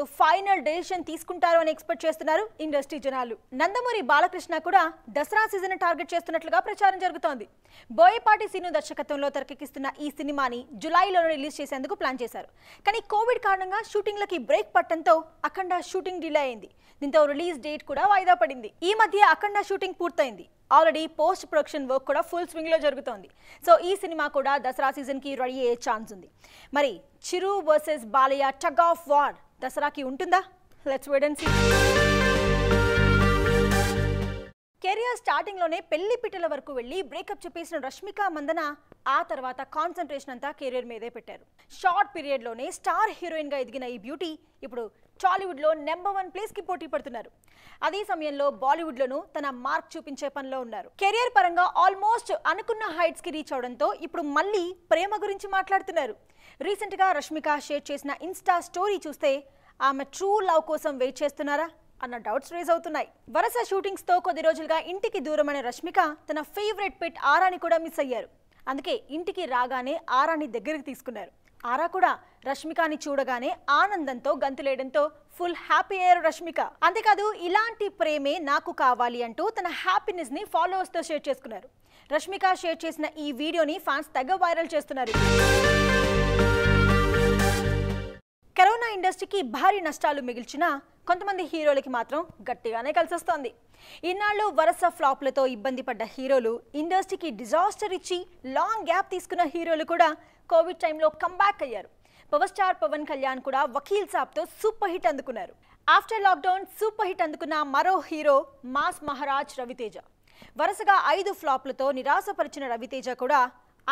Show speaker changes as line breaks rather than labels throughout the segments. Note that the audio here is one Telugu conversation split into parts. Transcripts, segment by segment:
ఇప్పుడు ఫైనల్ డెసిషన్ తీసుకుంటారు అని ఎక్స్పెక్ట్ చేస్తున్నారు ఇండస్ట్రీ జనాలు నందమూరి బాలకృష్ణ కూడా దసరా సీజన్ టార్గెట్ చేస్తున్నట్లుగా ప్రచారం జరుగుతోంది బోయపాటి సీను దర్శకత్వంలో తెరకెక్కిస్తున్న ఈ సినిమాని జులైలో రిలీజ్ చేసేందుకు ప్లాన్ చేశారు కానీ కోవిడ్ కారణంగా షూటింగ్లకి బ్రేక్ పట్టడంతో అఖండ షూటింగ్ డిలే అయింది దీంతో రిలీజ్ డేట్ కూడా వాయిదా పడింది ఈ మధ్య అఖండ షూటింగ్ పూర్తయింది ఆల్రెడీ పోస్ట్ ప్రొడక్షన్ వర్క్ కూడా ఫుల్ స్వింగ్లో జరుగుతోంది సో ఈ సినిమా కూడా దసరా సీజన్కి రెడీ అయ్యే ఛాన్స్ ఉంది మరి Chiru versus Balayya tug of war దసరాకి ఉంటుందా let's wait and see career స్టార్టింగ్లోనే పెళ్లి పిట్టల వరకు వెళ్ళి బ్రేకప్ చెప్పేసిన రష్మిక మందన ఆ తర్వాత కాన్సన్ట్రేషన్ అంతా కెరియర్ మీదే పెట్టారు షార్ట్ పీరియడ్లోనే స్టార్ హీరోయిన్గా ఎదిగిన ఈ బ్యూటీ ఇప్పుడు టాలీవుడ్లో నెంబర్ వన్ ప్లేస్కి పోటీ పడుతున్నారు అదే సమయంలో బాలీవుడ్లోనూ తన మార్క్ చూపించే పనిలో ఉన్నారు కెరియర్ పరంగా ఆల్మోస్ట్ అనుకున్న హైట్స్కి రీచ్ అవడంతో ఇప్పుడు మళ్ళీ ప్రేమ గురించి మాట్లాడుతున్నారు రీసెంట్గా రష్మిక షేర్ చేసిన ఇన్స్టా స్టోరీ చూస్తే ఆమె ట్రూ లవ్ కోసం వెయిట్ చేస్తున్నారా అన్న డౌట్స్ రేజ్ అవుతున్నాయి వరుస షూటింగ్స్తో కొద్ది రోజులుగా ఇంటికి దూరమైన రష్మిక తన ఫేవరెట్ పెట్ ఆరాని కూడా మిస్ అయ్యారు అందుకే ఇంటికి రాగానే ఆరాని దగ్గరికి తీసుకున్నారు ఆరా కూడా రష్మికని చూడగానే ఆనందంతో గంతులేయడంతో ఫుల్ హ్యాపీ అయ్యారు రష్మిక అంతేకాదు ఇలాంటి ప్రేమే నాకు కావాలి అంటూ తన హ్యాపీనెస్ని ఫాలోవర్స్తో షేర్ చేసుకున్నారు రష్మిక షేర్ చేసిన ఈ వీడియోని ఫ్యాన్స్ తెగ వైరల్ చేస్తున్నారు కరోనా ఇండస్ట్రీకి భారీ నష్టాలు మిగిల్చిన కొంతమంది హీరోలకి మాత్రం గట్టిగానే కలిసొస్తోంది ఇన్నాళ్ళు వరుస ఫ్లాప్లతో ఇబ్బంది పడ్డ హీరోలు ఇండస్ట్రీకి డిజాస్టర్ ఇచ్చి లాంగ్ గ్యాప్ తీసుకున్న హీరోలు కూడా కోవిడ్ టైంలో కంబ్యాక్ అయ్యారు పవర్ స్టార్ పవన్ కళ్యాణ్ కూడా వకీల్ సాప్తో సూపర్ హిట్ అందుకున్నారు ఆఫ్టర్ లాక్డౌన్ సూపర్ హిట్ అందుకున్న మరో హీరో మాస్ మహారాజ్ రవితేజ వరుసగా ఐదు ఫ్లాప్లతో నిరాశపరిచిన రవితేజ కూడా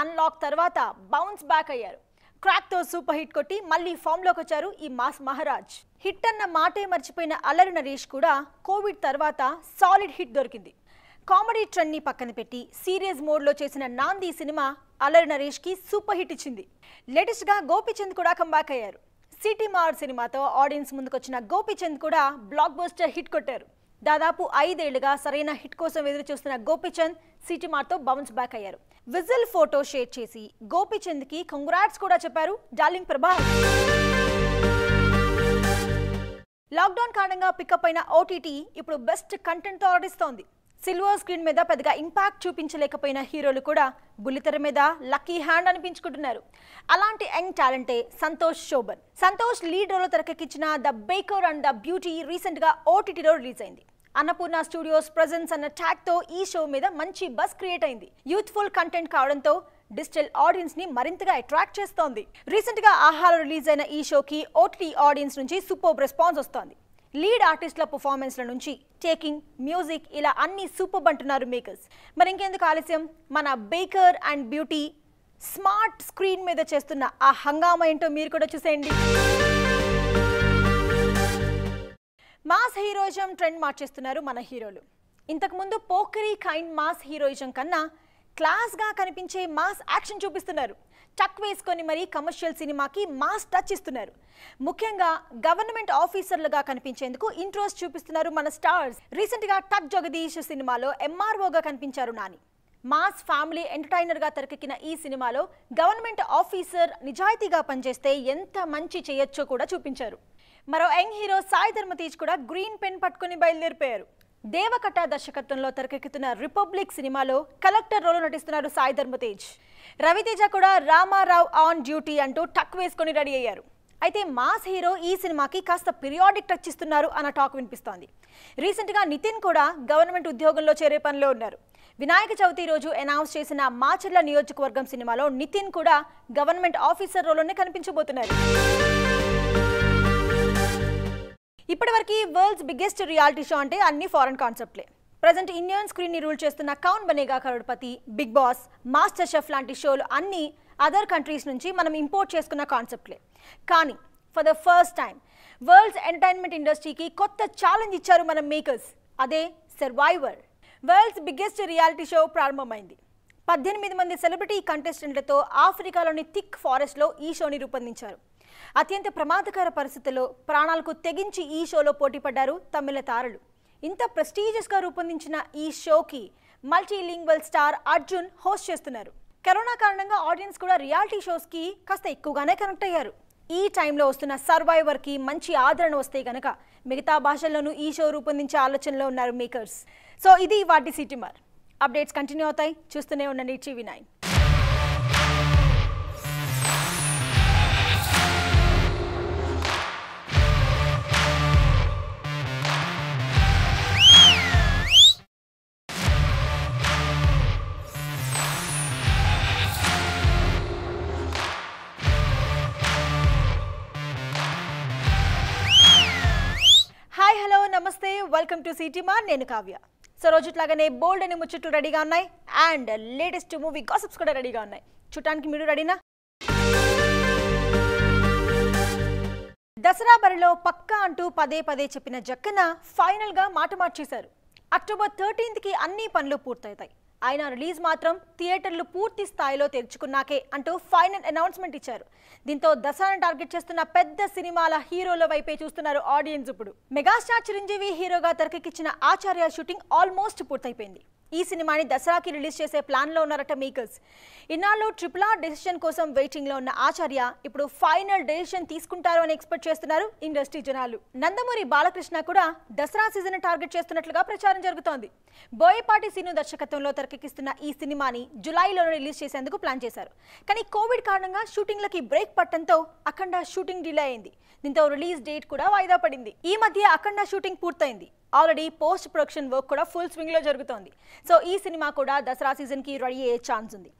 అన్లాక్ తర్వాత బౌన్స్ బ్యాక్ అయ్యారు క్రాక్తో సూపర్ హిట్ కొట్టి మళ్ళీ లోకి వచ్చారు ఈ మాస్ మహారాజ్ హిట్ అన్న మాటే మర్చిపోయిన అల్లరి నరేష్ కూడా కోవిడ్ తర్వాత సాలిడ్ హిట్ దొరికింది కామెడీ ని పక్కన పెట్టి సీరియస్ లో చేసిన నాంది సినిమా అల్లరి నరేష్కి సూపర్ హిట్ ఇచ్చింది గా గోపిచంద్ కూడా కంబ్యాక్ అయ్యారు సిటీ మార్ సినిమాతో ఆడియన్స్ ముందుకొచ్చిన గోపిచంద్ కూడా బ్లాక్ బస్టర్ హిట్ కొట్టారు దాదాపు ఐదేళ్లుగా సరైన హిట్ కోసం ఎదురు చూస్తున్న గోపిచంద్ సిటీమార్తో బౌన్స్ బ్యాక్ అయ్యారు విజిల్ ఫోటో షేర్ చేసి గోపిచంద్ కి కంగ్రాట్స్ కూడా చెప్పారు డార్లింగ్ ప్రభా లాక్డౌన్ కారణంగా పికప్ అయిన ఓటీటీ ఇప్పుడు బెస్ట్ కంటెంట్తో ఆడిస్తోంది సిల్వర్ స్క్రీన్ మీద పెద్దగా ఇంపాక్ట్ చూపించలేకపోయిన హీరోలు కూడా బుల్లితెర మీద లక్కీ హ్యాండ్ అనిపించుకుంటున్నారు అలాంటి యంగ్ టాలెంటే సంతోష్ శోభన్ సంతోష్ లీడ్ రోల్లో తెరకెక్కించిన the baker and the beauty రీసెంట్గా ఓటీటీలో రిలీజ్ అయింది అన్నపూర్ణ స్టూడియోస్ ప్రజెన్స్ అన్న ట్యాగ్తో ఈ షో మీద మంచి బస్ క్రియేట్ అయింది యూత్ఫుల్ కంటెంట్ కావడంతో డిజిటల్ ఆడియన్స్ ని మరింతగా అట్రాక్ట్ చేస్తోంది రీసెంట్ గా ఆహారం రిలీజ్ అయిన ఈ షోకి ఓటీటీ ఆడియన్స్ నుంచి సూపర్ రెస్పాన్స్ వస్తోంది లీడ్ ఆర్టిస్టుల పర్ఫార్మెన్స్ల నుంచి టేకింగ్ మ్యూజిక్ ఇలా అన్ని సూపర్ అంటున్నారు మేకర్స్ మరి ఇంకెందుకు ఆలస్యం మన baker and beauty smart screen మీద చేస్తున్న ఆ హంగామా ఏంటో మీరు కూడా చూసేయండి మాస్ హీరోయిజం ట్రెండ్ మార్చేస్తున్నారు మన హీరోలు ఇంతకుముందు పోకరీ కైండ్ మాస్ హీరోయిజం కన్నా క్లాస్గా కనిపించే మాస్ యాక్షన్ చూపిస్తున్నారు టక్ వేసుకొని మరీ కమర్షియల్ సినిమాకి మాస్ టచ్ ఇస్తున్నారు ముఖ్యంగా గవర్నమెంట్ ఆఫీసర్లుగా కనిపించేందుకు ఇంట్రెస్ట్ చూపిస్తున్నారు మన స్టార్స్ రీసెంట్గా టక్ జగదీష్ సినిమాలో ఎంఆర్ఓగా కనిపించారు నాని మాస్ ఫ్యామిలీ ఎంటర్టైనర్గా తెరకెక్కిన ఈ సినిమాలో గవర్నమెంట్ ఆఫీసర్ నిజాయితీగా పనిచేస్తే ఎంత మంచి చేయొచ్చో కూడా చూపించారు మరో యంగ్ హీరో సాయి ధర్మతీజ్ కూడా గ్రీన్ పెన్ పట్టుకుని బయలుదేరిపోయారు దేవకట దర్శకత్వంలో తెరకెక్కుతున్న రిపబ్లిక్ సినిమాలో కలెక్టర్ రోల్ నటిస్తున్నారు సాయి ధర్మతేజ్ రవితేజ కూడా రామారావు ఆన్ డ్యూటీ అంటూ టక్ వేసుకొని రెడీ అయ్యారు అయితే మాస్ హీరో ఈ సినిమాకి కాస్త పిరియాడిక్ టచ్ ఇస్తున్నారు అన్న టాక్ వినిపిస్తోంది రీసెంట్గా నితిన్ కూడా గవర్నమెంట్ ఉద్యోగంలో చేరే పనిలో ఉన్నారు వినాయక చవితి రోజు అనౌన్స్ చేసిన మాచర్ల నియోజకవర్గం సినిమాలో నితిన్ కూడా గవర్నమెంట్ ఆఫీసర్ రోల్లోనే కనిపించబోతున్నారు ఇప్పటివరకు వరల్డ్స్ బిగ్గెస్ట్ రియాలిటీ షో అంటే అన్ని ఫారెన్ కాన్సెప్ట్లే ప్రజెంట్ ఇండియన్ స్క్రీన్ని రూల్ చేస్తున్న Kaun Banega Crorepati big boss master chef లాంటి షోలు అన్ని అదర్ కంట్రీస్ నుంచి మనం ఇంపోర్ట్ చేసుకున్న కాన్సెప్ట్లే కానీ for the first time world's entertainment ఇండస్ట్రీకి కొత్త ఛాలెంజ్ ఇచ్చారు మన మేకర్స్ అదే survivor world's biggest reality show ప్రారంభమైంది పద్దెనిమిది మంది సెలబ్రిటీ కంటెస్టెంట్లతో ఆఫ్రికాలోని థిక్ ఫారెస్ట్లో ఈ షోని రూపొందించారు అత్యంత ప్రమాదకర పరిస్థితుల్లో ప్రాణాలకు తెగించి ఈ షోలో పోటీపడ్డారు తమిళ తారలు ఇంత ప్రెస్టీజియస్గా రూపొందించిన ఈ షోకి మల్టీలింగ్వల్ స్టార్ అర్జున్ హోస్ట్ చేస్తున్నారు కరోనా కారణంగా ఆడియన్స్ కూడా రియాలిటీ షోస్కి కాస్త ఎక్కువగానే కనెక్ట్ అయ్యారు ఈ టైంలో వస్తున్న సర్వైవర్కి మంచి ఆదరణ వస్తే గనక మిగతా భాషల్లోనూ ఈ షో రూపొందించే ఆలోచనలో ఉన్నారు మేకర్స్ సో ఇది వాటి మార్ అప్డేట్స్ కంటిన్యూ అవుతాయి చూస్తూనే ఉండండి టీవీ నైన్ నమస్తే వెల్కమ్ టు సిటీమా నేను కావ్య సో రోజుట్లాగానే బోల్డ్ అనే ముచ్చట్లు రెడీగా ఉన్నాయి అండ్ లేటెస్ట్ మూవీ గాసప్స్ కూడా రెడీగా ఉన్నాయి చూడటానికి మీరు రెడీనా దసరా బరిలో పక్కా అంటూ పదే పదే చెప్పిన జక్కన ఫైనల్గా మాట మార్చేశారు అక్టోబర్ థర్టీన్త్కి అన్ని పనులు పూర్తవుతాయి ఆయన రిలీజ్ మాత్రం థియేటర్లు పూర్తి స్థాయిలో తెరుచుకున్నాకే అంటూ ఫైనల్ అనౌన్స్మెంట్ ఇచ్చారు దీంతో దసరాను టార్గెట్ చేస్తున్న పెద్ద సినిమాల హీరోల వైపే చూస్తున్నారు ఆడియన్స్ ఇప్పుడు మెగాస్టార్ చిరంజీవి హీరోగా తెరకెక్కిచ్చిన ఆచార్య షూటింగ్ ఆల్మోస్ట్ పూర్తయిపోయింది ఈ సినిమాని దసరాకి రిలీజ్ చేసే ప్లాన్లో ఉన్నారట మేకర్స్ ఇన్నాళ్ళు ట్రిపుల్ ఆర్ డెసిషన్ కోసం వెయిటింగ్లో ఉన్న ఆచార్య ఇప్పుడు ఫైనల్ డెసిషన్ తీసుకుంటారు అని ఎక్స్పెక్ట్ చేస్తున్నారు ఇండస్ట్రీ జనాలు నందమూరి బాలకృష్ణ కూడా దసరా సీజన్ టార్గెట్ చేస్తున్నట్లుగా ప్రచారం జరుగుతోంది బోయపాటి సీను దర్శకత్వంలో తెరకెక్కిస్తున్న ఈ సినిమాని జులైలోనే రిలీజ్ చేసేందుకు ప్లాన్ చేశారు కానీ కోవిడ్ కారణంగా షూటింగ్లకి బ్రేక్ పట్టడంతో అఖండ షూటింగ్ డిలే అయింది దీంతో రిలీజ్ డేట్ కూడా వాయిదా పడింది ఈ మధ్య అఖండ షూటింగ్ పూర్తయింది ఆల్రెడీ పోస్ట్ ప్రొడక్షన్ వర్క్ కూడా ఫుల్ స్వింగ్లో జరుగుతోంది సో ఈ సినిమా కూడా దసరా సీజన్కి రెడీ అయ్యే ఛాన్స్ ఉంది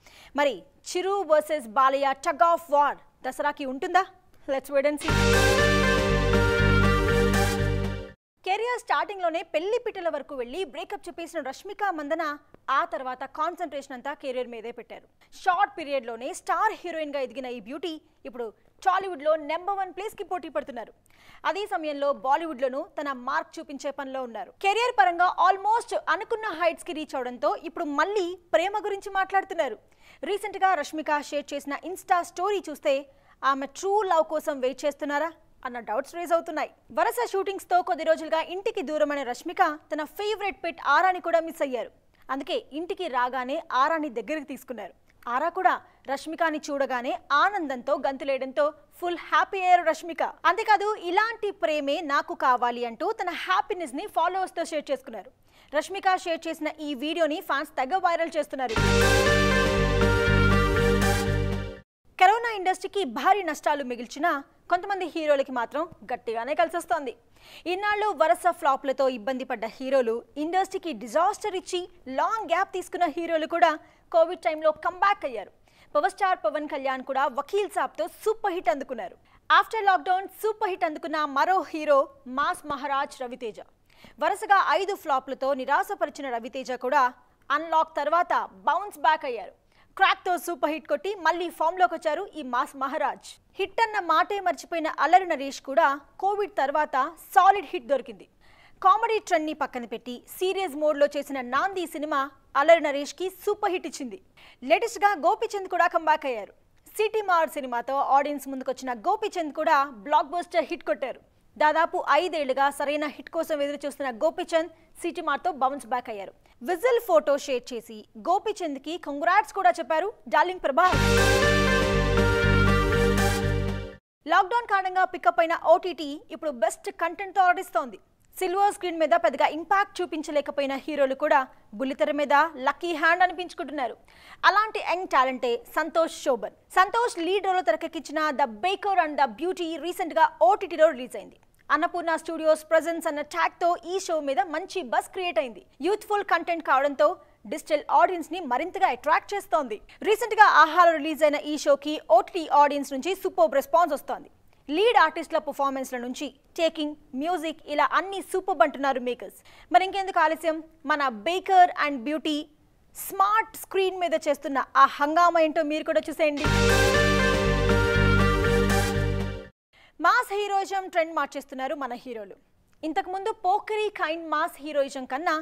మరి Chiru versus Balayya tug of war దసరాకి ఉంటుందా లెట్స్ వెడెన్సీ కెరియర్ స్టార్టింగ్లోనే పెళ్లి పిట్టల వరకు వెళ్ళి బ్రేకప్ చెప్పేసిన రష్మిక మందన ఆ తర్వాత కాన్సన్ట్రేషన్ అంతా కెరీర్ మీదే పెట్టారు షార్ట్ పీరియడ్లోనే స్టార్ హీరోయిన్గా ఎదిగిన ఈ బ్యూటీ ఇప్పుడు టాలీవుడ్లో నెంబర్ వన్ ప్లేస్కి పోటీ పడుతున్నారు అదే సమయంలో బాలీవుడ్లోనూ తన మార్క్ చూపించే పనిలో ఉన్నారు కెరియర్ పరంగా ఆల్మోస్ట్ అనుకున్న హైట్స్కి రీచ్ అవడంతో ఇప్పుడు మళ్ళీ ప్రేమ గురించి మాట్లాడుతున్నారు రీసెంట్గా రష్మిక షేర్ చేసిన ఇన్స్టా స్టోరీ చూస్తే ఆమె ట్రూ లవ్ కోసం వెయిట్ చేస్తున్నారా అన్న డౌట్స్ రేజ్ అవుతున్నాయి వరుస షూటింగ్స్తో కొద్ది రోజులుగా ఇంటికి దూరమైన రష్మిక తన ఫేవరెట్ పెట్ ఆరాని కూడా మిస్ అయ్యారు అందుకే ఇంటికి రాగానే ఆరాని దగ్గరికి తీసుకున్నారు ఆరా కూడా రష్మికని చూడగానే ఆనందంతో గంతులేయడంతో ఫుల్ హ్యాపీ అయ్యారు రష్మిక అంతేకాదు ఇలాంటి ప్రేమే నాకు కావాలి అంటూ తన హ్యాపీనెస్ని ఫాలోవర్స్తో షేర్ చేసుకున్నారు రష్మిక షేర్ చేసిన ఈ వీడియోని ఫ్యాన్స్ తగ్గ వైరల్ చేస్తున్నారు ఇండస్ట్రీకి భారీ నష్టాలు మిగిల్చినా కొంతమంది హీరోలకి మాత్రం గట్టిగానే కలిసొస్తోంది ఇన్నాళ్ళు వరుస ఫ్లాప్లతో ఇబ్బంది పడ్డ హీరోలు ఇండస్ట్రీకి డిజాస్టర్ ఇచ్చి లాంగ్ గ్యాప్ తీసుకున్న హీరోలు కూడా కోవిడ్ టైంలో కంబ్యాక్ అయ్యారు పవర్ స్టార్ పవన్ కళ్యాణ్ కూడా వకీల్ సాబ్తో సూపర్ హిట్ అందుకున్నారు ఆఫ్టర్ లాక్డౌన్ సూపర్ హిట్ అందుకున్న మరో హీరో మాస్ మహారాజ్ రవితేజ వరుసగా ఐదు ఫ్లాప్లతో నిరాశపరిచిన రవితేజ కూడా అన్లాక్ తర్వాత బౌన్స్ బ్యాక్ అయ్యారు క్రాక్తో సూపర్ హిట్ కొట్టి మళ్ళీ ఫామ్లోకి వచ్చారు ఈ మాస్ మహారాజ్ హిట్ అన్న మాటే మర్చిపోయిన అల్లరి నరేష్ కూడా కోవిడ్ తర్వాత సాలిడ్ హిట్ దొరికింది కామెడీ ని పక్కన పెట్టి సీరియస్ మోడ్లో చేసిన నాంది సినిమా అల్లరి నరేష్కి సూపర్ హిట్ ఇచ్చింది గా గోపిచంద్ కూడా కంబ్యాక్ అయ్యారు సిటీ మార్ సినిమాతో ఆడియన్స్ ముందుకొచ్చిన గోపీచంద్ కూడా బ్లాక్ బస్టర్ హిట్ కొట్టారు దాదాపు ఐదేళ్లుగా సరైన హిట్ కోసం ఎదురు చూస్తున్న గోపిచంద్ సిటీమార్తో బౌన్స్ బ్యాక్ అయ్యారు విజిల్ ఫోటో షేర్ చేసి కి కంగ్రాట్స్ కూడా చెప్పారు డార్లింగ్ ప్రభా లాక్డౌన్ కారణంగా పికప్ అయిన ఓటీటీ ఇప్పుడు బెస్ట్ కంటెంట్తో ఆడిస్తోంది సిల్వర్ స్క్రీన్ మీద పెద్దగా ఇంపాక్ట్ చూపించలేకపోయిన హీరోలు కూడా బుల్లితెర మీద లక్కీ హ్యాండ్ అనిపించుకుంటున్నారు అలాంటి యంగ్ టాలెంటే సంతోష్ శోభన్ సంతోష్ లీడ్ రోలో తెరకెక్కించిన the baker and the beauty రీసెంట్గా ఓటీటీలో రిలీజ్ అయింది అన్నపూర్ణ స్టూడియోస్ ప్రజెన్స్ అన్న తో ఈ షో మీద మంచి బస్ క్రియేట్ అయింది యూత్ఫుల్ కంటెంట్ కావడంతో డిజిటల్ ఆడియన్స్ ని మరింతగా అట్రాక్ట్ చేస్తోంది రీసెంట్ గా ఆహారం రిలీజ్ అయిన ఈ షోకి ఓటీ ఆడియన్స్ నుంచి సూపర్ రెస్పాన్స్ వస్తోంది లీడ్ ఆర్టిస్టుల పర్ఫార్మెన్స్ల నుంచి టేకింగ్ మ్యూజిక్ ఇలా అన్ని సూపర్ అంటున్నారు మేకర్స్ మరి ఇంకెందుకు ఆలస్యం మన baker and beauty smart screen మీద చేస్తున్న ఆ హంగామా ఏంటో మీరు కూడా చూసేయండి మాస్ హీరోయిజం ట్రెండ్ మార్చేస్తున్నారు మన హీరోలు ఇంతకుముందు పోకరీ కైండ్ మాస్ హీరోయిజం కన్నా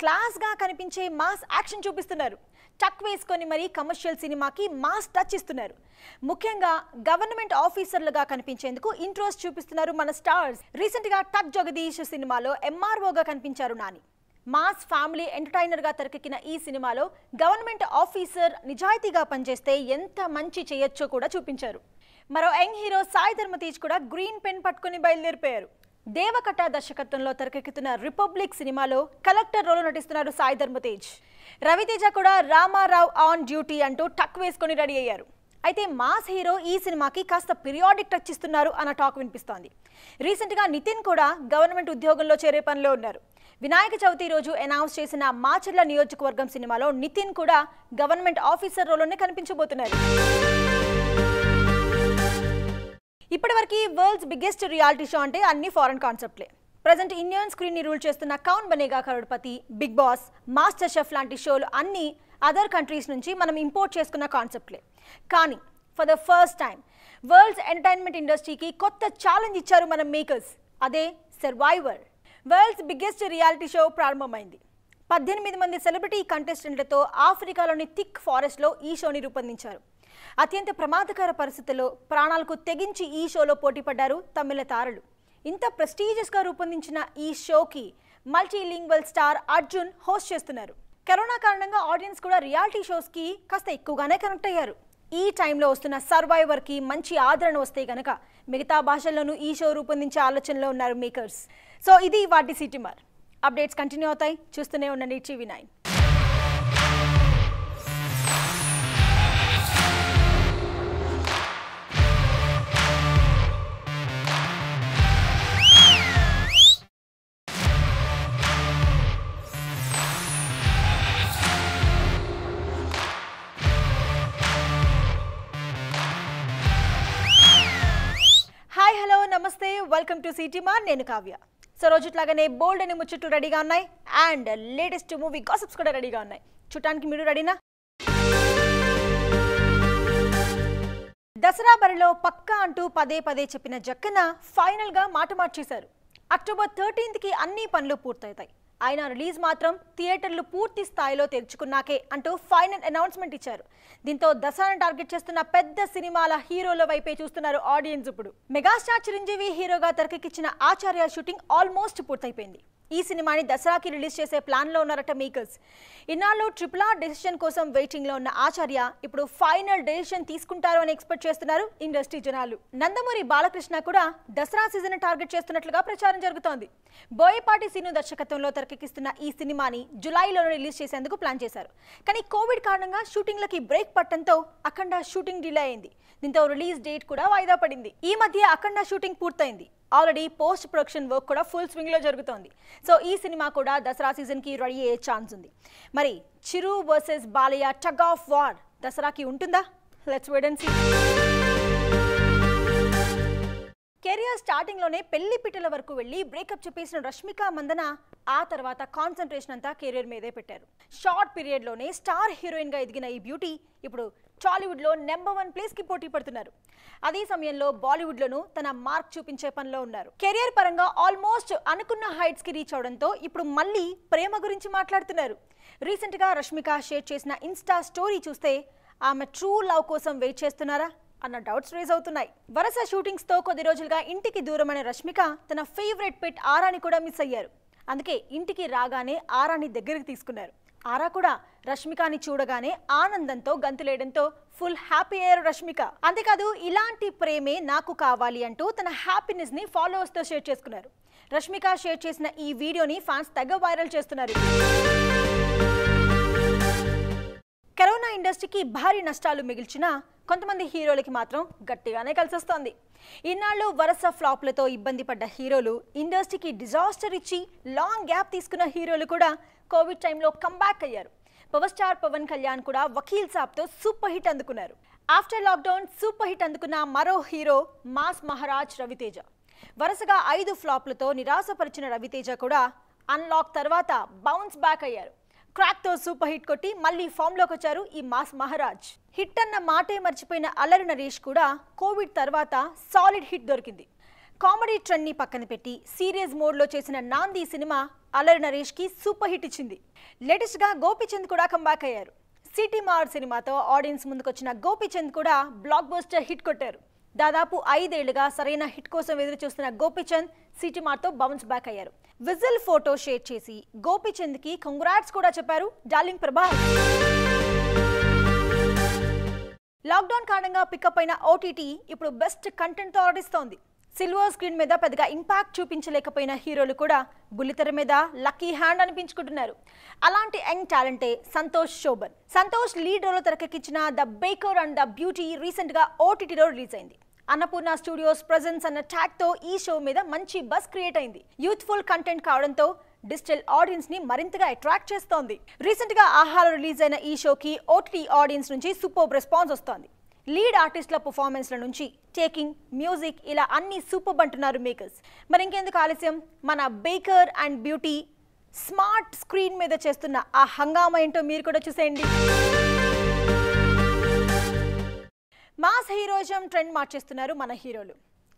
క్లాస్గా కనిపించే మాస్ యాక్షన్ చూపిస్తున్నారు టక్ వేసుకొని మరీ కమర్షియల్ సినిమాకి మాస్ టచ్ ఇస్తున్నారు ముఖ్యంగా గవర్నమెంట్ ఆఫీసర్లుగా కనిపించేందుకు ఇంట్రెస్ట్ చూపిస్తున్నారు మన స్టార్స్ రీసెంట్గా టక్ జగదీష్ సినిమాలో ఎంఆర్ఓగా కనిపించారు నాని మాస్ ఫ్యామిలీ ఎంటర్టైనర్గా తెరకెక్కిన ఈ సినిమాలో గవర్నమెంట్ ఆఫీసర్ నిజాయితీగా పనిచేస్తే ఎంత మంచి చేయొచ్చో కూడా చూపించారు మరో యంగ్ హీరో సాయి ధర్మ కూడా గ్రీన్ పెన్ పట్టుకుని బయలుదేరిపోయారు దేవకట దర్శకత్వంలో తెరకెక్కుతున్న రిపబ్లిక్ సినిమాలో కలెక్టర్ రోల్ నటిస్తున్నారు సాయి ధర్మతేజ్ రవితేజ కూడా రామారావు ఆన్ డ్యూటీ అంటూ టక్ వేసుకొని రెడీ అయ్యారు అయితే మాస్ హీరో ఈ సినిమాకి కాస్త పిరియాడిక్ టచ్ ఇస్తున్నారు అన్న టాక్ వినిపిస్తోంది రీసెంట్గా నితిన్ కూడా గవర్నమెంట్ ఉద్యోగంలో చేరే పనిలో ఉన్నారు వినాయక చవితి రోజు అనౌన్స్ చేసిన మాచర్ల నియోజకవర్గం సినిమాలో నితిన్ కూడా గవర్నమెంట్ ఆఫీసర్ రోల్లోనే కనిపించబోతున్నారు ఇప్పటివరకు వరల్డ్స్ బిగ్గెస్ట్ రియాలిటీ షో అంటే అన్ని ఫారెన్ కాన్సెప్ట్లే ప్రజెంట్ ఇండియన్ స్క్రీన్ని రూల్ చేస్తున్న Kaun Banega Crorepati big boss master chef లాంటి షోలు అన్నీ అదర్ కంట్రీస్ నుంచి మనం ఇంపోర్ట్ చేసుకున్న కాన్సెప్ట్లే కానీ for the first time world's entertainment ఇండస్ట్రీకి కొత్త ఛాలెంజ్ ఇచ్చారు మన మేకర్స్ అదే survivor world's biggest reality show ప్రారంభమైంది పద్దెనిమిది మంది సెలబ్రిటీ కంటెస్టెంట్లతో ఆఫ్రికాలోని థిక్ ఫారెస్ట్లో ఈ షోని రూపొందించారు అత్యంత ప్రమాదకర పరిస్థితుల్లో ప్రాణాలకు తెగించి ఈ షోలో పోటీపడ్డారు తమిళ తారలు ఇంత ప్రెస్టీజియస్గా రూపొందించిన ఈ షోకి మల్టీలింగ్వల్ స్టార్ అర్జున్ హోస్ట్ చేస్తున్నారు కరోనా కారణంగా ఆడియన్స్ కూడా రియాలిటీ షోస్కి కాస్త ఎక్కువగానే కనెక్ట్ అయ్యారు ఈ టైంలో వస్తున్న సర్వైవర్కి మంచి ఆదరణ వస్తే గనక మిగతా భాషల్లోనూ ఈ షో రూపొందించే ఆలోచనలో ఉన్నారు మేకర్స్ సో ఇది వాటి సిటిమర్ అప్డేట్స్ కంటిన్యూ అవుతాయి చూస్తూనే ఉండండి టీవీ నైన్ వెల్కమ్ టు సిటీమా నేను కావ్య సో రోజుట్లాగానే బోల్డ్ అనే ముచ్చట్లు రెడీగా ఉన్నాయి అండ్ లేటెస్ట్ మూవీ గాసిప్స్ కూడా రెడీగా ఉన్నాయి చూడటానికి మీరు రెడీనా దసరా బరిలో పక్కా అంటూ పదే పదే చెప్పిన జక్కన ఫైనల్గా మాట మార్చేశారు అక్టోబర్ థర్టీన్త్కి అన్ని పనులు పూర్తవుతాయి ఆయన రిలీజ్ మాత్రం థియేటర్లు పూర్తి స్థాయిలో తెరుచుకున్నాకే అంటూ ఫైనల్ అనౌన్స్మెంట్ ఇచ్చారు దీంతో దసరాను టార్గెట్ చేస్తున్న పెద్ద సినిమాల హీరోల వైపే చూస్తున్నారు ఆడియన్స్ ఇప్పుడు మెగాస్టార్ చిరంజీవి హీరోగా తెరకెక్కించిన ఆచార్య షూటింగ్ ఆల్మోస్ట్ పూర్తయిపోయింది ఈ సినిమాని దసరాకి రిలీజ్ చేసే ప్లాన్లో ఉన్నారట మేకర్స్ ఇన్నాళ్ళు ట్రిపుల్ ఆర్ డెసిషన్ కోసం వెయిటింగ్లో ఉన్న ఆచార్య ఇప్పుడు ఫైనల్ డెసిషన్ తీసుకుంటారు అని ఎక్స్పెక్ట్ చేస్తున్నారు ఇండస్ట్రీ జనాలు నందమూరి బాలకృష్ణ కూడా దసరా సీజన్ టార్గెట్ చేస్తున్నట్లుగా ప్రచారం జరుగుతోంది బోయపాటి సీను దర్శకత్వంలో తెరకెక్కిస్తున్న ఈ సినిమాని జులైలో రిలీజ్ చేసేందుకు ప్లాన్ చేశారు కానీ కోవిడ్ కారణంగా షూటింగ్లకి బ్రేక్ పట్టడంతో అఖండ షూటింగ్ డిలే అయింది దీంతో రిలీజ్ డేట్ కూడా వాయిదా పడింది ఈ మధ్య అఖండ షూటింగ్ పూర్తయింది ఆల్రెడీ పోస్ట్ ప్రొడక్షన్ వర్క్ కూడా ఫుల్ స్వింగ్లో జరుగుతోంది సో ఈ సినిమా కూడా దసరా సీజన్కి రెడీ అయ్యే ఛాన్స్ ఉంది మరి Chiru versus Balayya tug of war దసరాకి ఉంటుందా let's wait and see career స్టార్టింగ్లోనే పెళ్లి పిట్టల వరకు వెళ్ళి బ్రేకప్ చెప్పేసిన రష్మిక మందన ఆ తర్వాత కాన్సన్ట్రేషన్ అంతా కెరియర్ మీదే పెట్టారు షార్ట్ పీరియడ్లోనే స్టార్ హీరోయిన్గా ఎదిగిన ఈ బ్యూటీ ఇప్పుడు టాలీవుడ్లో నెంబర్ వన్ ప్లేస్కి పోటీ పడుతున్నారు అదే సమయంలో లోను తన మార్క్ చూపించే పనిలో ఉన్నారు కెరియర్ పరంగా ఆల్మోస్ట్ అనుకున్న హైట్స్కి రీచ్ అవడంతో ఇప్పుడు మళ్ళీ ప్రేమ గురించి మాట్లాడుతున్నారు రీసెంట్గా రష్మిక షేర్ చేసిన ఇన్స్టా స్టోరీ చూస్తే ఆమె ట్రూ లవ్ కోసం వెయిట్ చేస్తున్నారా అన్న డౌట్స్ రేజ్ అవుతున్నాయి వరుస షూటింగ్స్తో కొద్ది రోజులుగా ఇంటికి దూరమైన రష్మిక తన ఫేవరెట్ పెట్ ఆరాని కూడా మిస్ అయ్యారు అందుకే ఇంటికి రాగానే ఆరాని దగ్గరికి తీసుకున్నారు ఆరా కూడా రష్మికని చూడగానే ఆనందంతో గంతులేయడంతో ఫుల్ హ్యాపీ అయ్యారు రష్మిక అంతేకాదు ఇలాంటి ప్రేమే నాకు కావాలి అంటూ తన హ్యాపీనెస్ని ఫాలోవర్స్తో షేర్ చేసుకున్నారు రష్మిక షేర్ చేసిన ఈ వీడియోని ఫ్యాన్స్ తెగ వైరల్ చేస్తున్నారు కరోనా ఇండస్ట్రీకి భారీ నష్టాలు మిగిల్చిన కొంతమంది హీరోలకి మాత్రం గట్టిగానే కలిసొస్తోంది ఇన్నాళ్ళు వరుస ఫ్లాప్లతో ఇబ్బంది పడ్డ హీరోలు ఇండస్ట్రీకి డిజాస్టర్ ఇచ్చి లాంగ్ గ్యాప్ తీసుకున్న హీరోలు కూడా కోవిడ్ టైంలో కంబ్యాక్ అయ్యారు పవర్ స్టార్ పవన్ కళ్యాణ్ కూడా వకీల్ సాబ్తో సూపర్ హిట్ అందుకున్నారు ఆఫ్టర్ లాక్డౌన్ సూపర్ హిట్ అందుకున్న మరో హీరో మాస్ మహారాజ్ రవితేజ వరుసగా ఐదు ఫ్లాప్లతో నిరాశపరిచిన రవితేజ కూడా అన్లాక్ తర్వాత బౌన్స్ బ్యాక్ అయ్యారు క్రాక్తో సూపర్ హిట్ కొట్టి మళ్ళీ ఫామ్లోకి వచ్చారు ఈ మాస్ మహారాజ్ హిట్ అన్న మాటే మర్చిపోయిన అల్లరి నరేష్ కూడా కోవిడ్ తర్వాత సాలిడ్ హిట్ దొరికింది కామెడీ ట్రెండ్ని పక్కన పెట్టి సీరియస్ మోడ్లో చేసిన నాంది సినిమా అల్లరి నరేష్కి సూపర్ హిట్ ఇచ్చింది లేటెస్ట్గా గోపిచంద్ కూడా కంబ్యాక్ అయ్యారు సిటీ మార్ సినిమాతో ఆడియన్స్ ముందుకొచ్చిన గోపిచంద్ కూడా బ్లాక్ బస్టర్ హిట్ కొట్టారు దాదాపు ఐదేళ్లుగా సరైన హిట్ కోసం ఎదురు చూస్తున్న గోపిచంద్ సిటీ మార్తో బౌన్స్ బ్యాక్ అయ్యారు విజిల్ ఫోటో షేర్ చేసి గోపిచంద్కి కంగ్రాట్స్ కూడా చెప్పారు డార్లింగ్ ప్రభాస్ లాక్డౌన్ కారణంగా పికప్ అయిన ఓటీటీ ఇప్పుడు బెస్ట్ కంటెంట్తో ఆడిస్తోంది సిల్వర్ స్క్రీన్ మీద పెద్దగా ఇంపాక్ట్ చూపించలేకపోయిన హీరోలు కూడా బుల్లితెర మీద లక్కీ హ్యాండ్ అనిపించుకుంటున్నారు అలాంటి యంగ్ టాలెంటే సంతోష్ శోభన్ సంతోష్ లీడ్ రోల్ తెరకెక్కించిన the baker and the beauty రీసెంట్గా ఓటీటీలో రిలీజ్ అయింది అన్నపూర్ణ స్టూడియోస్ ప్రజెన్స్ అన్న ట్యాగ్తో ఈ షో మీద మంచి బస్ క్రియేట్ అయింది యూత్ఫుల్ కంటెంట్ కావడంతో డిజిటల్ ఆడియన్స్ ని మరింతగా అట్రాక్ట్ చేస్తోంది రీసెంట్ గా ఆహార రిలీజ్ అయిన ఈ షోకి ఓటీ ఆడియన్స్ నుంచి సూపర్ రెస్పాన్స్ వస్తోంది లీడ్ ఆర్టిస్టుల పర్ఫార్మెన్స్ల నుంచి టేకింగ్ మ్యూజిక్ ఇలా అన్ని సూపర్ అంటున్నారు మేకర్స్ మరి ఇంకెందుకు ఆలస్యం మన baker and beauty smart screen మీద చేస్తున్న ఆ హంగామా ఏంటో మీరు కూడా చూసేయండి మాస్ హీరోయిజం ట్రెండ్ మార్చేస్తున్నారు మన హీరోలు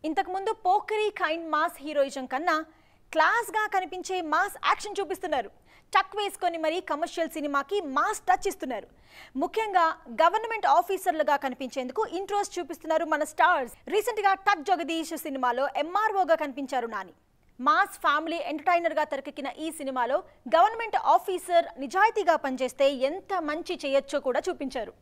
ఇంతకుముందు పోకరీ కైండ్ మాస్ హీరోయిజం కన్నా క్లాస్గా కనిపించే మాస్ యాక్షన్ చూపిస్తున్నారు టక్ వేసుకొని మరీ కమర్షియల్ సినిమాకి మాస్ టచ్ ఇస్తున్నారు ముఖ్యంగా గవర్నమెంట్ ఆఫీసర్లుగా కనిపించేందుకు ఇంట్రెస్ట్ చూపిస్తున్నారు మన స్టార్స్ రీసెంట్గా టక్ జగదీష్ సినిమాలో ఎంఆర్ఓగా కనిపించారు నాని మాస్ ఫ్యామిలీ ఎంటర్టైనర్గా తెరకెక్కిన ఈ సినిమాలో గవర్నమెంట్ ఆఫీసర్ నిజాయితీగా పనిచేస్తే ఎంత మంచి చేయొచ్చో కూడా చూపించారు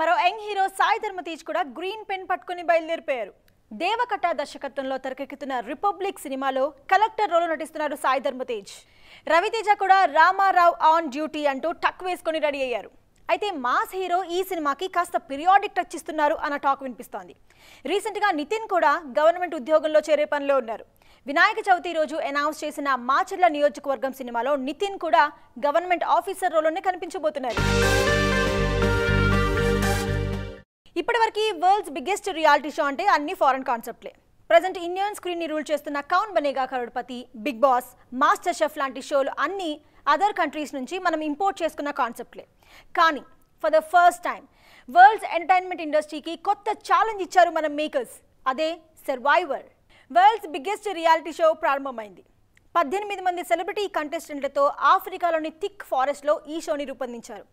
మరో యంగ్ హీరో సాయి ధర్మతీజ్ కూడా గ్రీన్ పెన్ పట్టుకుని బయలుదేరిపోయారు దేవకట దర్శకత్వంలో తెరకెక్కుతున్న రిపబ్లిక్ సినిమాలో కలెక్టర్ రోల్ నటిస్తున్నారు సాయి ధర్మతేజ్ రవితేజ కూడా రామారావు ఆన్ డ్యూటీ అంటూ టక్ వేసుకొని రెడీ అయ్యారు అయితే మాస్ హీరో ఈ సినిమాకి కాస్త పీరియాడిక్ టచ్ ఇస్తున్నారు అన్న టాక్ వినిపిస్తోంది రీసెంట్గా నితిన్ కూడా గవర్నమెంట్ ఉద్యోగంలో చేరే పనిలో ఉన్నారు వినాయక చవితి రోజు అనౌన్స్ చేసిన మాచర్ల నియోజకవర్గం సినిమాలో నితిన్ కూడా గవర్నమెంట్ ఆఫీసర్ రోల్లోనే కనిపించబోతున్నారు ఇప్పటివరకు వరల్డ్స్ బిగ్గెస్ట్ రియాలిటీ షో అంటే అన్ని ఫారెన్ కాన్సెప్ట్లే ప్రజెంట్ ఇండియన్ స్క్రీన్ని రూల్ చేస్తున్న Kaun Banega Crorepati big boss master chef లాంటి షోలు అన్ని అదర్ కంట్రీస్ నుంచి మనం ఇంపోర్ట్ చేసుకున్న కాన్సెప్ట్లే కానీ for the first time world's entertainment ఇండస్ట్రీకి కొత్త ఛాలెంజ్ ఇచ్చారు మన మేకర్స్ అదే survivor world's biggest reality show ప్రారంభమైంది పద్దెనిమిది మంది సెలబ్రిటీ కంటెస్టెంట్లతో ఆఫ్రికాలోని థిక్ ఫారెస్ట్లో ఈ షోని రూపొందించారు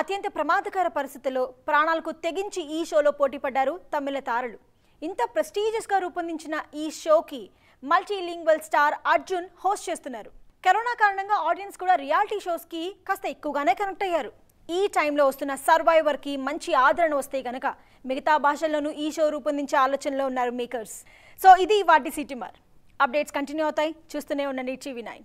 అత్యంత ప్రమాదకర పరిస్థితుల్లో ప్రాణాలకు తెగించి ఈ షోలో పోటీపడ్డారు తమిళ తారలు ఇంత ప్రెస్టీజియస్గా రూపొందించిన ఈ షోకి మల్టీలింగ్వల్ స్టార్ అర్జున్ హోస్ట్ చేస్తున్నారు కరోనా కారణంగా ఆడియన్స్ కూడా రియాలిటీ షోస్కి కాస్త ఎక్కువగానే కనెక్ట్ అయ్యారు ఈ టైంలో వస్తున్న సర్వైవర్కి మంచి ఆదరణ వస్తే గనక మిగతా భాషల్లోనూ ఈ షో రూపొందించే ఆలోచనలో ఉన్నారు మేకర్స్ సో ఇది వాటి సిటీమార్ అప్డేట్స్ కంటిన్యూ అవుతాయి చూస్తూనే ఉండండి టీవీ నైన్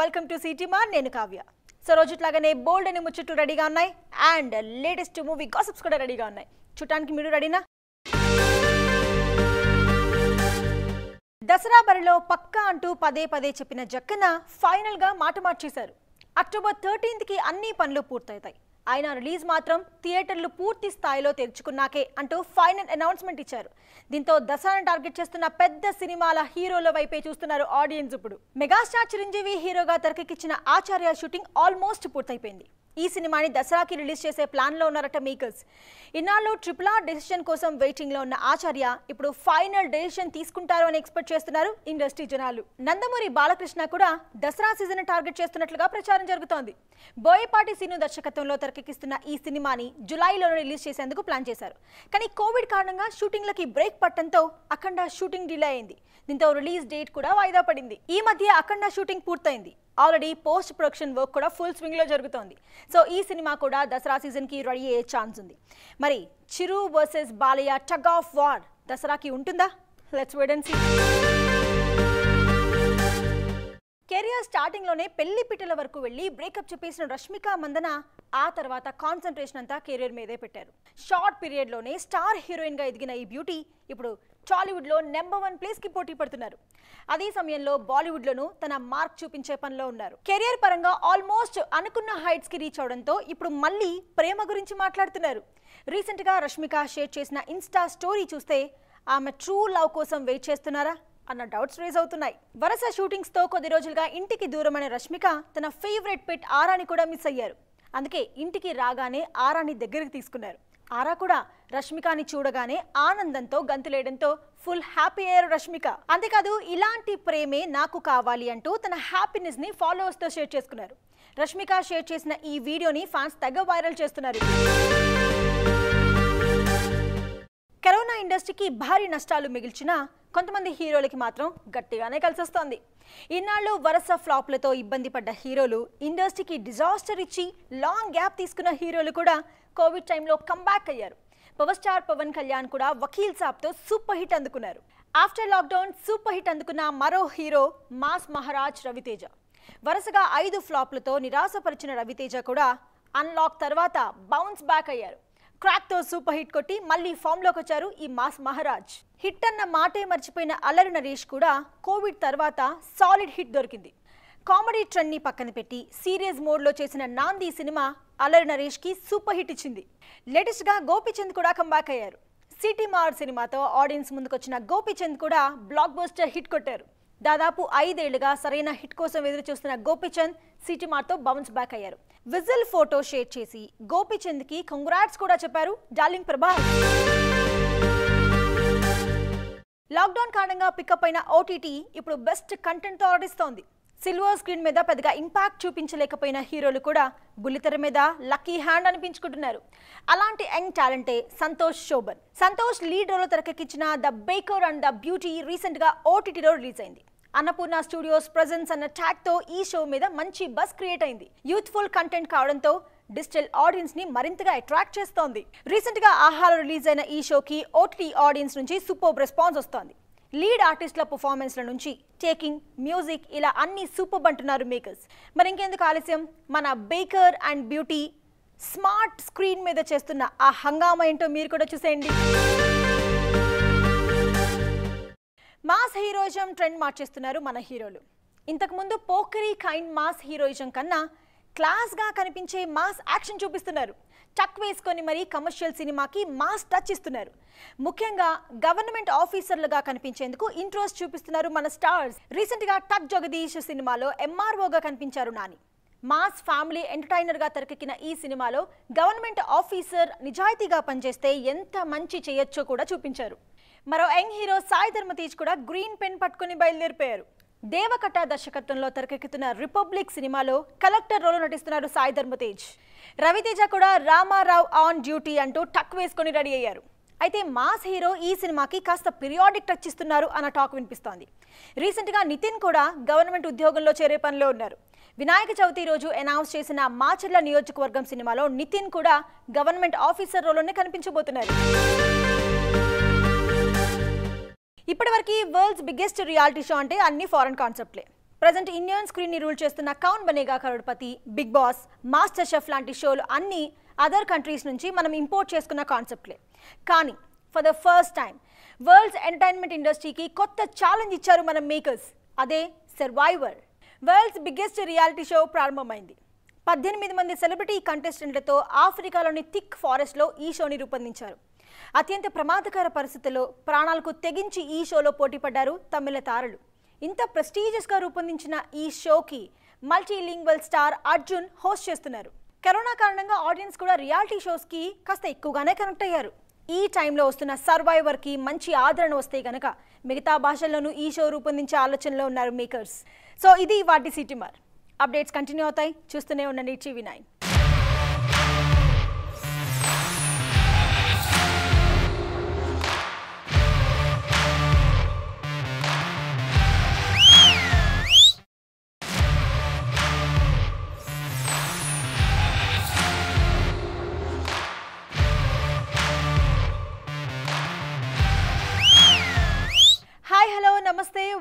వెల్కమ్ టు మా నేను కావ్య సో రోజుట్లాగానే బోల్డ్ అనే ముచ్చట్లు రెడీగా ఉన్నాయి అండ్ లేటెస్ట్ మూవీ గాసిప్స్ కూడా రెడీగా ఉన్నాయి చూడటానికి మీరు రెడీనా దసరా బరిలో పక్కా అంటూ పదే పదే చెప్పిన జక్కన ఫైనల్గా మాట మార్చేశారు అక్టోబర్ థర్టీన్త్కి అన్ని పనులు పూర్తవుతాయి ఆయన రిలీజ్ మాత్రం థియేటర్లు పూర్తి స్థాయిలో తెరుచుకున్నాకే అంటూ ఫైనల్ అనౌన్స్మెంట్ ఇచ్చారు దీంతో దసరాను టార్గెట్ చేస్తున్న పెద్ద సినిమాల హీరోల వైపే చూస్తున్నారు ఆడియన్స్ ఇప్పుడు మెగాస్టార్ చిరంజీవి హీరోగా తెరకెక్కించిన ఆచార్య షూటింగ్ ఆల్మోస్ట్ పూర్తయిపోయింది ఈ సినిమాని దసరాకి రిలీజ్ చేసే ప్లాన్లో ఉన్నారట మేకర్స్ ఇన్నాళ్ళు ట్రిపుల్ ఆర్ డెసిషన్ కోసం వెయిటింగ్లో ఉన్న ఆచార్య ఇప్పుడు ఫైనల్ డెసిషన్ తీసుకుంటారు అని ఎక్స్పెక్ట్ చేస్తున్నారు ఇండస్ట్రీ జనాలు నందమూరి బాలకృష్ణ కూడా దసరా సీజన్ టార్గెట్ చేస్తున్నట్లుగా ప్రచారం జరుగుతోంది బోయపాటి సీను దర్శకత్వంలో తెరకెక్కి తెరకెక్కిస్తున్న ఈ సినిమాని జులైలో రిలీజ్ చేసేందుకు ప్లాన్ చేశారు కానీ కోవిడ్ కారణంగా షూటింగ్లకి బ్రేక్ పట్టడంతో అఖండ షూటింగ్ డిలే అయింది దీంతో రిలీజ్ డేట్ కూడా వాయిదా పడింది ఈ మధ్య అఖండ షూటింగ్ పూర్తయింది ఆల్రెడీ పోస్ట్ ప్రొడక్షన్ వర్క్ కూడా ఫుల్ స్వింగ్లో జరుగుతోంది సో ఈ సినిమా కూడా దసరా సీజన్కి రెడీ అయ్యే ఛాన్స్ ఉంది మరి Chiru versus Balayya tug of war దసరాకి ఉంటుందా let's wait and see career స్టార్టింగ్లోనే పెళ్లి పిట్టల వరకు వెళ్ళి బ్రేకప్ చెప్పేసిన రష్మిక మందన ఆ తర్వాత కాన్సన్ట్రేషన్ అంతా కెరియర్ మీదే పెట్టారు షార్ట్ పీరియడ్లోనే స్టార్ హీరోయిన్గా ఎదిగిన ఈ బ్యూటీ ఇప్పుడు టాలీవుడ్లో నెంబర్ వన్ ప్లేస్కి పోటీ పడుతున్నారు అదే సమయంలో బాలీవుడ్లోనూ తన మార్క్ చూపించే పనిలో ఉన్నారు కెరియర్ పరంగా ఆల్మోస్ట్ అనుకున్న హైట్స్కి రీచ్ అవడంతో ఇప్పుడు మళ్ళీ ప్రేమ గురించి మాట్లాడుతున్నారు రీసెంట్గా రష్మిక షేర్ చేసిన ఇన్స్టా స్టోరీ చూస్తే ఆమె ట్రూ లవ్ కోసం వెయిట్ చేస్తున్నారా అన్న డౌట్స్ రేజ్ అవుతున్నాయి వరుస షూటింగ్స్తో కొద్ది రోజులుగా ఇంటికి దూరమైన రష్మిక తన ఫేవరెట్ పెట్ ఆరాని కూడా మిస్ అయ్యారు అందుకే ఇంటికి రాగానే ఆరాని దగ్గరికి తీసుకున్నారు ఆరా కూడా రష్మికని చూడగానే ఆనందంతో గంతులేయడంతో ఫుల్ హ్యాపీ అయ్యారు రష్మిక అంతేకాదు ఇలాంటి ప్రేమే నాకు కావాలి అంటూ తన హ్యాపీనెస్ని ఫాలోవర్స్తో షేర్ చేసుకున్నారు రష్మిక షేర్ చేసిన ఈ వీడియోని ఫ్యాన్స్ తెగ వైరల్ చేస్తున్నారు కరోనా ఇండస్ట్రీకి భారీ నష్టాలు మిగిల్చిన కొంతమంది హీరోలకి మాత్రం గట్టిగానే కలిసొస్తోంది ఇన్నాళ్ళు వరుస ఫ్లాప్లతో ఇబ్బంది పడ్డ హీరోలు ఇండస్ట్రీకి డిజాస్టర్ ఇచ్చి లాంగ్ గ్యాప్ తీసుకున్న హీరోలు కూడా కోవిడ్ టైంలో కంబ్యాక్ అయ్యారు పవర్ స్టార్ పవన్ కళ్యాణ్ కూడా వకీల్ సాబ్తో సూపర్ హిట్ అందుకున్నారు ఆఫ్టర్ లాక్డౌన్ సూపర్ హిట్ అందుకున్న మరో హీరో మాస్ మహారాజ్ రవితేజ వరుసగా ఐదు ఫ్లాప్లతో నిరాశపరిచిన రవితేజ కూడా అన్లాక్ తర్వాత బౌన్స్ బ్యాక్ అయ్యారు క్రాక్ తో సూపర్ హిట్ కొట్టి మళ్ళీ ఫామ్ లోకి వచ్చారు ఈ మాస్ మహారాజ్ హిట్ అన్న మాటే మర్చిపోయిన అల్లరి నరేష్ కూడా కోవిడ్ తర్వాత సాలిడ్ హిట్ దొరికింది కామెడీ ని పక్కన పెట్టి సీరియస్ మోడ్లో చేసిన నాంది సినిమా అల్లరి నరేష్కి సూపర్ హిట్ ఇచ్చింది గా గోపీచంద్ కూడా కంబ్యాక్ అయ్యారు సిటీ మార్ సినిమాతో ఆడియన్స్ ముందుకొచ్చిన గోపిచంద్ కూడా బ్లాక్ బోస్టర్ హిట్ కొట్టారు దాదాపు ఐదేళ్లుగా సరైన హిట్ కోసం ఎదురు చూస్తున్న గోపిచంద్ సిటిమార్తో బౌన్స్ బ్యాక్ అయ్యారు విజిల్ ఫోటో షేర్ చేసి గోపిచంద్ కి కంగ్రాట్స్ కూడా చెప్పారు డార్లింగ్ ప్రభా లాక్డౌన్ కారణంగా పికప్ అయిన ఓటీటీ ఇప్పుడు బెస్ట్ కంటెంట్తో ఆడిస్తోంది సిల్వర్ స్క్రీన్ మీద పెద్దగా ఇంపాక్ట్ చూపించలేకపోయిన హీరోలు కూడా బుల్లితెర మీద లక్కీ హ్యాండ్ అనిపించుకుంటున్నారు అలాంటి యంగ్ టాలెంటే సంతోష్ శోభన్ సంతోష్ లీడ్ రోల్ తెరకెక్కించిన the baker and the beauty రీసెంట్గా ఓటీటీలో రిలీజ్ అయింది అన్నపూర్ణ స్టూడియోస్ ప్రజెన్స్ అన్న ట్యాగ్తో ఈ షో మీద మంచి బస్ క్రియేట్ అయింది యూత్ఫుల్ కంటెంట్ కావడంతో డిజిటల్ ఆడియన్స్ ని మరింతగా అట్రాక్ట్ చేస్తోంది రీసెంట్ గా ఆహార రిలీజ్ అయిన ఈ షోకి ఓటీటీ ఆడియన్స్ నుంచి సూపర్ రెస్పాన్స్ వస్తోంది లీడ్ ఆర్టిస్టుల పర్ఫార్మెన్స్ల నుంచి టేకింగ్ మ్యూజిక్ ఇలా అన్ని సూపర్ అంటున్నారు మేకర్స్ మరి ఇంకెందుకు ఆలస్యం మన baker and beauty smart screen మీద చేస్తున్న ఆ హంగామా ఏంటో మీరు కూడా చూసేయండి మాస్ హీరోయిజం ట్రెండ్ మార్చేస్తున్నారు మన హీరోలు ఇంతకుముందు పోకరీ కైండ్ మాస్ హీరోయిజం కన్నా క్లాస్గా కనిపించే మాస్ యాక్షన్ చూపిస్తున్నారు టక్ వేసుకొని మరీ కమర్షియల్ సినిమాకి మాస్ టచ్ ఇస్తున్నారు ముఖ్యంగా గవర్నమెంట్ ఆఫీసర్లుగా కనిపించేందుకు ఇంట్రోస్ చూపిస్తున్నారు మన స్టార్స్ రీసెంట్గా టక్ జగదీష్ సినిమాలో ఎంఆర్ఓగా కనిపించారు నాని మాస్ ఫ్యామిలీ ఎంటర్టైనర్గా తెరకెక్కిన ఈ సినిమాలో గవర్నమెంట్ ఆఫీసర్ నిజాయితీగా పనిచేస్తే ఎంత మంచి చేయొచ్చో కూడా చూపించారు మరో యంగ్ హీరో సాయి ధర్మతీజ్ కూడా గ్రీన్ పెన్ పట్టుకుని బయలుదేరిపోయారు దేవకట దర్శకత్వంలో తెరకెక్కుతున్న రిపబ్లిక్ సినిమాలో కలెక్టర్ రోల్ నటిస్తున్నారు సాయి ధర్మతేజ్ రవితేజ కూడా రామారావు ఆన్ డ్యూటీ అంటూ టక్ వేసుకొని రెడీ అయ్యారు అయితే మాస్ హీరో ఈ సినిమాకి కాస్త పిరియాడిక్ టచ్ ఇస్తున్నారు అన్న టాక్ వినిపిస్తోంది రీసెంట్గా నితిన్ కూడా గవర్నమెంట్ ఉద్యోగంలో చేరే పనిలో ఉన్నారు వినాయక చవితి రోజు అనౌన్స్ చేసిన మాచర్ల నియోజకవర్గం సినిమాలో నితిన్ కూడా గవర్నమెంట్ ఆఫీసర్ రోల్లోనే కనిపించబోతున్నారు ఇప్పటివరకు వరల్డ్స్ బిగ్గెస్ట్ రియాలిటీ షో అంటే అన్ని ఫారెన్ కాన్సెప్ట్లే ప్రజెంట్ ఇండియన్ స్క్రీన్ని రూల్ చేస్తున్న Kaun Banega Crorepati big boss master chef లాంటి షోలు అన్ని అదర్ కంట్రీస్ నుంచి మనం ఇంపోర్ట్ చేసుకున్న కాన్సెప్ట్లే కానీ for the first time world's entertainment ఇండస్ట్రీకి కొత్త ఛాలెంజ్ ఇచ్చారు మన మేకర్స్ అదే survivor world's biggest reality show ప్రారంభమైంది పద్దెనిమిది మంది సెలబ్రిటీ కంటెస్టెంట్లతో ఆఫ్రికాలోని థిక్ ఫారెస్ట్లో ఈ షోని రూపొందించారు అత్యంత ప్రమాదకర పరిస్థితుల్లో ప్రాణాలకు తెగించి ఈ షోలో పోటీపడ్డారు తమిళ తారలు ఇంత ప్రెస్టీజియస్గా రూపొందించిన ఈ షోకి మల్టీలింగ్వల్ స్టార్ అర్జున్ హోస్ట్ చేస్తున్నారు కరోనా కారణంగా ఆడియన్స్ కూడా రియాలిటీ షోస్కి కాస్త ఎక్కువగానే కనెక్ట్ అయ్యారు ఈ టైంలో వస్తున్న సర్వైవర్కి మంచి ఆదరణ వస్తే గనక మిగతా భాషల్లోనూ ఈ షో రూపొందించే ఆలోచనలో ఉన్నారు మేకర్స్ సో ఇది వాటి మార్ అప్డేట్స్ కంటిన్యూ అవుతాయి చూస్తూనే ఉండండి TV nine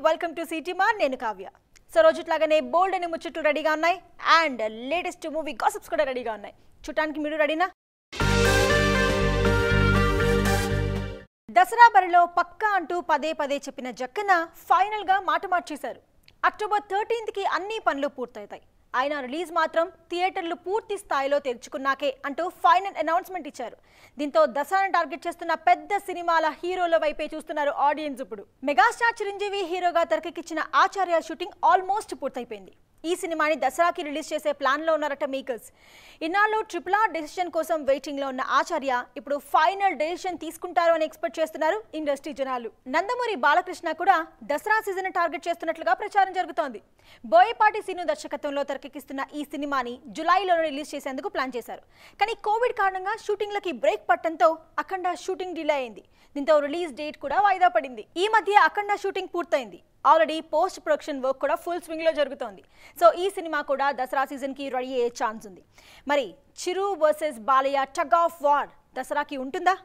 welcome to city మా నేను కావ్య సో రోజుట్లాగానే బోల్డ్ అనే ముచ్చట్లు రెడీగా ఉన్నాయి అండ్ లేటెస్ట్ మూవీ గాసిప్స్ కూడా రెడీగా ఉన్నాయి చూడటానికి మీరు రెడీనా దసరా బరిలో పక్కా అంటూ పదే పదే చెప్పిన జక్కన ఫైనల్గా మాట మార్చేశారు అక్టోబర్ థర్టీన్త్కి అన్ని పనులు పూర్తవుతాయి ఆయన రిలీజ్ మాత్రం థియేటర్లు పూర్తి స్థాయిలో తెరుచుకున్నాకే అంటూ ఫైనల్ అనౌన్స్మెంట్ ఇచ్చారు దీంతో దసరాను టార్గెట్ చేస్తున్న పెద్ద సినిమాల హీరోల వైపే చూస్తున్నారు ఆడియన్స్ ఇప్పుడు మెగాస్టార్ చిరంజీవి హీరోగా తెరకెక్కించిన ఆచార్య షూటింగ్ ఆల్మోస్ట్ పూర్తయిపోయింది ఈ సినిమాని దసరాకి రిలీజ్ చేసే ప్లాన్లో ఉన్నారట మేకర్స్ ఇన్నాళ్ళు ట్రిపుల్ ఆర్ డెసిషన్ కోసం వెయిటింగ్లో ఉన్న ఆచార్య ఇప్పుడు ఫైనల్ డెసిషన్ తీసుకుంటారు అని ఎక్స్పెక్ట్ చేస్తున్నారు ఇండస్ట్రీ జనాలు నందమూరి బాలకృష్ణ కూడా దసరా సీజన్ టార్గెట్ చేస్తున్నట్లుగా ప్రచారం జరుగుతోంది బోయపాటి సీను దర్శకత్వంలో తెరకెక్కిస్తున్న ఈ సినిమాని జులైలో రిలీజ్ చేసేందుకు ప్లాన్ చేశారు కానీ కోవిడ్ కారణంగా షూటింగ్లకి బ్రేక్ పట్టడంతో అఖండ షూటింగ్ డిలే అయింది దీంతో రిలీజ్ డేట్ కూడా వాయిదా పడింది ఈ మధ్య అఖండ షూటింగ్ పూర్తయింది ఆల్రెడీ పోస్ట్ ప్రొడక్షన్ వర్క్ కూడా ఫుల్ స్వింగ్లో జరుగుతోంది సో ఈ సినిమా కూడా దసరా సీజన్కి రెడీ అయ్యే ఛాన్స్ ఉంది మరి Chiru versus Balayya tug of war దసరాకి ఉంటుందా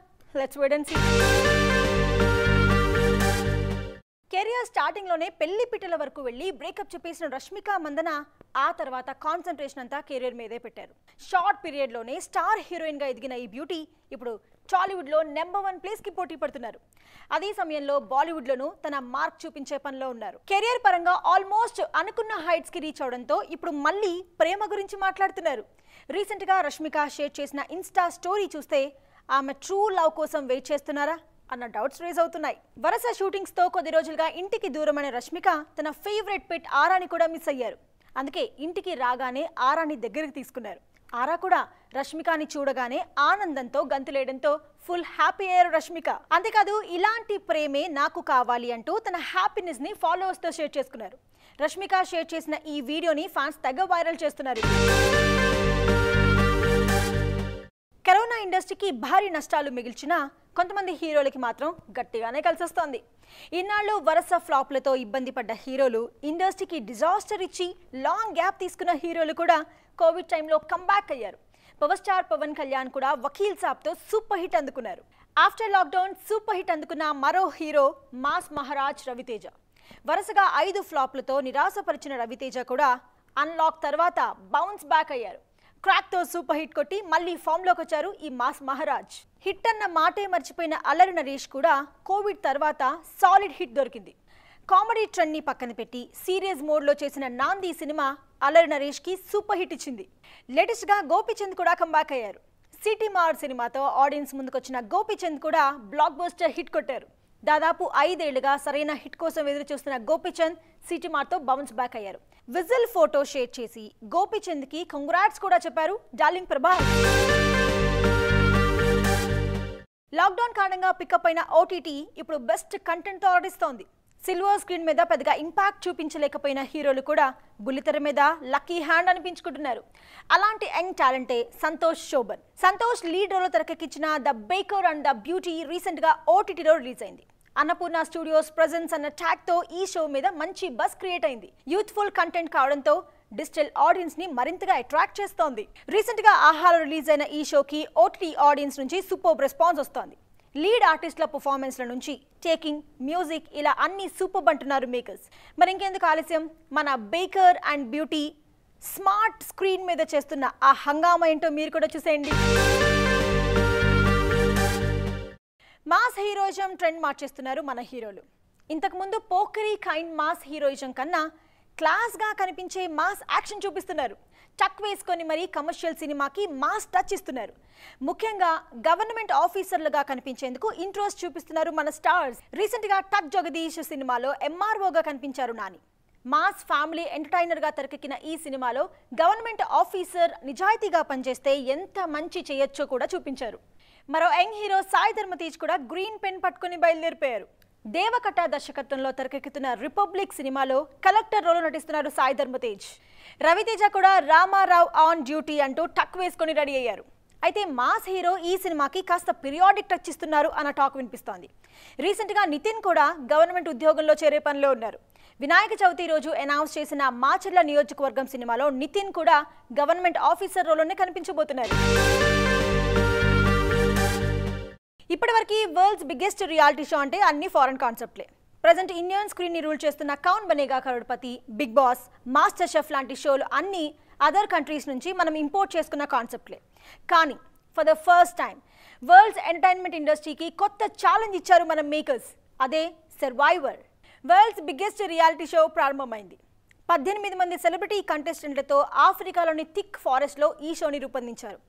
లెట్స్ వెయిట్ సీ కెరియర్ స్టార్టింగ్లోనే పెళ్లి పిట్టల వరకు వెళ్ళి బ్రేకప్ చెప్పేసిన రష్మిక మందన ఆ తర్వాత కాన్సన్ట్రేషన్ అంతా కెరియర్ మీదే పెట్టారు షార్ట్ పీరియడ్లోనే స్టార్ హీరోయిన్గా ఎదిగిన ఈ బ్యూటీ ఇప్పుడు టాలీవుడ్లో నెంబర్ వన్ ప్లేస్కి పోటీ పడుతున్నారు అదే సమయంలో బాలీవుడ్లోనూ తన మార్క్ చూపించే పనిలో ఉన్నారు కెరియర్ పరంగా ఆల్మోస్ట్ అనుకున్న హైట్స్కి రీచ్ అవడంతో ఇప్పుడు మళ్ళీ ప్రేమ గురించి మాట్లాడుతున్నారు రీసెంట్గా రష్మిక షేర్ చేసిన ఇన్స్టా స్టోరీ చూస్తే ఆమె ట్రూ లవ్ కోసం వెయిట్ చేస్తున్నారా అన్న డౌట్స్ రేజ్ అవుతున్నాయి వరుస షూటింగ్స్తో కొద్ది రోజులుగా ఇంటికి దూరమైన రష్మిక తన ఫేవరెట్ పెట్ ఆరాని కూడా మిస్ అయ్యారు అందుకే ఇంటికి రాగానే ఆరాని దగ్గరికి తీసుకున్నారు ఆరా కూడా రష్మికని చూడగానే ఆనందంతో గంతులేయడంతో ఫుల్ హ్యాపీ అయ్యారు రష్మిక అంతేకాదు ఇలాంటి ప్రేమే నాకు కావాలి అంటూ తన హ్యాపీనెస్ని ఫాలోవర్స్తో షేర్ చేసుకున్నారు రష్మిక షేర్ చేసిన ఈ వీడియోని ఫ్యాన్స్ తెగ వైరల్ చేస్తున్నారు కరోనా ఇండస్ట్రీకి భారీ నష్టాలు మిగిల్చిన కొంతమంది హీరోలకి మాత్రం గట్టిగానే కలిసొస్తోంది ఇన్నాళ్ళు వరుస ఫ్లాప్లతో ఇబ్బంది పడ్డ హీరోలు ఇండస్ట్రీకి డిజాస్టర్ ఇచ్చి లాంగ్ గ్యాప్ తీసుకున్న హీరోలు కూడా కోవిడ్ టైంలో కంబ్యాక్ అయ్యారు పవర్ స్టార్ పవన్ కళ్యాణ్ కూడా వకీల్ సాబ్తో సూపర్ హిట్ అందుకున్నారు ఆఫ్టర్ లాక్డౌన్ సూపర్ హిట్ అందుకున్న మరో హీరో మాస్ మహారాజ్ రవితేజ వరుసగా ఐదు ఫ్లాప్లతో నిరాశపరిచిన రవితేజ కూడా అన్లాక్ తర్వాత బౌన్స్ బ్యాక్ అయ్యారు క్రాక్తో సూపర్ హిట్ కొట్టి మళ్ళీ ఫామ్లోకి వచ్చారు ఈ మాస్ మహారాజ్ హిట్ అన్న మాటే మర్చిపోయిన అల్లరి నరేష్ కూడా కోవిడ్ తర్వాత సాలిడ్ హిట్ దొరికింది కామెడీ ట్రెండ్ని పక్కన పెట్టి సీరియస్ మోడ్లో చేసిన నాంది సినిమా అల్లరి నరేష్కి సూపర్ హిట్ ఇచ్చింది లేటెస్ట్గా గోపిచంద్ కూడా కంబ్యాక్ అయ్యారు సిటీ మార్ సినిమాతో ఆడియన్స్ ముందుకొచ్చిన గోపిచంద్ కూడా బ్లాక్ బస్టర్ హిట్ కొట్టారు దాదాపు ఐదేళ్లుగా సరైన హిట్ కోసం ఎదురు చూస్తున్న గోపిచంద్ సిటీమార్తో బౌన్స్ బ్యాక్ అయ్యారు విజిల్ ఫోటో షేర్ చేసి గోపిచంద్ కి కంగ్రాట్స్ కూడా చెప్పారు డార్లింగ్ ప్రభా లాక్డౌన్ కారణంగా పికప్ అయిన ఓటీటీ ఇప్పుడు బెస్ట్ కంటెంట్తో ఆడిస్తోంది సిల్వర్ స్క్రీన్ మీద పెద్దగా ఇంపాక్ట్ చూపించలేకపోయిన హీరోలు కూడా బుల్లితెర మీద లక్కీ హ్యాండ్ అనిపించుకుంటున్నారు అలాంటి యంగ్ టాలెంటే సంతోష్ శోభన్ సంతోష్ లీడ్ రోల్ తెరకెక్కించిన the baker and the beauty రీసెంట్గా ఓటీటీలో రిలీజ్ అయింది అన్నపూర్ణ స్టూడియోస్ ప్రజెన్స్ అన్న తో ఈ షో మీద మంచి బస్ క్రియేట్ అయింది యూత్ఫుల్ కంటెంట్ కావడంతో డిజిటల్ ఆడియన్స్ ని మరింతగా అట్రాక్ట్ చేస్తోంది రీసెంట్ గా ఆహార రిలీజ్ అయిన ఈ షోకి ఓటీ ఆడియన్స్ నుంచి సూపర్ రెస్పాన్స్ వస్తోంది లీడ్ ఆర్టిస్టుల పర్ఫార్మెన్స్ల నుంచి టేకింగ్ మ్యూజిక్ ఇలా అన్ని సూపర్ అంటున్నారు మేకర్స్ మరి ఇంకెందుకు ఆలస్యం మన baker and beauty smart screen మీద చేస్తున్న ఆ హంగామా ఏంటో మీరు కూడా చూసేయండి మాస్ హీరోయిజం ట్రెండ్ మార్చేస్తున్నారు మన హీరోలు ఇంతకుముందు పోకరీ కైండ్ మాస్ హీరోయిజం కన్నా క్లాస్గా కనిపించే మాస్ యాక్షన్ చూపిస్తున్నారు టక్ వేసుకొని మరీ కమర్షియల్ సినిమాకి మాస్ టచ్ ఇస్తున్నారు ముఖ్యంగా గవర్నమెంట్ ఆఫీసర్లుగా కనిపించేందుకు ఇంట్రెస్ట్ చూపిస్తున్నారు మన స్టార్స్ రీసెంట్గా టక్ జగదీష్ సినిమాలో ఎంఆర్ఓగా కనిపించారు నాని మాస్ ఫ్యామిలీ ఎంటర్టైనర్గా తెరకెక్కిన ఈ సినిమాలో గవర్నమెంట్ ఆఫీసర్ నిజాయితీగా పనిచేస్తే ఎంత మంచి చేయొచ్చో కూడా చూపించారు మరో యంగ్ హీరో సాయి ధర్మ కూడా గ్రీన్ పెన్ పట్టుకుని బయలుదేరిపోయారు దేవకట దర్శకత్వంలో తెరకెక్కుతున్న రిపబ్లిక్ సినిమాలో కలెక్టర్ రోల్ నటిస్తున్నారు సాయి ధర్మ తేజ్ రవితేజ కూడా రామారావు ఆన్ డ్యూటీ అంటూ టక్ వేసుకొని రెడీ అయ్యారు అయితే మాస్ హీరో ఈ సినిమాకి కాస్త పిరియాడిక్ టచ్ ఇస్తున్నారు అన్న టాక్ వినిపిస్తోంది రీసెంట్గా నితిన్ కూడా గవర్నమెంట్ ఉద్యోగంలో చేరే పనిలో ఉన్నారు వినాయక చవితి రోజు అనౌన్స్ చేసిన మాచర్ల నియోజకవర్గం సినిమాలో నితిన్ కూడా గవర్నమెంట్ ఆఫీసర్ రోల్లోనే కనిపించబోతున్నారు ఇప్పటివరకు వరల్డ్స్ బిగ్గెస్ట్ రియాలిటీ షో అంటే అన్ని ఫారెన్ కాన్సెప్ట్లే ప్రజెంట్ ఇండియన్ స్క్రీన్ని రూల్ చేస్తున్న Kaun Banega Crorepati big boss master chef లాంటి షోలు అన్నీ అదర్ కంట్రీస్ నుంచి మనం ఇంపోర్ట్ చేసుకున్న కాన్సెప్ట్లే కానీ for the first time world's entertainment ఇండస్ట్రీకి కొత్త ఛాలెంజ్ ఇచ్చారు మన మేకర్స్ అదే survivor world's biggest reality show ప్రారంభమైంది పద్దెనిమిది మంది సెలబ్రిటీ కంటెస్టెంట్లతో ఆఫ్రికాలోని థిక్ ఫారెస్ట్లో ఈ షోని రూపొందించారు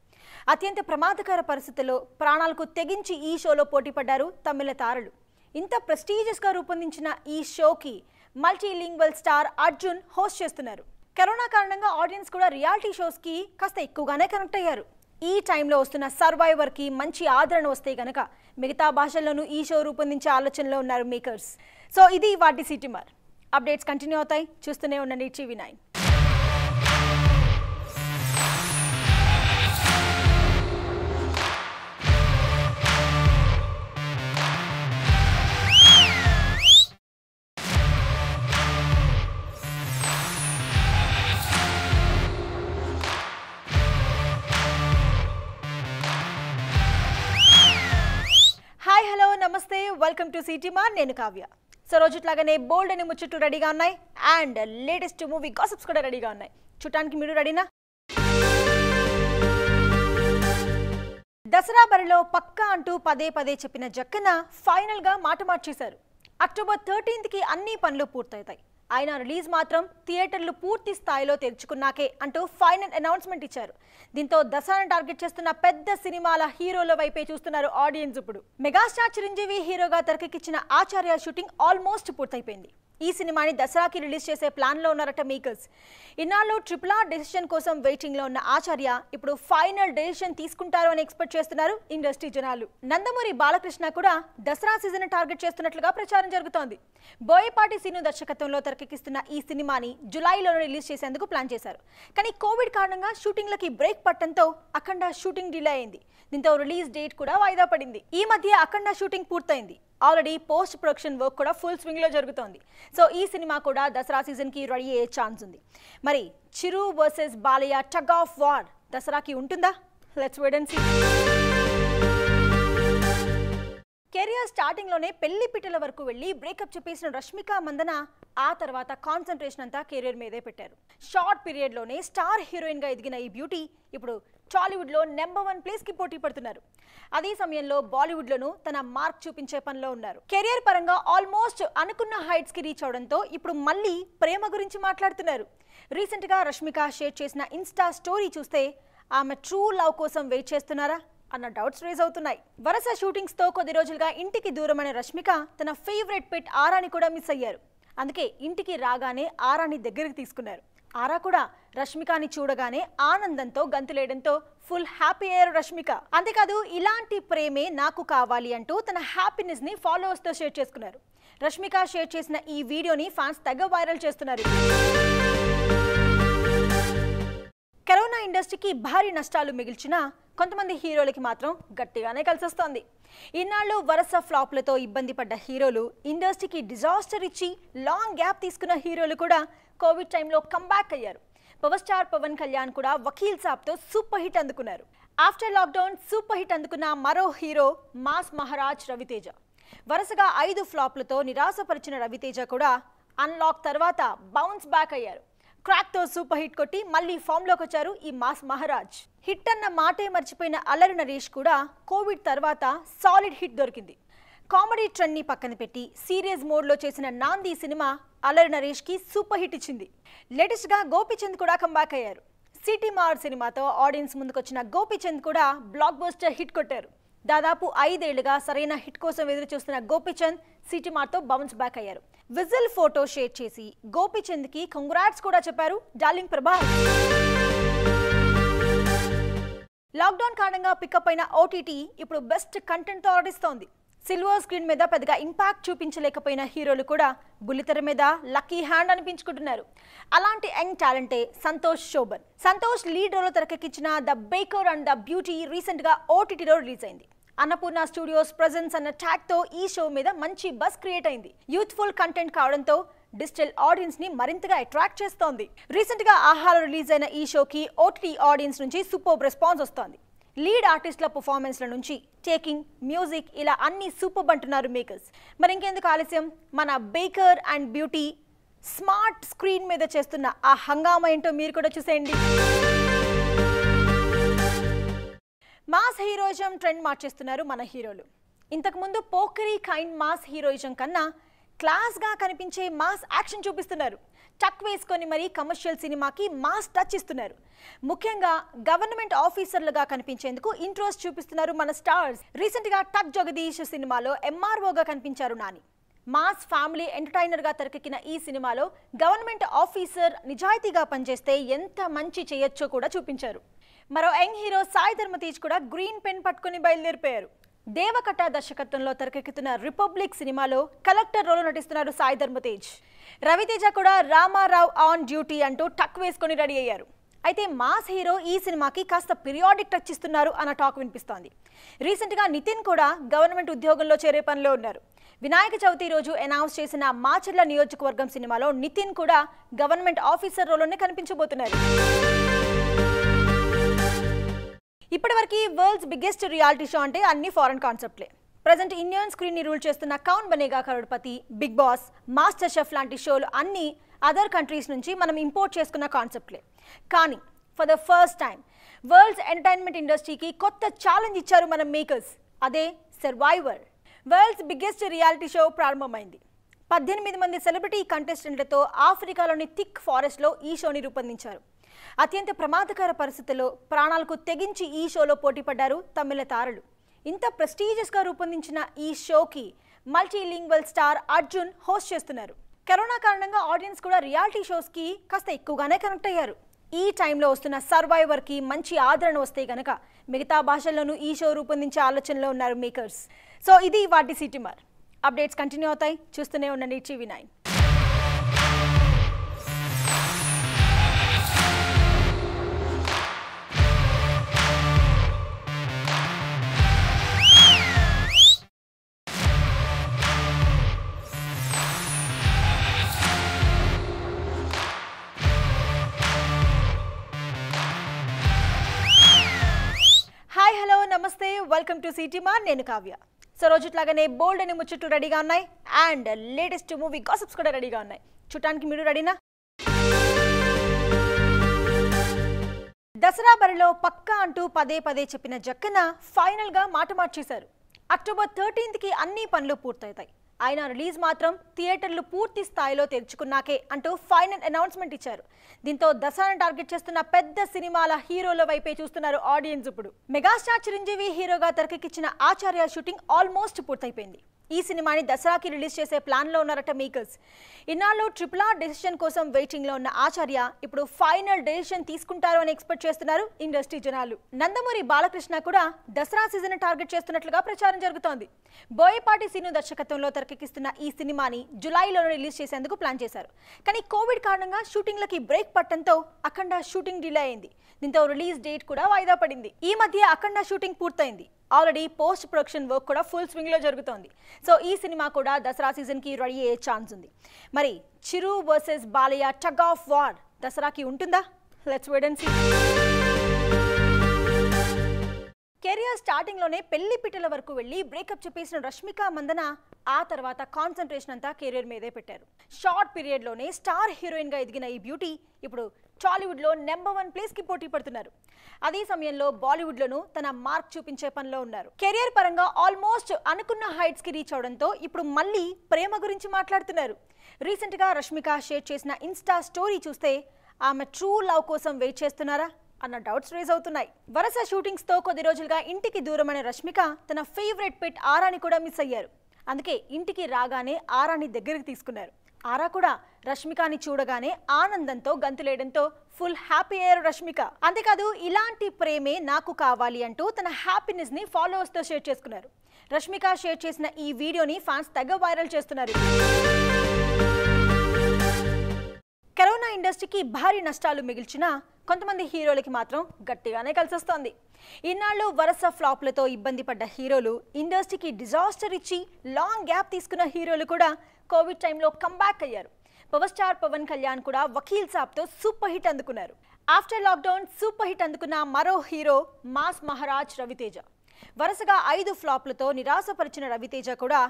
అత్యంత ప్రమాదకర పరిస్థితుల్లో ప్రాణాలకు తెగించి ఈ షోలో పోటీపడ్డారు తమిళ తారలు ఇంత ప్రెస్టీజియస్గా రూపొందించిన ఈ షోకి మల్టీలింగ్వల్ స్టార్ అర్జున్ హోస్ట్ చేస్తున్నారు కరోనా కారణంగా ఆడియన్స్ కూడా రియాలిటీ షోస్కి కాస్త ఎక్కువగానే కనెక్ట్ అయ్యారు ఈ టైంలో వస్తున్న సర్వైవర్కి మంచి ఆదరణ వస్తే గనక మిగతా భాషల్లోనూ ఈ షో రూపొందించే ఆలోచనలో ఉన్నారు మేకర్స్ సో ఇది వాటి సిటీమార్ అప్డేట్స్ కంటిన్యూ అవుతాయి చూస్తూనే ఉండండి టీవీ నైన్ నమస్తే వెల్కమ్ టు సిటీమా నేను కావ్య సో ఇట్లాగనే బోల్డ్ అనే ముచ్చట్లు రెడీగా ఉన్నాయి అండ్ లేటెస్ట్ మూవీ గాసిప్స్ కూడా రెడీగా ఉన్నాయి చూడటానికి మీరు రెడీనా దసరా బరిలో పక్కా అంటూ పదే పదే చెప్పిన జక్కన ఫైనల్గా మాట మార్చేశారు అక్టోబర్ థర్టీన్త్కి అన్ని పనులు పూర్తవుతాయి ఆయన రిలీజ్ మాత్రం థియేటర్లు పూర్తి స్థాయిలో తెరుచుకున్నాకే అంటూ ఫైనల్ అనౌన్స్మెంట్ ఇచ్చారు దీంతో దసరాను టార్గెట్ చేస్తున్న పెద్ద సినిమాల హీరోల వైపే చూస్తున్నారు ఆడియన్స్ ఇప్పుడు మెగాస్టార్ చిరంజీవి హీరోగా తెరకెక్కిచ్చిన ఆచార్య షూటింగ్ ఆల్మోస్ట్ పూర్తయిపోయింది ఈ సినిమాని దసరాకి రిలీజ్ చేసే ప్లాన్లో ఉన్నారట మేకర్స్ ఇన్నాళ్ళు ట్రిపుల్ ఆర్ డెసిషన్ కోసం వెయిటింగ్లో ఉన్న ఆచార్య ఇప్పుడు ఫైనల్ డెసిషన్ తీసుకుంటారు అని ఎక్స్పెక్ట్ చేస్తున్నారు ఇండస్ట్రీ జనాలు నందమూరి బాలకృష్ణ కూడా దసరా సీజన్ టార్గెట్ చేస్తున్నట్లుగా ప్రచారం జరుగుతోంది బోయపాటి సీను దర్శకత్వంలో తెరకెక్కిస్తున్న ఈ సినిమాని జులైలో రిలీజ్ చేసేందుకు ప్లాన్ చేశారు కానీ కోవిడ్ కారణంగా షూటింగ్లకి బ్రేక్ పట్టడంతో అఖండ షూటింగ్ డిలే అయింది దీంతో రిలీజ్ డేట్ కూడా వాయిదా పడింది ఈ మధ్య అఖండ షూటింగ్ పూర్తయింది ఆల్రెడీ పోస్ట్ ప్రొడక్షన్ వర్క్ కూడా ఫుల్ స్వింగ్లో జరుగుతోంది సో ఈ సినిమా కూడా దసరా సీజన్కి రెడీ అయ్యే ఛాన్స్ ఉంది మరి Chiru versus Balayya tug of war దసరాకి ఉంటుందా let's wait and see career స్టార్టింగ్లోనే పెళ్లి పిట్టల వరకు వెళ్ళి బ్రేకప్ చెప్పేసిన రష్మిక మందన ఆ తర్వాత కాన్సన్ట్రేషన్ అంతా కెరీర్ మీదే పెట్టారు షార్ట్ పీరియడ్లోనే స్టార్ హీరోయిన్గా ఎదిగిన ఈ బ్యూటీ ఇప్పుడు టాలీవుడ్లో నెంబర్ వన్ ప్లేస్కి పోటీ పడుతున్నారు అదే సమయంలో బాలీవుడ్లోనూ తన మార్క్ చూపించే పనిలో ఉన్నారు కెరియర్ పరంగా ఆల్మోస్ట్ అనుకున్న హైట్స్కి రీచ్ అవడంతో ఇప్పుడు మళ్ళీ ప్రేమ గురించి మాట్లాడుతున్నారు రీసెంట్గా రష్మిక షేర్ చేసిన ఇన్స్టా స్టోరీ చూస్తే ఆమె ట్రూ లవ్ కోసం వెయిట్ చేస్తున్నారా అన్న డౌట్స్ రేజ్ అవుతున్నాయి వరుస షూటింగ్స్తో కొద్ది రోజులుగా ఇంటికి దూరమైన రష్మిక తన ఫేవరెట్ పెట్ ఆరాని కూడా మిస్ అయ్యారు అందుకే ఇంటికి రాగానే ఆరాని దగ్గరికి తీసుకున్నారు ఆరా కూడా రష్మికని చూడగానే ఆనందంతో గంతులేయడంతో ఫుల్ హ్యాపీ అయ్యారు రష్మిక అంతేకాదు ఇలాంటి ప్రేమే నాకు కావాలి అంటూ తన హ్యాపీనెస్ని ఫాలోవర్స్తో షేర్ చేసుకున్నారు రష్మిక షేర్ చేసిన ఈ వీడియోని ఫ్యాన్స్ తెగ వైరల్ చేస్తున్నారు కరోనా ఇండస్ట్రీకి భారీ నష్టాలు మిగిల్చిన కొంతమంది హీరోలకి మాత్రం గట్టిగానే కలిసొస్తోంది ఇన్నాళ్ళు వరుస ఫ్లాప్లతో ఇబ్బంది పడ్డ హీరోలు ఇండస్ట్రీకి డిజాస్టర్ ఇచ్చి లాంగ్ గ్యాప్ తీసుకున్న హీరోలు కూడా కోవిడ్ టైంలో కంబ్యాక్ అయ్యారు పవర్ స్టార్ పవన్ కళ్యాణ్ కూడా వకీల్ సాబ్తో సూపర్ హిట్ అందుకున్నారు ఆఫ్టర్ లాక్డౌన్ సూపర్ హిట్ అందుకున్న మరో హీరో మాస్ మహారాజ్ రవితేజ వరుసగా ఐదు ఫ్లాప్లతో నిరాశపరిచిన రవితేజ కూడా అన్లాక్ తర్వాత బౌన్స్ బ్యాక్ అయ్యారు క్రాక్తో సూపర్ హిట్ కొట్టి మళ్ళీ ఫామ్లోకి వచ్చారు ఈ మాస్ మహారాజ్ హిట్ అన్న మాటే మర్చిపోయిన అల్లరి నరేష్ కూడా కోవిడ్ తర్వాత సాలిడ్ హిట్ దొరికింది కామెడీ ట్రెండ్ని పక్కన పెట్టి సీరియస్ మోడ్లో చేసిన నాంది సినిమా అల్లరి నరేష్కి సూపర్ హిట్ ఇచ్చింది లేటెస్ట్గా గోపిచంద్ కూడా కంబ్యాక్ అయ్యారు సిటీ మార్ సినిమాతో ఆడియన్స్ ముందుకొచ్చిన గోపిచంద్ కూడా బ్లాక్ బస్టర్ హిట్ కొట్టారు దాదాపు ఐదేళ్లుగా సరైన హిట్ కోసం ఎదురు చూస్తున్న గోపిచంద్ సిటీమార్తో బౌన్స్ బ్యాక్ అయ్యారు విజిల్ ఫోటో షేర్ చేసి గోపిచంద్కి కంగ్రాట్స్ కూడా చెప్పారు డార్లింగ్ ప్రభా లాక్డౌన్ కారణంగా పికప్ అయిన ఓటీటీ ఇప్పుడు బెస్ట్ కంటెంట్తో ఆడిస్తోంది సిల్వర్ స్క్రీన్ మీద పెద్దగా ఇంపాక్ట్ చూపించలేకపోయిన హీరోలు కూడా బుల్లితెర మీద లక్కీ హ్యాండ్ అనిపించుకుంటున్నారు అలాంటి యంగ్ టాలెంటే సంతోష్ శోభన్ సంతోష్ లీడ్ రోల్ తెరకెక్కించిన the baker and the beauty రీసెంట్గా ఓటీటీలో రిలీజ్ అయింది అన్నపూర్ణ స్టూడియోస్ ప్రజెన్స్ అన్న తో ఈ షో మీద మంచి బస్ క్రియేట్ అయింది యూత్ఫుల్ కంటెంట్ కావడంతో డిజిటల్ ఆడియన్స్ ని మరింతగా అట్రాక్ట్ చేస్తోంది రీసెంట్ గా ఆహార రిలీజ్ అయిన ఈ షోకి ఓటీటీ ఆడియన్స్ నుంచి సూపర్ రెస్పాన్స్ వస్తోంది లీడ్ ఆర్టిస్టుల పర్ఫార్మెన్స్ల నుంచి టేకింగ్ మ్యూజిక్ ఇలా అన్ని సూపర్ అంటున్నారు మేకర్స్ మరి ఇంకెందుకు ఆలస్యం మన baker and beauty smart screen మీద చేస్తున్న ఆ హంగామా ఏంటో మీరు కూడా చూసేయండి మాస్ హీరోయిజం ట్రెండ్ మార్చేస్తున్నారు మన హీరోలు ఇంతకుముందు పోకరీ కైండ్ మాస్ హీరోయిజం కన్నా క్లాస్గా కనిపించే మాస్ యాక్షన్ చూపిస్తున్నారు టక్ వేసుకొని మరీ కమర్షియల్ సినిమాకి మాస్ టచ్ ఇస్తున్నారు ముఖ్యంగా గవర్నమెంట్ ఆఫీసర్లుగా కనిపించేందుకు ఇంట్రెస్ట్ చూపిస్తున్నారు మన స్టార్స్ రీసెంట్గా టక్ జగదీష్ సినిమాలో ఎంఆర్ఓగా కనిపించారు నాని మాస్ ఫ్యామిలీ ఎంటర్టైనర్గా తెరకెక్కిన ఈ సినిమాలో గవర్నమెంట్ ఆఫీసర్ నిజాయితీగా పనిచేస్తే ఎంత మంచి చేయొచ్చో కూడా చూపించారు మరో యంగ్ హీరో సాయి తీజ్ కూడా గ్రీన్ పెన్ పట్టుకుని బయలుదేరిపోయారు దేవకట దర్శకత్వంలో తెరకెక్కుతున్న రిపబ్లిక్ సినిమాలో కలెక్టర్ రోల్ నటిస్తున్నారు సాయి ధర్మతేజ్ రవితేజ కూడా రామారావు ఆన్ డ్యూటీ అంటూ టక్ వేసుకొని రెడీ అయ్యారు అయితే మాస్ హీరో ఈ సినిమాకి కాస్త పిరియాడిక్ టచ్ ఇస్తున్నారు అన్న టాక్ వినిపిస్తోంది రీసెంట్గా నితిన్ కూడా గవర్నమెంట్ ఉద్యోగంలో చేరే పనిలో ఉన్నారు వినాయక చవితి రోజు అనౌన్స్ చేసిన మాచర్ల నియోజకవర్గం సినిమాలో నితిన్ కూడా గవర్నమెంట్ ఆఫీసర్ రోల్లోనే కనిపించబోతున్నారు ఇప్పటివరకు వరల్డ్స్ బిగ్గెస్ట్ రియాలిటీ షో అంటే అన్ని ఫారెన్ కాన్సెప్ట్లే ప్రజెంట్ ఇండియన్ స్క్రీన్ని రూల్ చేస్తున్న Kaun Banega Crorepati big boss master chef లాంటి షోలు అన్నీ అదర్ కంట్రీస్ నుంచి మనం ఇంపోర్ట్ చేసుకున్న కాన్సెప్ట్లే కానీ for the first time world's entertainment ఇండస్ట్రీకి కొత్త ఛాలెంజ్ ఇచ్చారు మన మేకర్స్ అదే survivor world's biggest reality show ప్రారంభమైంది పద్దెనిమిది మంది సెలబ్రిటీ కంటెస్టెంట్లతో ఆఫ్రికాలోని థిక్ ఫారెస్ట్లో ఈ షోని రూపొందించారు అత్యంత ప్రమాదకర పరిస్థితుల్లో ప్రాణాలకు తెగించి ఈ షోలో పోటీపడ్డారు తమిళ తారలు ఇంత ప్రెస్టీజియస్గా రూపొందించిన ఈ షోకి మల్టీలింగ్వల్ స్టార్ అర్జున్ హోస్ట్ చేస్తున్నారు కరోనా కారణంగా ఆడియన్స్ కూడా రియాలిటీ షోస్కి కాస్త ఎక్కువగానే కనెక్ట్ అయ్యారు ఈ టైంలో వస్తున్న సర్వైవర్కి మంచి ఆదరణ వస్తే గనక మిగతా భాషల్లోనూ ఈ షో రూపొందించే ఆలోచనలో ఉన్నారు మేకర్స్ సో ఇది వాటి సిటీమార్ అప్డేట్స్ కంటిన్యూ అవుతాయి చూస్తూనే ఉండండి TV nine welcome to city మా నేను కావ్య సో రోజుట్లాగానే బోల్డ్ అనే ముచ్చట్లు రెడీగా ఉన్నాయి అండ్ లేటెస్ట్ మూవీ గాసిప్స్ కూడా రెడీగా ఉన్నాయి చూడటానికి మీరు రెడీనా దసరా బరిలో పక్కా అంటూ పదే పదే చెప్పిన జక్కన ఫైనల్గా మాట మార్చేశారు అక్టోబర్ థర్టీన్త్కి అన్ని పనులు పూర్తవుతాయి ఆయన రిలీజ్ మాత్రం థియేటర్లు పూర్తి స్థాయిలో తెరుచుకున్నాకే అంటూ ఫైనల్ అనౌన్స్మెంట్ ఇచ్చారు దీంతో దసరాను టార్గెట్ చేస్తున్న పెద్ద సినిమాల హీరోల వైపే చూస్తున్నారు ఆడియన్స్ ఇప్పుడు మెగాస్టార్ చిరంజీవి హీరోగా తెరకెక్కించిన ఆచార్య షూటింగ్ ఆల్మోస్ట్ పూర్తయిపోయింది ఈ సినిమాని దసరాకి రిలీజ్ చేసే ప్లాన్లో ఉన్నారట మేకర్స్ ఇన్నాళ్ళు ట్రిపుల్ ఆర్ డెసిషన్ కోసం వెయిటింగ్లో ఉన్న ఆచార్య ఇప్పుడు ఫైనల్ డెసిషన్ తీసుకుంటారు అని ఎక్స్పెక్ట్ చేస్తున్నారు ఇండస్ట్రీ జనాలు నందమూరి బాలకృష్ణ కూడా దసరా సీజన్ టార్గెట్ చేస్తున్నట్లుగా ప్రచారం జరుగుతోంది బోయపాటి సీను దర్శకత్వంలో తెరకెక్కిస్తున్న ఈ సినిమాని జులైలో రిలీజ్ చేసేందుకు ప్లాన్ చేశారు కానీ కోవిడ్ కారణంగా షూటింగ్లకి బ్రేక్ పట్టడంతో అఖండ షూటింగ్ డిలే అయింది దీంతో రిలీజ్ డేట్ కూడా వాయిదా పడింది ఈ మధ్య అఖండ షూటింగ్ పూర్తయింది ఆల్రెడీ పోస్ట్ ప్రొడక్షన్ వర్క్ కూడా ఫుల్ స్వింగ్లో జరుగుతోంది సో ఈ సినిమా కూడా దసరా సీజన్కి రెడీ అయ్యే ఛాన్స్ ఉంది మరి Chiru versus Balayya tug of war దసరాకి ఉంటుందా let's wait and see career స్టార్టింగ్లోనే పెళ్లి పిట్టల వరకు వెళ్ళి బ్రేకప్ చెప్పేసిన రష్మిక మందన ఆ తర్వాత కాన్సన్ట్రేషన్ అంతా కెరియర్ మీదే పెట్టారు షార్ట్ పీరియడ్లోనే స్టార్ హీరోయిన్గా ఎదిగిన ఈ బ్యూటీ ఇప్పుడు టాలీవుడ్లో నెంబర్ వన్ ప్లేస్కి పోటీ పడుతున్నారు అదే సమయంలో బాలీవుడ్లోనూ తన మార్క్ చూపించే పనిలో ఉన్నారు కెరియర్ పరంగా ఆల్మోస్ట్ అనుకున్న హైట్స్కి రీచ్ అవడంతో ఇప్పుడు మళ్ళీ ప్రేమ గురించి మాట్లాడుతున్నారు రీసెంట్గా రష్మిక షేర్ చేసిన ఇన్స్టా స్టోరీ చూస్తే ఆమె ట్రూ లవ్ కోసం వెయిట్ చేస్తున్నారా అన్న డౌట్స్ రేజ్ అవుతున్నాయి వరుస షూటింగ్స్తో కొద్ది రోజులుగా ఇంటికి దూరమైన రష్మిక తన ఫేవరెట్ పెట్ ఆరాని కూడా మిస్ అయ్యారు అందుకే ఇంటికి రాగానే ఆరాని దగ్గరికి తీసుకున్నారు ఆరా కూడా రష్మికని చూడగానే ఆనందంతో గంతులేయడంతో ఫుల్ హ్యాపీ అయ్యారు రష్మిక అంతేకాదు ఇలాంటి ప్రేమే నాకు కావాలి అంటూ తన హ్యాపీనెస్ని ఫాలోవర్స్తో షేర్ చేసుకున్నారు రష్మిక షేర్ చేసిన ఈ వీడియోని ఫ్యాన్స్ తెగ వైరల్ చేస్తున్నారు కరోనా ఇండస్ట్రీకి భారీ నష్టాలు మిగిల్చిన కొంతమంది హీరోలకి మాత్రం గట్టిగానే కలిసొస్తోంది ఇన్నాళ్ళు వరుస ఫ్లాప్లతో ఇబ్బంది పడ్డ హీరోలు ఇండస్ట్రీకి డిజాస్టర్ ఇచ్చి లాంగ్ గ్యాప్ తీసుకున్న హీరోలు కూడా కోవిడ్ టైంలో కంబ్యాక్ అయ్యారు పవర్ స్టార్ పవన్ కళ్యాణ్ కూడా వకీల్ సాబ్తో సూపర్ హిట్ అందుకున్నారు ఆఫ్టర్ లాక్డౌన్ సూపర్ హిట్ అందుకున్న మరో హీరో మాస్ మహారాజ్ రవితేజ వరుసగా ఐదు ఫ్లాప్లతో నిరాశపరిచిన రవితేజ కూడా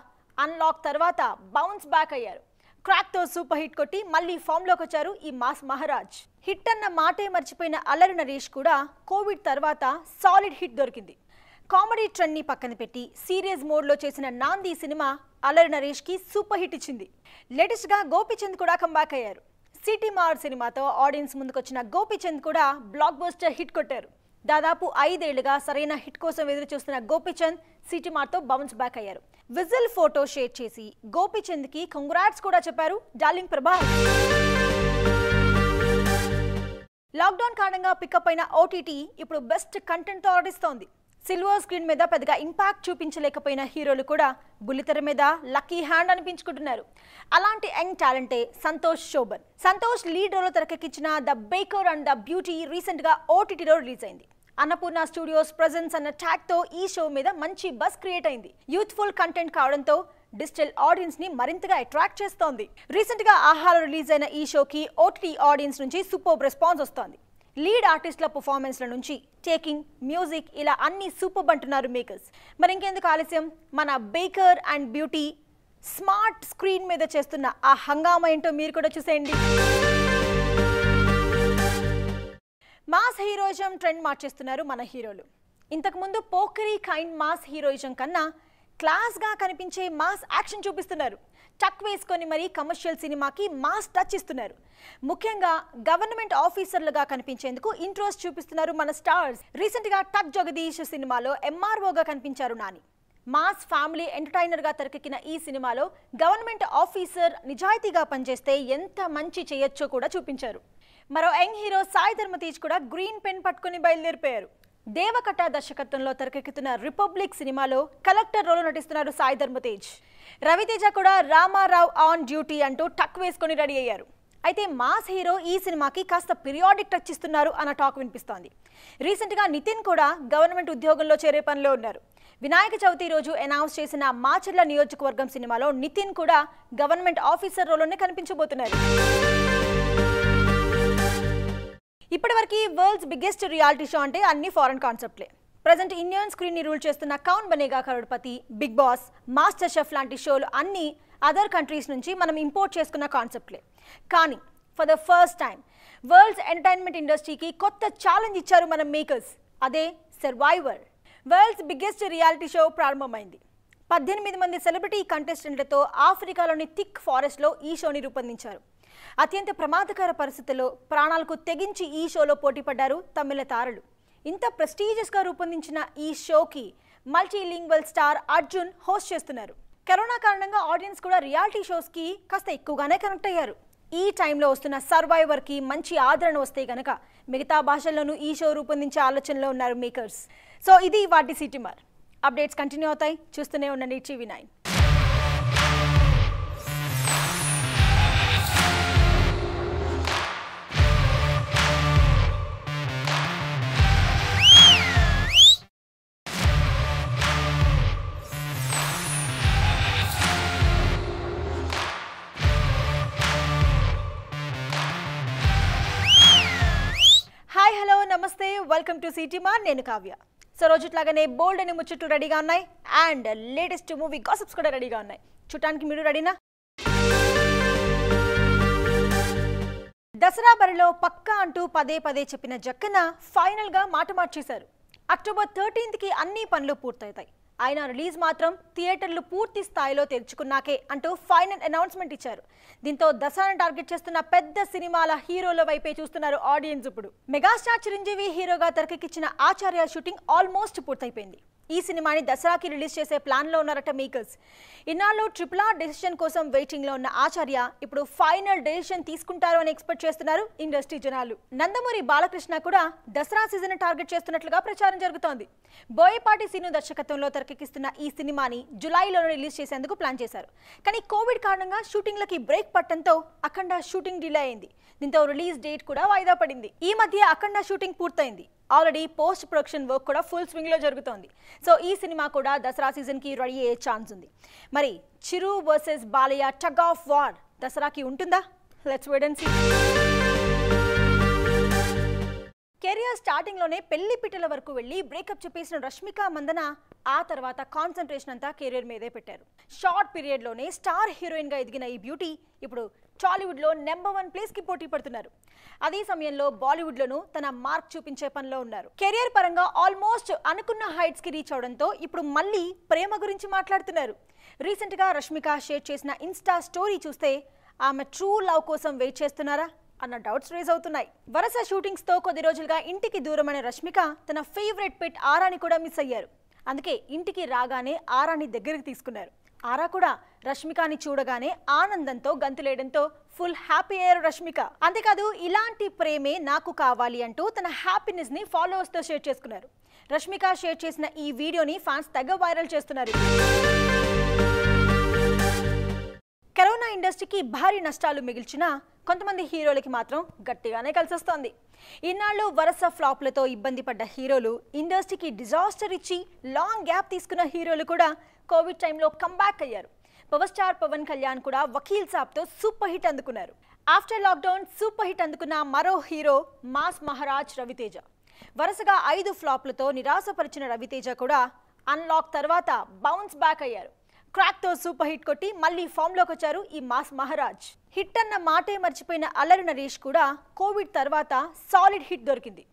అన్లాక్ తర్వాత బౌన్స్ బ్యాక్ అయ్యారు క్రాక్తో సూపర్ హిట్ కొట్టి మళ్ళీ ఫామ్లోకి వచ్చారు ఈ మాస్ మహారాజ్ హిట్ అన్న మాటే మర్చిపోయిన అల్లరి నరేష్ కూడా కోవిడ్ తర్వాత సాలిడ్ హిట్ దొరికింది కామెడీ ట్రెండ్ని పక్కన పెట్టి సీరియస్ మోడ్లో చేసిన నాంది సినిమా అల్లరి నరేష్కి సూపర్ హిట్ ఇచ్చింది లేటెస్ట్గా గోపిచంద్ కూడా కంబ్యాక్ అయ్యారు సిటీ మార్ సినిమాతో ఆడియన్స్ ముందుకొచ్చిన గోపిచంద్ కూడా బ్లాక్ బస్టర్ హిట్ కొట్టారు దాదాపు ఐదేళ్లుగా సరైన హిట్ కోసం ఎదురు చూస్తున్న గోపిచంద్ సిటిమార్తో బౌన్స్ బ్యాక్ అయ్యారు విజిల్ ఫోటో షేర్ చేసి గోపిచంద్ కి కంగ్రాట్స్ కూడా చెప్పారు డార్లింగ్ ప్రభా లాక్డౌన్ కారణంగా పికప్ అయిన ఓటీటీ ఇప్పుడు బెస్ట్ కంటెంట్తో ఆడిస్తోంది సిల్వర్ స్క్రీన్ మీద పెద్దగా ఇంపాక్ట్ చూపించలేకపోయిన హీరోలు కూడా బుల్లితెర మీద లక్కీ హ్యాండ్ అనిపించుకుంటున్నారు అలాంటి యంగ్ టాలెంటే సంతోష్ శోభన్ సంతోష్ లీడ్ రోల్లో తెరకెక్కించిన the baker and the beauty రీసెంట్గా ఓటీటీలో రిలీజ్ అయింది అన్నపూర్ణ స్టూడియోస్ ప్రజెన్స్ అన్న ట్యాగ్తో ఈ షో మీద మంచి బస్ క్రియేట్ అయింది యూత్ఫుల్ కంటెంట్ కావడంతో డిజిటల్ ఆడియన్స్ ని మరింతగా అట్రాక్ట్ చేస్తోంది రీసెంట్ గా ఆహార రిలీజ్ అయిన ఈ షోకి ఓటీటీ ఆడియన్స్ నుంచి సూపర్ రెస్పాన్స్ వస్తోంది లీడ్ ఆర్టిస్టుల పర్ఫార్మెన్స్ల నుంచి టేకింగ్ మ్యూజిక్ ఇలా అన్ని సూపర్ అంటున్నారు మేకర్స్ మరి ఇంకెందుకు ఆలస్యం మన baker and beauty smart screen మీద చేస్తున్న ఆ హంగామా ఏంటో మీరు కూడా చూసేయండి మాస్ హీరోయిజం ట్రెండ్ మార్చేస్తున్నారు మన హీరోలు ఇంతకుముందు పోకరీ కైండ్ మాస్ హీరోయిజం కన్నా క్లాస్గా కనిపించే మాస్ యాక్షన్ చూపిస్తున్నారు టక్ వేసుకొని మరీ కమర్షియల్ సినిమాకి మాస్ టచ్ ఇస్తున్నారు ముఖ్యంగా గవర్నమెంట్ ఆఫీసర్లుగా కనిపించేందుకు ఇంట్రెస్ట్ చూపిస్తున్నారు మన స్టార్స్ రీసెంట్గా టక్ జగదీష్ సినిమాలో ఎంఆర్ఓగా కనిపించారు నాని మాస్ ఫ్యామిలీ ఎంటర్టైనర్గా తెరకెక్కిన ఈ సినిమాలో గవర్నమెంట్ ఆఫీసర్ నిజాయితీగా పనిచేస్తే ఎంత మంచి చేయొచ్చో కూడా చూపించారు మరో యంగ్ హీరో సాయి ధర్మతీజ్ కూడా గ్రీన్ పెన్ పట్టుకుని బయలుదేరిపోయారు దేవకట దర్శకత్వంలో తెరకెక్కుతున్న రిపబ్లిక్ సినిమాలో కలెక్టర్ రోల్ నటిస్తున్నారు సాయి ధర్మతేజ్ రవితేజ కూడా రామారావు ఆన్ డ్యూటీ అంటూ టక్ వేసుకొని రెడీ అయ్యారు అయితే మాస్ హీరో ఈ సినిమాకి కాస్త పిరియాడిక్ టచ్ ఇస్తున్నారు అన్న టాక్ వినిపిస్తోంది రీసెంట్గా నితిన్ కూడా గవర్నమెంట్ ఉద్యోగంలో చేరే పనిలో ఉన్నారు వినాయక చవితి రోజు అనౌన్స్ చేసిన మాచర్ల నియోజకవర్గం సినిమాలో నితిన్ కూడా గవర్నమెంట్ ఆఫీసర్ రోల్లోనే కనిపించబోతున్నారు ఇప్పటివరకు వరల్డ్స్ బిగ్గెస్ట్ రియాలిటీ షో అంటే అన్ని ఫారెన్ కాన్సెప్ట్లే ప్రజెంట్ ఇండియన్ స్క్రీన్ని రూల్ చేస్తున్న Kaun Banega Crorepati big boss master chef లాంటి షోలు అన్నీ అదర్ కంట్రీస్ నుంచి మనం ఇంపోర్ట్ చేసుకున్న కాన్సెప్ట్లే కానీ for the first time world's entertainment ఇండస్ట్రీకి కొత్త ఛాలెంజ్ ఇచ్చారు మన మేకర్స్ అదే survivor world's biggest reality show ప్రారంభమైంది పద్దెనిమిది మంది సెలబ్రిటీ కంటెస్టెంట్లతో ఆఫ్రికాలోని థిక్ ఫారెస్ట్లో ఈ షోని రూపొందించారు అత్యంత ప్రమాదకర పరిస్థితుల్లో ప్రాణాలకు తెగించి ఈ షోలో పోటీపడ్డారు తమిళ తారలు ఇంత ప్రెస్టీజియస్గా రూపొందించిన ఈ షోకి మల్టీలింగ్వల్ స్టార్ అర్జున్ హోస్ట్ చేస్తున్నారు కరోనా కారణంగా ఆడియన్స్ కూడా రియాలిటీ షోస్కి కాస్త ఎక్కువగానే కనెక్ట్ అయ్యారు ఈ టైంలో వస్తున్న సర్వైవర్కి మంచి ఆదరణ వస్తే గనక మిగతా భాషల్లోనూ ఈ షో రూపొందించే ఆలోచనలో ఉన్నారు మేకర్స్ సో ఇది వాటి సిటీమార్ అప్డేట్స్ కంటిన్యూ అవుతాయి చూస్తూనే ఉండండి TV nine welcome to city మా నేను కావ్య సో ఇట్లాగనే బోల్డ్ అనే ముచ్చట్లు రెడీగా ఉన్నాయి అండ్ లేటెస్ట్ మూవీ గాసిప్స్ కూడా రెడీగా ఉన్నాయి చూడటానికి మీరు రెడీనా దసరా బరిలో పక్కా అంటూ పదే పదే చెప్పిన జక్కన ఫైనల్గా మాట మార్చేశారు అక్టోబర్ థర్టీన్త్కి అన్ని పనులు పూర్తవుతాయి ఆయన రిలీజ్ మాత్రం థియేటర్లు పూర్తి స్థాయిలో తెరుచుకున్నాకే అంటూ ఫైనల్ అనౌన్స్మెంట్ ఇచ్చారు దీంతో దసరాను టార్గెట్ చేస్తున్న పెద్ద సినిమాల హీరోల వైపే చూస్తున్నారు ఆడియన్స్ ఇప్పుడు మెగాస్టార్ చిరంజీవి హీరోగా తెరకెక్కించిన ఆచార్య షూటింగ్ ఆల్మోస్ట్ పూర్తయిపోయింది ఈ సినిమాని దసరాకి రిలీజ్ చేసే ప్లాన్లో ఉన్నారట మేకర్స్ ఇన్నాళ్ళు ట్రిపుల్ ఆర్ డెసిషన్ కోసం వెయిటింగ్లో ఉన్న ఆచార్య ఇప్పుడు ఫైనల్ డెసిషన్ తీసుకుంటారు అని ఎక్స్పెక్ట్ చేస్తున్నారు ఇండస్ట్రీ జనాలు నందమూరి బాలకృష్ణ కూడా దసరా సీజన్ టార్గెట్ చేస్తున్నట్లుగా ప్రచారం జరుగుతోంది బోయపాటి సీను దర్శకత్వంలో తెరకెక్కిస్తున్న ఈ సినిమాని జులైలో రిలీజ్ చేసేందుకు ప్లాన్ చేశారు కానీ కోవిడ్ కారణంగా షూటింగ్లకి బ్రేక్ పట్టడంతో అఖండ షూటింగ్ డిలే అయింది దీంతో రిలీజ్ డేట్ కూడా వాయిదా పడింది ఈ మధ్య అఖండ షూటింగ్ పూర్తయింది ఆల్రెడీ పోస్ట్ ప్రొడక్షన్ వర్క్ కూడా ఫుల్ స్వింగ్లో జరుగుతోంది సో ఈ సినిమా కూడా దసరా సీజన్కి రెడీ అయ్యే ఛాన్స్ ఉంది మరి Chiru versus Balayya tug of war దసరాకి ఉంటుందా లెట్స్ వెడెన్సీ సీ కెరియర్ స్టార్టింగ్లోనే పెళ్లి పిట్టల వరకు వెళ్ళి బ్రేకప్ చెప్పేసిన రష్మిక మందన ఆ తర్వాత కాన్సన్ట్రేషన్ అంతా కెరియర్ మీదే పెట్టారు షార్ట్ పీరియడ్లోనే స్టార్ హీరోయిన్గా ఎదిగిన ఈ బ్యూటీ ఇప్పుడు టాలీవుడ్లో నెంబర్ వన్ ప్లేస్కి పోటీ పడుతున్నారు అదే సమయంలో బాలీవుడ్లోనూ తన మార్క్ చూపించే పనిలో ఉన్నారు కెరియర్ పరంగా ఆల్మోస్ట్ అనుకున్న హైట్స్కి రీచ్ అవడంతో ఇప్పుడు మళ్ళీ ప్రేమ గురించి మాట్లాడుతున్నారు రీసెంట్గా రష్మిక షేర్ చేసిన ఇన్స్టా స్టోరీ చూస్తే ఆమె ట్రూ లవ్ కోసం వెయిట్ చేస్తున్నారా అన్న డౌట్స్ రేజ్ అవుతున్నాయి వరుస షూటింగ్స్తో కొద్ది రోజులుగా ఇంటికి దూరమైన రష్మిక తన ఫేవరెట్ పెట్ ఆరాని కూడా మిస్ అయ్యారు అందుకే ఇంటికి రాగానే ఆరాని దగ్గరికి తీసుకున్నారు ఆరా కూడా రష్మికని చూడగానే ఆనందంతో గంతులేయడంతో ఫుల్ హ్యాపీ అయ్యారు రష్మిక అంతేకాదు ఇలాంటి ప్రేమే నాకు కావాలి అంటూ తన హ్యాపీనెస్ని ఫాలోవర్స్తో షేర్ చేసుకున్నారు రష్మిక షేర్ చేసిన ఈ వీడియోని ఫ్యాన్స్ తెగ వైరల్ చేస్తున్నారు కరోనా ఇండస్ట్రీకి భారీ నష్టాలు మిగిల్చిన కొంతమంది హీరోలకి మాత్రం గట్టిగానే కలిసొస్తోంది ఇన్నాళ్ళు వరుస ఫ్లాప్లతో ఇబ్బంది పడ్డ హీరోలు ఇండస్ట్రీకి డిజాస్టర్ ఇచ్చి లాంగ్ గ్యాప్ తీసుకున్న హీరోలు కూడా కోవిడ్ టైంలో కంబ్యాక్ అయ్యారు పవర్ స్టార్ పవన్ కళ్యాణ్ కూడా వకీల్ సాబ్తో సూపర్ హిట్ అందుకున్నారు ఆఫ్టర్ లాక్డౌన్ సూపర్ హిట్ అందుకున్న మరో హీరో మాస్ మహారాజ్ రవితేజ వరుసగా ఐదు ఫ్లాప్లతో నిరాశపరిచిన రవితేజ కూడా అన్లాక్ తర్వాత బౌన్స్ బ్యాక్ అయ్యారు క్రాక్తో సూపర్ హిట్ కొట్టి మళ్ళీ ఫామ్లోకి వచ్చారు ఈ మాస్ మహారాజ్ హిట్ అన్న మాటే మర్చిపోయిన అల్లరి నరేష్ కూడా కోవిడ్ తర్వాత సాలిడ్ హిట్ దొరికింది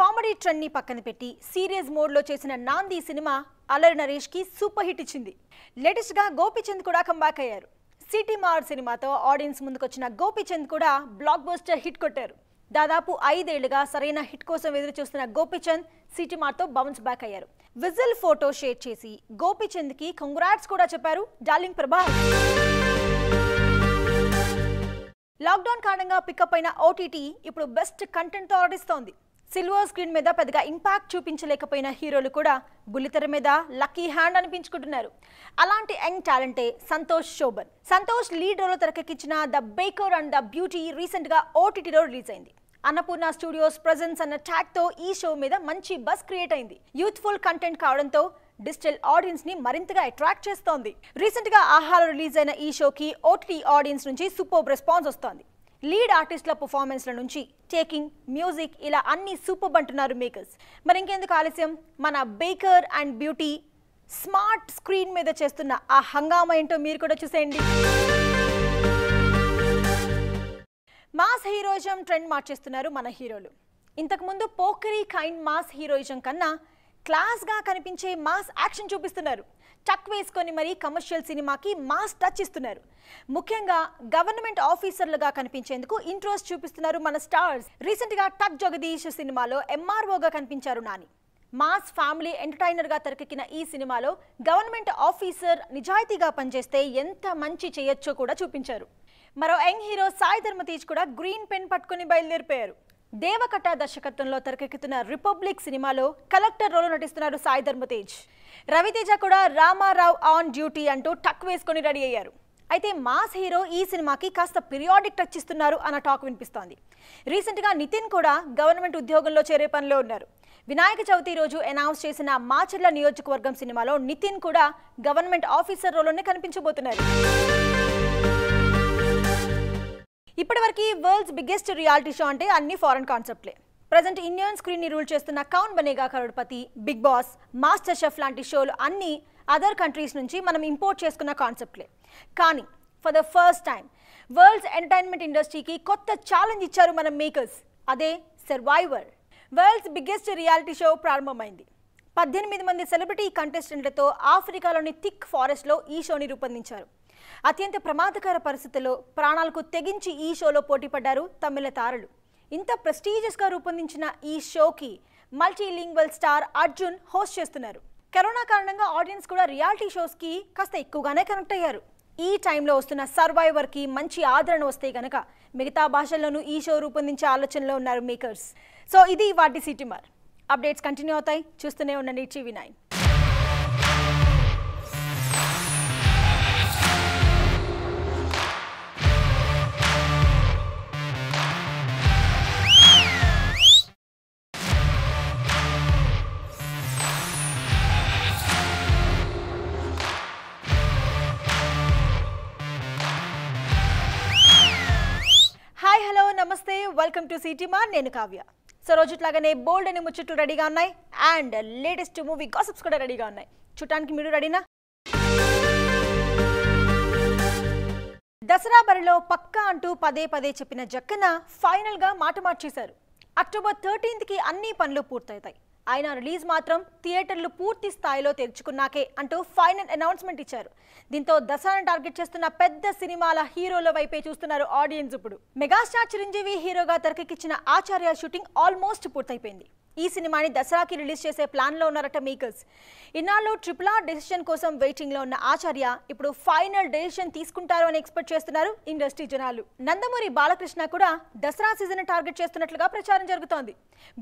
కామెడీ ట్రెండ్ని పక్కన పెట్టి సీరియస్ మోడ్లో చేసిన నాంది సినిమా అల్లరి నరేష్కి సూపర్ హిట్ ఇచ్చింది లేటెస్ట్గా గోపీచంద్ కూడా కంబ్యాక్ అయ్యారు సిటీ మార్ సినిమాతో ఆడియన్స్ ముందుకొచ్చిన గోపిచంద్ కూడా బ్లాక్ బస్టర్ హిట్ కొట్టారు దాదాపు ఐదేళ్లుగా సరైన హిట్ కోసం ఎదురు చూస్తున్న గోపిచంద్ సిటీ మార్తో బౌన్స్ బ్యాక్ అయ్యారు విజిల్ ఫోటో షేర్ చేసి గోపిచంద్కి కంగ్రాట్స్ కూడా చెప్పారు డార్లింగ్ ప్రభా లాక్డౌన్ కారణంగా పికప్ అయిన ఓటీటీ ఇప్పుడు బెస్ట్ కంటెంట్ తో ఆడిస్తోంది సిల్వర్ స్క్రీన్ మీద పెద్దగా ఇంపాక్ట్ చూపించలేకపోయిన హీరోలు కూడా బుల్లితెర మీద లక్కీ హ్యాండ్ అనిపించుకుంటున్నారు అలాంటి యంగ్ టాలెంటే సంతోష్ శోభన్ సంతోష్ లీడ్ రోల్ తెరకెక్కించిన the baker and the beauty రీసెంట్గా ఓటీటీలో రిలీజ్ అయింది అన్నపూర్ణ స్టూడియోస్ ప్రజెన్స్ అన్న ట్యాగ్తో ఈ షో మీద మంచి బస్ క్రియేట్ అయింది యూత్ఫుల్ కంటెంట్ కావడంతో డిజిటల్ ఆడియన్స్ ని మరింతగా అట్రాక్ట్ చేస్తోంది రీసెంట్ గా ఆహార రిలీజ్ అయిన ఈ షోకి ఓటీ ఆడియన్స్ నుంచి సూపర్ రెస్పాన్స్ వస్తోంది లీడ్ ఆర్టిస్టుల పర్ఫార్మెన్స్ల నుంచి టేకింగ్ మ్యూజిక్ ఇలా అన్ని సూపర్ అంటున్నారు మేకర్స్ మరి ఇంకెందుకు ఆలస్యం మన baker and beauty smart screen మీద చేస్తున్న ఆ హంగామా ఏంటో మీరు కూడా చూసేయండి మాస్ హీరోయిజం ట్రెండ్ మార్చేస్తున్నారు మన హీరోలు ఇంతకుముందు పోకరీ కైండ్ మాస్ హీరోయిజం కన్నా క్లాస్గా కనిపించే మాస్ యాక్షన్ చూపిస్తున్నారు టక్ వేసుకొని మరీ కమర్షియల్ సినిమాకి మాస్ టచ్ ఇస్తున్నారు ముఖ్యంగా గవర్నమెంట్ ఆఫీసర్లుగా కనిపించేందుకు ఇంట్రెస్ట్ చూపిస్తున్నారు మన స్టార్స్ రీసెంట్గా టక్ జగదీష్ సినిమాలో ఎంఆర్ఓగా కనిపించారు నాని మాస్ ఫ్యామిలీ ఎంటర్టైనర్గా తెరకెక్కిన ఈ సినిమాలో గవర్నమెంట్ ఆఫీసర్ నిజాయితీగా పనిచేస్తే ఎంత మంచి చేయొచ్చో కూడా చూపించారు మరో యంగ్ హీరో సాయి ధర్మతేజ్ కూడా గ్రీన్ పెన్ పట్టుకుని బయలుదేరిపోయారు దేవకట దర్శకత్వంలో తెరకెక్కుతున్న రిపబ్లిక్ సినిమాలో కలెక్టర్ రోల్ నటిస్తున్నారు సాయి ధర్మతేజ్ రవితేజ కూడా రామారావు ఆన్ డ్యూటీ అంటూ టక్ వేసుకొని రెడీ అయ్యారు అయితే మాస్ హీరో ఈ సినిమాకి కాస్త పిరియాడిక్ టచ్ ఇస్తున్నారు అన్న టాక్ వినిపిస్తోంది రీసెంట్గా నితిన్ కూడా గవర్నమెంట్ ఉద్యోగంలో చేరే పనిలో ఉన్నారు వినాయక చవితి రోజు అనౌన్స్ చేసిన మాచర్ల నియోజకవర్గం సినిమాలో నితిన్ కూడా గవర్నమెంట్ ఆఫీసర్ రోల్లోనే కనిపించబోతున్నారు ఇప్పటివరకు వరల్డ్స్ బిగ్గెస్ట్ రియాలిటీ షో అంటే అన్ని ఫారెన్ కాన్సెప్ట్లే ప్రజెంట్ ఇండియన్ స్క్రీన్ని రూల్ చేస్తున్న Kaun Banega Crorepati big boss master chef లాంటి షోలు అన్నీ అదర్ కంట్రీస్ నుంచి మనం ఇంపోర్ట్ చేసుకున్న కాన్సెప్ట్లే కానీ for the first time world's entertainment ఇండస్ట్రీకి కొత్త ఛాలెంజ్ ఇచ్చారు మన మేకర్స్ అదే survivor world's biggest reality show ప్రారంభమైంది పద్దెనిమిది మంది సెలబ్రిటీ కంటెస్టెంట్లతో ఆఫ్రికాలోని థిక్ ఫారెస్ట్లో ఈ షోని రూపొందించారు అత్యంత ప్రమాదకర పరిస్థితుల్లో ప్రాణాలకు తెగించి ఈ షోలో పోటీపడ్డారు తమిళ తారలు ఇంత ప్రెస్టీజియస్గా రూపొందించిన ఈ షోకి మల్టీలింగ్వల్ స్టార్ అర్జున్ హోస్ట్ చేస్తున్నారు కరోనా కారణంగా ఆడియన్స్ కూడా రియాలిటీ షోస్కి కాస్త ఎక్కువగానే కనెక్ట్ అయ్యారు ఈ టైంలో వస్తున్న సర్వైవర్కి మంచి ఆదరణ వస్తే గనక మిగతా భాషల్లోనూ ఈ షో రూపొందించే ఆలోచనలో ఉన్నారు మేకర్స్ సో ఇది వాటి సిటీమార్ అప్డేట్స్ కంటిన్యూ అవుతాయి చూస్తూనే ఉండండి టీవీ నైన్ నమస్తే వెల్కమ్ టు సిటీమా నేను కావ్య సో రోజుట్లాగానే బోల్డ్ అనే ముచ్చట్లు రెడీగా ఉన్నాయి అండ్ లేటెస్ట్ మూవీ గాసిప్స్ కూడా రెడీగా ఉన్నాయి చూడటానికి మీరు రెడీనా దసరా బరిలో పక్కా అంటూ పదే పదే చెప్పిన జక్కన ఫైనల్గా మాట మార్చేశారు అక్టోబర్ థర్టీన్త్కి అన్ని పనులు పూర్తవుతాయి ఆయన రిలీజ్ మాత్రం థియేటర్లు పూర్తి స్థాయిలో తెరుచుకున్నాకే అంటూ ఫైనల్ అనౌన్స్మెంట్ ఇచ్చారు దీంతో దసరాను టార్గెట్ చేస్తున్న పెద్ద సినిమాల హీరోల వైపే చూస్తున్నారు ఆడియన్స్ ఇప్పుడు మెగాస్టార్ చిరంజీవి హీరోగా తెరకెక్కించిన ఆచార్య షూటింగ్ ఆల్మోస్ట్ పూర్తయిపోయింది ఈ సినిమాని దసరాకి రిలీజ్ చేసే ప్లాన్లో ఉన్నారట మేకర్స్ ఇన్నాళ్ళు ట్రిపుల్ ఆర్ డెసిషన్ కోసం వెయిటింగ్లో ఉన్న ఆచార్య ఇప్పుడు ఫైనల్ డెసిషన్ తీసుకుంటారు అని ఎక్స్పెక్ట్ చేస్తున్నారు ఇండస్ట్రీ జనాలు నందమూరి బాలకృష్ణ కూడా దసరా సీజన్ టార్గెట్ చేస్తున్నట్లుగా ప్రచారం జరుగుతోంది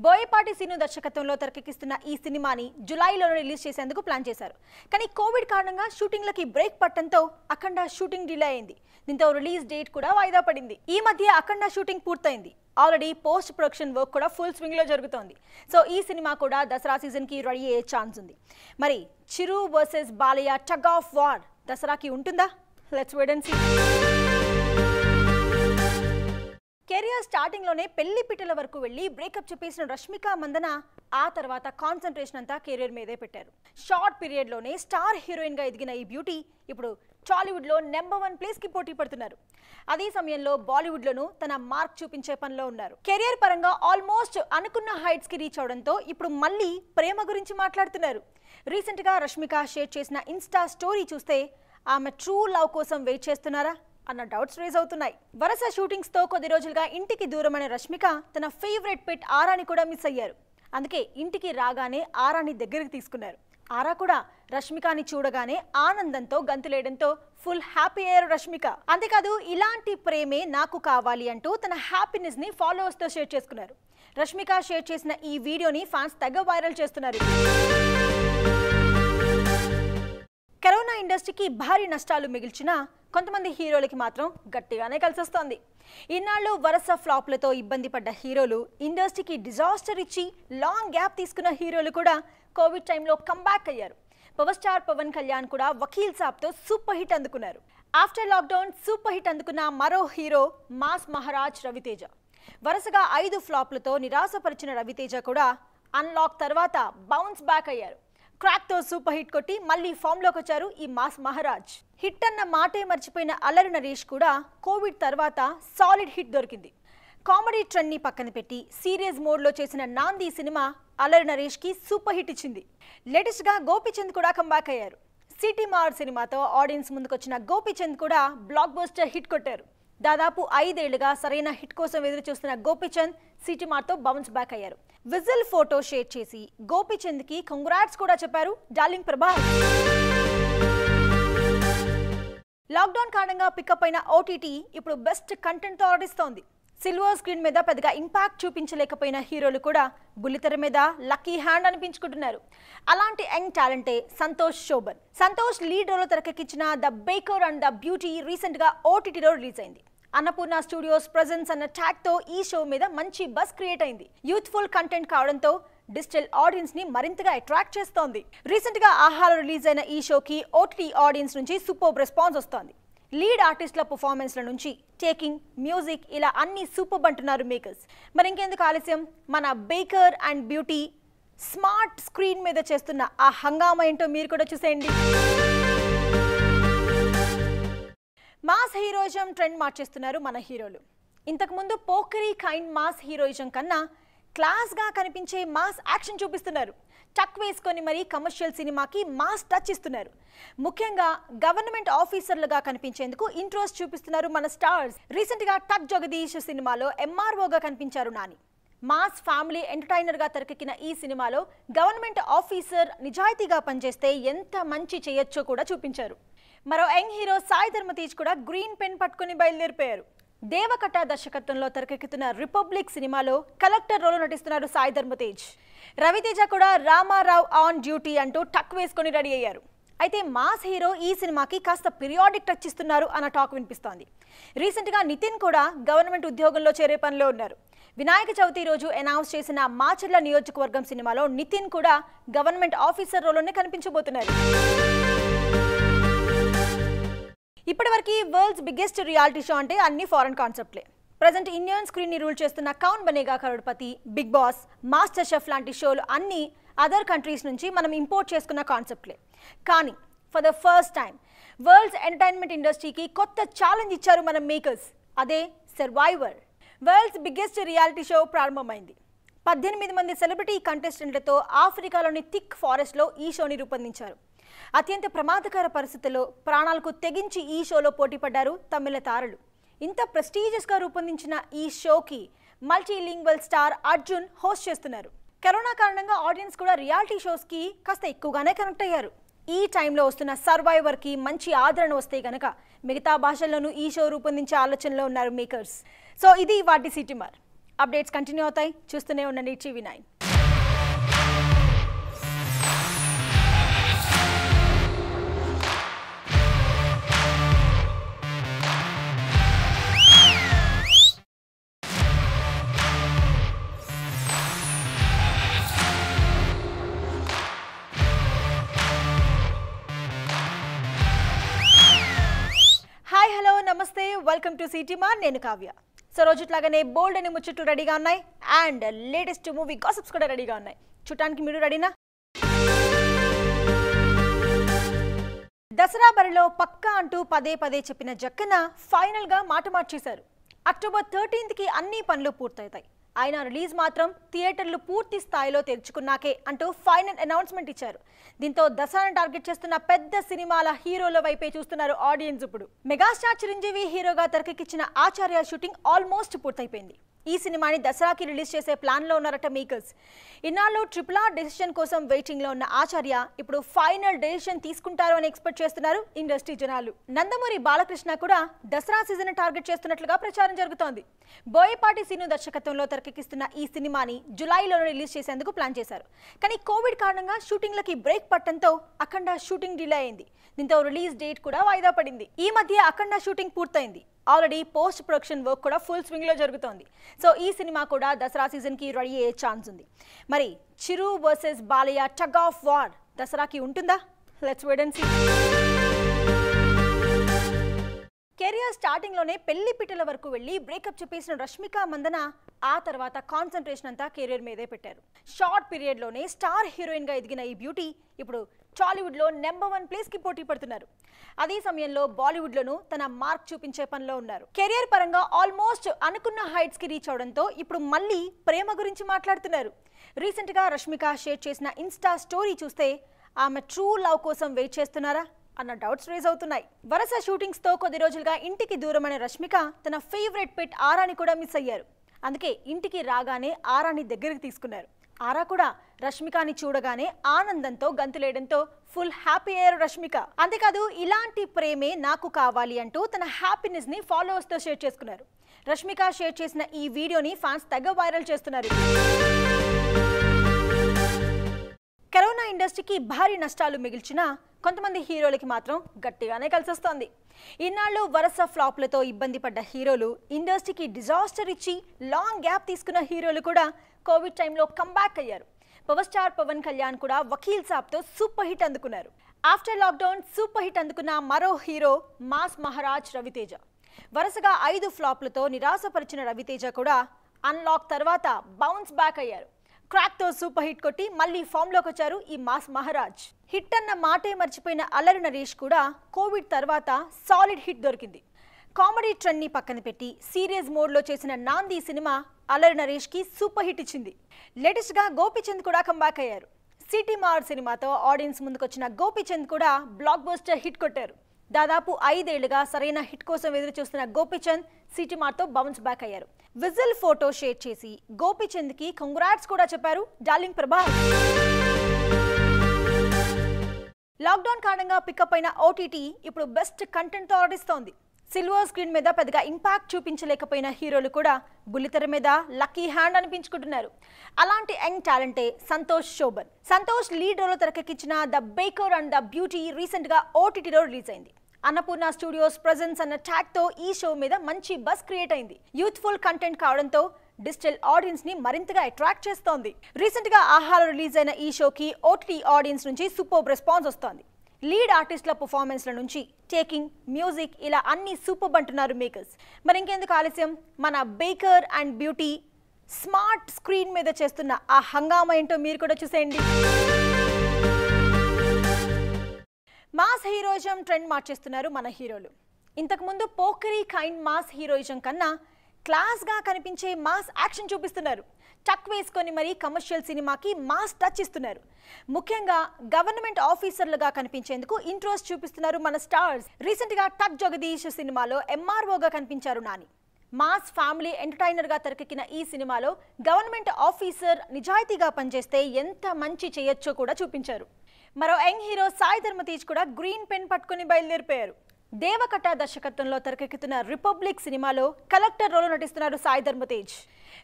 బోయపాటి సీను దర్శకత్వంలో తెరకెక్కిస్తున్న ఈ సినిమాని జులైలో రిలీజ్ చేసేందుకు ప్లాన్ చేశారు కానీ కోవిడ్ కారణంగా షూటింగ్లకి బ్రేక్ పట్టడంతో అఖండ షూటింగ్ డిలే అయింది దీంతో రిలీజ్ డేట్ కూడా వాయిదా పడింది ఈ మధ్య అఖండ షూటింగ్ పూర్తయింది ఆల్రెడీ పోస్ట్ ప్రొడక్షన్ వర్క్ కూడా ఫుల్ స్వింగ్లో జరుగుతోంది సో ఈ సినిమా కూడా దసరా సీజన్ కి రెడీ అయ్యే ఛాన్స్ ఉంది మరి Chiru versus Balayya tug of war దసరాకి ఉంటుందా let's wait and see career స్టార్టింగ్లోనే పెళ్లి పిట్టల వరకు వెళ్ళి బ్రేకప్ చెప్పేసిన రష్మిక మందన ఆ తర్వాత కాన్సన్ట్రేషన్ అంతా కెరీర్ మీదే పెట్టారు షార్ట్ పీరియడ్లోనే స్టార్ హీరోయిన్గా ఎదిగిన ఈ బ్యూటీ ఇప్పుడు టాలీవుడ్లో నెంబర్ వన్ ప్లేస్కి పోటీ పడుతున్నారు అదే సమయంలో బాలీవుడ్లోనూ తన మార్క్ చూపించే పనిలో ఉన్నారు కెరియర్ పరంగా ఆల్మోస్ట్ అనుకున్న హైట్స్కి రీచ్ అవడంతో ఇప్పుడు మళ్ళీ ప్రేమ గురించి మాట్లాడుతున్నారు రీసెంట్గా రష్మిక షేర్ చేసిన ఇన్స్టా స్టోరీ చూస్తే ఆమె ట్రూ లవ్ కోసం వెయిట్ చేస్తున్నారా అన్న డౌట్స్ రేజ్ అవుతున్నాయి వరుస షూటింగ్స్తో కొద్ది రోజులుగా ఇంటికి దూరమైన రష్మిక తన ఫేవరెట్ పెట్ ఆరాని కూడా మిస్ అయ్యారు అందుకే ఇంటికి రాగానే ఆరాని దగ్గరికి తీసుకున్నారు ఆరా కూడా రష్మికని చూడగానే ఆనందంతో గంతులేయడంతో ఫుల్ హ్యాపీ అయ్యారు రష్మిక అంతేకాదు ఇలాంటి ప్రేమే నాకు కావాలి అంటూ తన హ్యాపీనెస్ని ఫాలోవర్స్తో షేర్ చేసుకున్నారు రష్మిక షేర్ చేసిన ఈ వీడియోని ఫ్యాన్స్ తగ్గ వైరల్ చేస్తున్నారు కరోనా ఇండస్ట్రీకి భారీ నష్టాలు మిగిల్చిన కొంతమంది హీరోలకి మాత్రం గట్టిగానే కలిసొస్తోంది ఇన్నాళ్ళు వరుస ఫ్లాప్లతో ఇబ్బంది పడ్డ హీరోలు ఇండస్ట్రీకి డిజాస్టర్ ఇచ్చి లాంగ్ గ్యాప్ తీసుకున్న హీరోలు కూడా కోవిడ్ టైంలో కంబ్యాక్ అయ్యారు పవర్ స్టార్ పవన్ కళ్యాణ్ కూడా వకీల్ సాబ్తో సూపర్ హిట్ అందుకున్నారు ఆఫ్టర్ లాక్డౌన్ సూపర్ హిట్ అందుకున్న మరో హీరో మాస్ మహారాజ్ రవితేజ వరుసగా ఐదు ఫ్లాప్లతో నిరాశపరిచిన రవితేజ కూడా అన్లాక్ తర్వాత బౌన్స్ బ్యాక్ అయ్యారు క్రాక్తో సూపర్ హిట్ కొట్టి మళ్ళీ ఫామ్లోకి వచ్చారు ఈ మాస్ మహారాజ్ హిట్ అన్న మాటే మర్చిపోయిన అల్లరి నరేష్ కూడా కోవిడ్ తర్వాత సాలిడ్ హిట్ దొరికింది కామెడీ ట్రెండ్ని పక్కన పెట్టి సీరియస్ మోడ్లో చేసిన నాంది సినిమా అల్లరి నరేష్కి సూపర్ హిట్ ఇచ్చింది లేటెస్ట్గా గోపిచంద్ కూడా కంబ్యాక్ అయ్యారు సిటీ మార్ సినిమాతో ఆడియన్స్ ముందుకొచ్చిన గోపిచంద్ కూడా బ్లాక్ బస్టర్ హిట్ కొట్టారు దాదాపు ఐదేళ్లుగా సరైన హిట్ కోసం ఎదురు చూస్తున్న గోపిచంద్ సిటీమార్తో బౌన్స్ బ్యాక్ అయ్యారు విజిల్ ఫోటో షేర్ చేసి గోపిచంద్కి కంగ్రాట్స్ కూడా చెప్పారు డార్లింగ్ ప్రభా లాక్డౌన్ కారణంగా పికప్ అయిన ఓటీటీ ఇప్పుడు బెస్ట్ కంటెంట్తో ఆడిస్తోంది సిల్వర్ స్క్రీన్ మీద పెద్దగా ఇంపాక్ట్ చూపించలేకపోయిన హీరోలు కూడా బుల్లితెర మీద లక్కీ హ్యాండ్ అనిపించుకుంటున్నారు అలాంటి యంగ్ టాలెంటే సంతోష్ శోభన్ సంతోష్ లీడ్ రోల్లో తెరకెక్కించిన the baker and the beauty రీసెంట్గా ఓటీటీలో రిలీజ్ అయింది అన్నపూర్ణ స్టూడియోస్ ప్రజెన్స్ అన్న ట్యాగ్తో ఈ షో మీద మంచి బస్ క్రియేట్ అయింది యూత్ఫుల్ కంటెంట్ కావడంతో డిజిటల్ ఆడియన్స్ ని మరింతగా అట్రాక్ట్ చేస్తోంది రీసెంట్ గా ఆహార రిలీజ్ అయిన ఈ షోకి ఓటీటీ ఆడియన్స్ నుంచి సూపర్ రెస్పాన్స్ వస్తోంది లీడ్ ఆర్టిస్టుల పర్ఫార్మెన్స్ల నుంచి టేకింగ్ మ్యూజిక్ ఇలా అన్ని సూపర్ అంటున్నారు మేకర్స్ మరి ఇంకెందుకు ఆలస్యం మన baker and beauty smart screen మీద చేస్తున్న ఆ హంగామా ఏంటో మీరు కూడా చూసేయండి మాస్ హీరోయిజం ట్రెండ్ మార్చేస్తున్నారు మన హీరోలు ఇంతకుముందు పోకరీ కైండ్ మాస్ హీరోయిజం కన్నా క్లాస్గా కనిపించే మాస్ యాక్షన్ చూపిస్తున్నారు టక్ వేసుకొని మరీ కమర్షియల్ సినిమాకి మాస్ టచ్ ఇస్తున్నారు ముఖ్యంగా గవర్నమెంట్ ఆఫీసర్లుగా కనిపించేందుకు ఇంట్రెస్ట్ చూపిస్తున్నారు మన స్టార్స్ రీసెంట్గా టక్ జగదీష్ సినిమాలో ఎంఆర్ఓగా కనిపించారు నాని మాస్ ఫ్యామిలీ ఎంటర్టైనర్గా తెరకెక్కిన ఈ సినిమాలో గవర్నమెంట్ ఆఫీసర్ నిజాయితీగా పనిచేస్తే ఎంత మంచి చేయొచ్చో కూడా చూపించారు మరో యంగ్ హీరో సాయి ధర్మతీజ్ కూడా గ్రీన్ పెన్ పట్టుకుని బయలుదేరిపోయారు దేవకట దర్శకత్వంలో తెరకెక్కుతున్న రిపబ్లిక్ సినిమాలో కలెక్టర్ రోల్ నటిస్తున్నారు సాయి ధర్మతేజ్ రవితేజ కూడా రామారావు ఆన్ డ్యూటీ అంటూ టక్ వేసుకొని రెడీ అయ్యారు అయితే మాస్ హీరో ఈ సినిమాకి కాస్త పిరియాడిక్ టచ్ ఇస్తున్నారు అన్న టాక్ వినిపిస్తోంది రీసెంట్గా నితిన్ కూడా గవర్నమెంట్ ఉద్యోగంలో చేరే పనిలో ఉన్నారు వినాయక చవితి రోజు అనౌన్స్ చేసిన మాచర్ల నియోజకవర్గం సినిమాలో నితిన్ కూడా గవర్నమెంట్ ఆఫీసర్ రోల్లోనే కనిపించబోతున్నారు ఇప్పటివరకు వరల్డ్స్ బిగ్గెస్ట్ రియాలిటీ షో అంటే అన్ని ఫారెన్ కాన్సెప్ట్లే ప్రజెంట్ ఇండియన్ స్క్రీన్ని రూల్ చేస్తున్న Kaun Banega Crorepati big boss master chef లాంటి షోలు అన్నీ అదర్ కంట్రీస్ నుంచి మనం ఇంపోర్ట్ చేసుకున్న కాన్సెప్ట్లే కానీ for the first time world's entertainment ఇండస్ట్రీకి కొత్త ఛాలెంజ్ ఇచ్చారు మన మేకర్స్ అదే survivor world's biggest reality show ప్రారంభమైంది పద్దెనిమిది మంది సెలబ్రిటీ కంటెస్టెంట్లతో ఆఫ్రికాలోని థిక్ ఫారెస్ట్లో ఈ షోని రూపొందించారు అత్యంత ప్రమాదకర పరిస్థితుల్లో ప్రాణాలకు తెగించి ఈ షోలో పోటీపడ్డారు తమిళ తారలు ఇంత ప్రెస్టీజియస్గా రూపొందించిన ఈ షోకి మల్టీలింగ్వల్ స్టార్ అర్జున్ హోస్ట్ చేస్తున్నారు కరోనా కారణంగా ఆడియన్స్ కూడా రియాలిటీ షోస్కి కాస్త ఎక్కువగానే కనెక్ట్ అయ్యారు ఈ టైంలో వస్తున్న సర్వైవర్కి మంచి ఆదరణ వస్తే గనక మిగతా భాషల్లోనూ ఈ షో రూపొందించే ఆలోచనలో ఉన్నారు మేకర్స్ సో ఇది వాటి మార్ అప్డేట్స్ కంటిన్యూ అవుతాయి చూస్తూనే ఉండండి TV nine welcome to city మా నేను కావ్య సో ఇట్లాగనే బోల్డ్ అనే ముచ్చట్లు రెడీగా ఉన్నాయి అండ్ లేటెస్ట్ మూవీ గాసిప్స్ కూడా రెడీగా ఉన్నాయి చూడటానికి మీరు రెడీనా దసరా బరిలో పక్కా అంటూ పదే పదే చెప్పిన జక్కన ఫైనల్గా మాట మార్చేశారు అక్టోబర్ థర్టీన్త్కి అన్ని పనులు పూర్తవుతాయి ఆయన రిలీజ్ మాత్రం థియేటర్లు పూర్తి స్థాయిలో తెరుచుకున్నాకే అంటూ ఫైనల్ అనౌన్స్మెంట్ ఇచ్చారు దీంతో దసరాను టార్గెట్ చేస్తున్న పెద్ద సినిమాల హీరోల వైపే చూస్తున్నారు ఆడియన్స్ ఇప్పుడు మెగాస్టార్ చిరంజీవి హీరోగా తెరకెక్కించిన ఆచార్య షూటింగ్ ఆల్మోస్ట్ పూర్తయిపోయింది ఈ సినిమాని దసరాకి రిలీజ్ చేసే ప్లాన్లో ఉన్నారట మేకర్స్ ఇన్నాళ్ళు ట్రిపుల్ ఆర్ డెసిషన్ కోసం వెయిటింగ్లో ఉన్న ఆచార్య ఇప్పుడు ఫైనల్ డెసిషన్ తీసుకుంటారు అని ఎక్స్పెక్ట్ చేస్తున్నారు ఇండస్ట్రీ జనాలు నందమూరి బాలకృష్ణ కూడా దసరా సీజన్ టార్గెట్ చేస్తున్నట్లుగా ప్రచారం జరుగుతోంది బోయపాటి సీను దర్శకత్వంలో తెరకెక్కిస్తున్న ఈ సినిమాని జులైలో రిలీజ్ చేసేందుకు ప్లాన్ చేశారు కానీ కోవిడ్ కారణంగా షూటింగ్లకి బ్రేక్ పట్టడంతో అఖండ షూటింగ్ డిలే అయింది దీంతో రిలీజ్ డేట్ కూడా వాయిదా పడింది ఈ మధ్య అఖండ షూటింగ్ పూర్తయింది ఆల్రెడీ పోస్ట్ ప్రొడక్షన్ వర్క్ కూడా ఫుల్ స్వింగ్లో జరుగుతోంది సో ఈ సినిమా కూడా దసరా సీజన్కి రెడీ అయ్యే ఛాన్స్ ఉంది మరి Chiru versus Balayya tug of war దసరాకి ఉంటుందా లెట్స్ వెయిట్ కెరియర్ స్టార్టింగ్లోనే పెళ్లి పిట్టల వరకు వెళ్ళి బ్రేకప్ చూపించిన రష్మిక మందన ఆ తర్వాత కాన్సన్ట్రేషన్ అంతా కెరియర్ మీదే పెట్టారు షార్ట్ పీరియడ్లోనే స్టార్ హీరోయిన్గా ఎదిగిన ఈ బ్యూటీ ఇప్పుడు టాలీవుడ్లో నెంబర్ వన్ ప్లేస్కి పోటీ పడుతున్నారు అదే సమయంలో బాలీవుడ్లోనూ తన మార్క్ చూపించే పనిలో ఉన్నారు కెరియర్ పరంగా ఆల్మోస్ట్ అనుకున్న హైట్స్కి రీచ్ అవడంతో ఇప్పుడు మళ్ళీ ప్రేమ గురించి మాట్లాడుతున్నారు రీసెంట్గా రష్మిక షేర్ చేసిన ఇన్స్టా స్టోరీ చూస్తే ఆమె ట్రూ లవ్ కోసం వెయిట్ చేస్తున్నారా అన్న డౌట్స్ రేజ్ అవుతున్నాయి వరుస షూటింగ్స్తో కొద్ది రోజులుగా ఇంటికి దూరమైన రష్మిక తన ఫేవరెట్ పెట్ ఆరాని కూడా మిస్ అయ్యారు అందుకే ఇంటికి రాగానే ఆరాని దగ్గరికి తీసుకున్నారు ఆరా కూడా రష్మికని చూడగానే ఆనందంతో గంతులేయడంతో ఫుల్ హ్యాపీ అయ్యారు రష్మిక అంతేకాదు ఇలాంటి ప్రేమే నాకు కావాలి అంటూ తన హ్యాపీనెస్ని ఫాలోవర్స్తో షేర్ చేసుకున్నారు రష్మిక షేర్ చేసిన ఈ వీడియోని ఫ్యాన్స్ తగ్గ వైరల్ చేస్తున్నారు కరోనా ఇండస్ట్రీకి భారీ నష్టాలు మిగిల్చిన కొంతమంది హీరోలకి మాత్రం గట్టిగానే కలిసొస్తోంది ఇన్నాళ్ళు వరుస ఫ్లాప్లతో ఇబ్బంది పడ్డ హీరోలు ఇండస్ట్రీకి డిజాస్టర్ ఇచ్చి లాంగ్ గ్యాప్ తీసుకున్న హీరోలు కూడా కోవిడ్ టైంలో కంబ్యాక్ అయ్యారు పవర్ స్టార్ పవన్ కళ్యాణ్ కూడా వకీల్ సాబ్తో సూపర్ హిట్ అందుకున్నారు ఆఫ్టర్ లాక్డౌన్ సూపర్ హిట్ అందుకున్న మరో హీరో మాస్ మహారాజ్ రవితేజ వరుసగా ఐదు ఫ్లాప్లతో నిరాశపరిచిన రవితేజ కూడా అన్లాక్ తర్వాత బౌన్స్ బ్యాక్ అయ్యారు క్రాక్తో సూపర్ హిట్ కొట్టి మళ్ళీ ఫామ్లోకి వచ్చారు ఈ మాస్ మహారాజ్ హిట్ అన్న మాటే మర్చిపోయిన అల్లరి నరేష్ కూడా కోవిడ్ తర్వాత సాలిడ్ హిట్ దొరికింది కామెడీ ట్రెండ్ని పక్కన పెట్టి సీరియస్ మోడ్లో చేసిన నాంది సినిమా అల్లరి నరేష్కి సూపర్ హిట్ ఇచ్చింది లేటెస్ట్గా గోపిచంద్ కూడా కంబ్యాక్ అయ్యారు సిటీ మార్ సినిమాతో ఆడియన్స్ ముందుకొచ్చిన గోపిచంద్ కూడా బ్లాక్ బస్టర్ హిట్ కొట్టారు దాదాపు ఐదేళ్లుగా సరైన హిట్ కోసం ఎదురు చూస్తున్న గోపిచంద్ సిటీమార్తో బౌన్స్ బ్యాక్ అయ్యారు విజిల్ ఫోటో షేర్ చేసి గోపిచంద్ కి కంగ్రాట్స్ కూడా చెప్పారు డార్లింగ్ ప్రభా లాక్డౌన్ కారణంగా పికప్ అయిన ఓటీటీ ఇప్పుడు బెస్ట్ కంటెంట్తో ఆడిస్తోంది సిల్వర్ స్క్రీన్ మీద పెద్దగా ఇంపాక్ట్ చూపించలేకపోయిన హీరోలు కూడా బుల్లితెర మీద లక్కీ హ్యాండ్ అనిపించుకుంటున్నారు అలాంటి యంగ్ టాలెంటే సంతోష్ శోభన్ సంతోష్ లీడ్ రోల్ తెరకెక్కించిన the baker and the beauty రీసెంట్గా ఓటీటీలో రిలీజ్ అయింది అన్నపూర్ణ స్టూడియోస్ ప్రజెన్స్ అన్న తో ఈ షో మీద మంచి బస్ క్రియేట్ అయింది యూత్ఫుల్ కంటెంట్ కావడంతో డిజిటల్ ఆడియన్స్ ని మరింతగా అట్రాక్ట్ చేస్తోంది రీసెంట్ గా ఆహార రిలీజ్ అయిన ఈ షోకి ఓట్లీ ఆడియన్స్ నుంచి సూపర్ రెస్పాన్స్ వస్తోంది లీడ్ ఆర్టిస్టుల పర్ఫార్మెన్స్ల నుంచి టేకింగ్ మ్యూజిక్ ఇలా అన్ని సూపర్ అంటున్నారు మేకర్స్ మరి ఇంకెందుకు ఆలస్యం మన baker and beauty smart screen మీద చేస్తున్న ఆ హంగామా ఏంటో మీరు కూడా చూసేయండి మాస్ హీరోయిజం ట్రెండ్ మార్చేస్తున్నారు మన హీరోలు ఇంతకుముందు పోకరీ కైండ్ మాస్ హీరోయిజం కన్నా క్లాస్గా కనిపించే మాస్ యాక్షన్ చూపిస్తున్నారు టక్ వేసుకొని మరీ కమర్షియల్ సినిమాకి మాస్ టచ్ ఇస్తున్నారు ముఖ్యంగా గవర్నమెంట్ ఆఫీసర్లుగా కనిపించేందుకు ఇంట్రెస్ట్ చూపిస్తున్నారు మన స్టార్స్ రీసెంట్గా టక్ జగదీష్ సినిమాలో ఎంఆర్ఓగా కనిపించారు నాని మాస్ ఫ్యామిలీ ఎంటర్టైనర్గా తెరకెక్కిన ఈ సినిమాలో గవర్నమెంట్ ఆఫీసర్ నిజాయితీగా పనిచేస్తే ఎంత మంచి చేయొచ్చో కూడా చూపించారు మరో యంగ్ హీరో సాయి ధర్మతీజ్ కూడా గ్రీన్ పెన్ పట్టుకుని బయలుదేరిపోయారు దేవకట దర్శకత్వంలో తెరకెక్కుతున్న రిపబ్లిక్ సినిమాలో కలెక్టర్ రోల్ నటిస్తున్నారు సాయి ధర్మతేజ్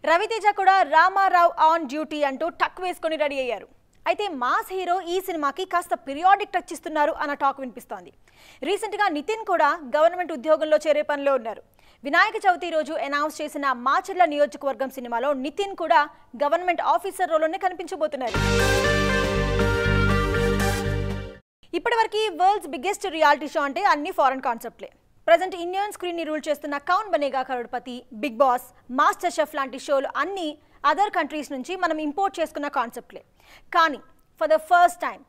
రవితేజ కూడా రామారావు ఆన్ డ్యూటీ అంటూ టక్ వేసుకొని రెడీ అయ్యారు అయితే మాస్ హీరో ఈ సినిమాకి కాస్త పిరియాడిక్ టచ్ ఇస్తున్నారు అన్న టాక్ వినిపిస్తోంది రీసెంట్గా నితిన్ కూడా గవర్నమెంట్ ఉద్యోగంలో చేరే పనిలో ఉన్నారు వినాయక చవితి రోజు అనౌన్స్ చేసిన మాచర్ల నియోజకవర్గం సినిమాలో నితిన్ కూడా గవర్నమెంట్ ఆఫీసర్ రోల్లోనే కనిపించబోతున్నారు ఇప్పటివరకు వరల్డ్స్ బిగ్గెస్ట్ రియాలిటీ షో అంటే అన్ని ఫారెన్ కాన్సెప్ట్లే ప్రజెంట్ ఇండియన్ స్క్రీన్ని రూల్ చేస్తున్న Kaun Banega Crorepati big boss master chef లాంటి షోలు అన్నీ అదర్ కంట్రీస్ నుంచి మనం ఇంపోర్ట్ చేసుకున్న కాన్సెప్ట్లే కానీ for the first time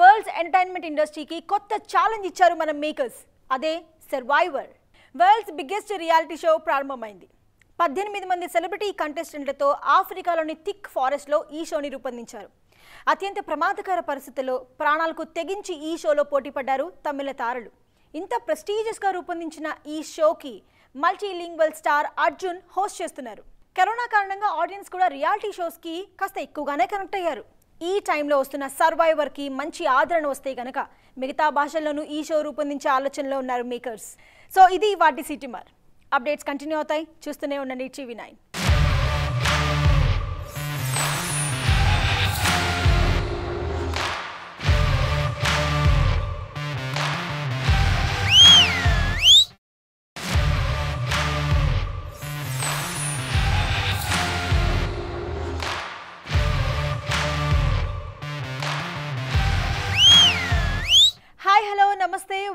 world's entertainment ఇండస్ట్రీకి కొత్త ఛాలెంజ్ ఇచ్చారు మన మేకర్స్ అదే survivor world's biggest reality show ప్రారంభమైంది పద్దెనిమిది మంది సెలబ్రిటీ కంటెస్టెంట్లతో ఆఫ్రికాలోని థిక్ ఫారెస్ట్లో ఈ షోని రూపొందించారు అత్యంత ప్రమాదకర పరిస్థితుల్లో ప్రాణాలకు తెగించి ఈ షోలో పోటీపడ్డారు తమిళ తారలు ఇంత ప్రెస్టీజియస్గా రూపొందించిన ఈ షోకి మల్టీలింగ్వల్ స్టార్ అర్జున్ హోస్ట్ చేస్తున్నారు కరోనా కారణంగా ఆడియన్స్ కూడా రియాలిటీ షోస్కి కాస్త ఎక్కువగానే కనెక్ట్ అయ్యారు ఈ టైంలో వస్తున్న సర్వైవర్కి మంచి ఆదరణ వస్తే గనక మిగతా భాషల్లోనూ ఈ షో రూపొందించే ఆలోచనలో ఉన్నారు మేకర్స్ సో ఇది వాటి సిటీమార్ అప్డేట్స్ కంటిన్యూ అవుతాయి చూస్తూనే ఉండండి TV nine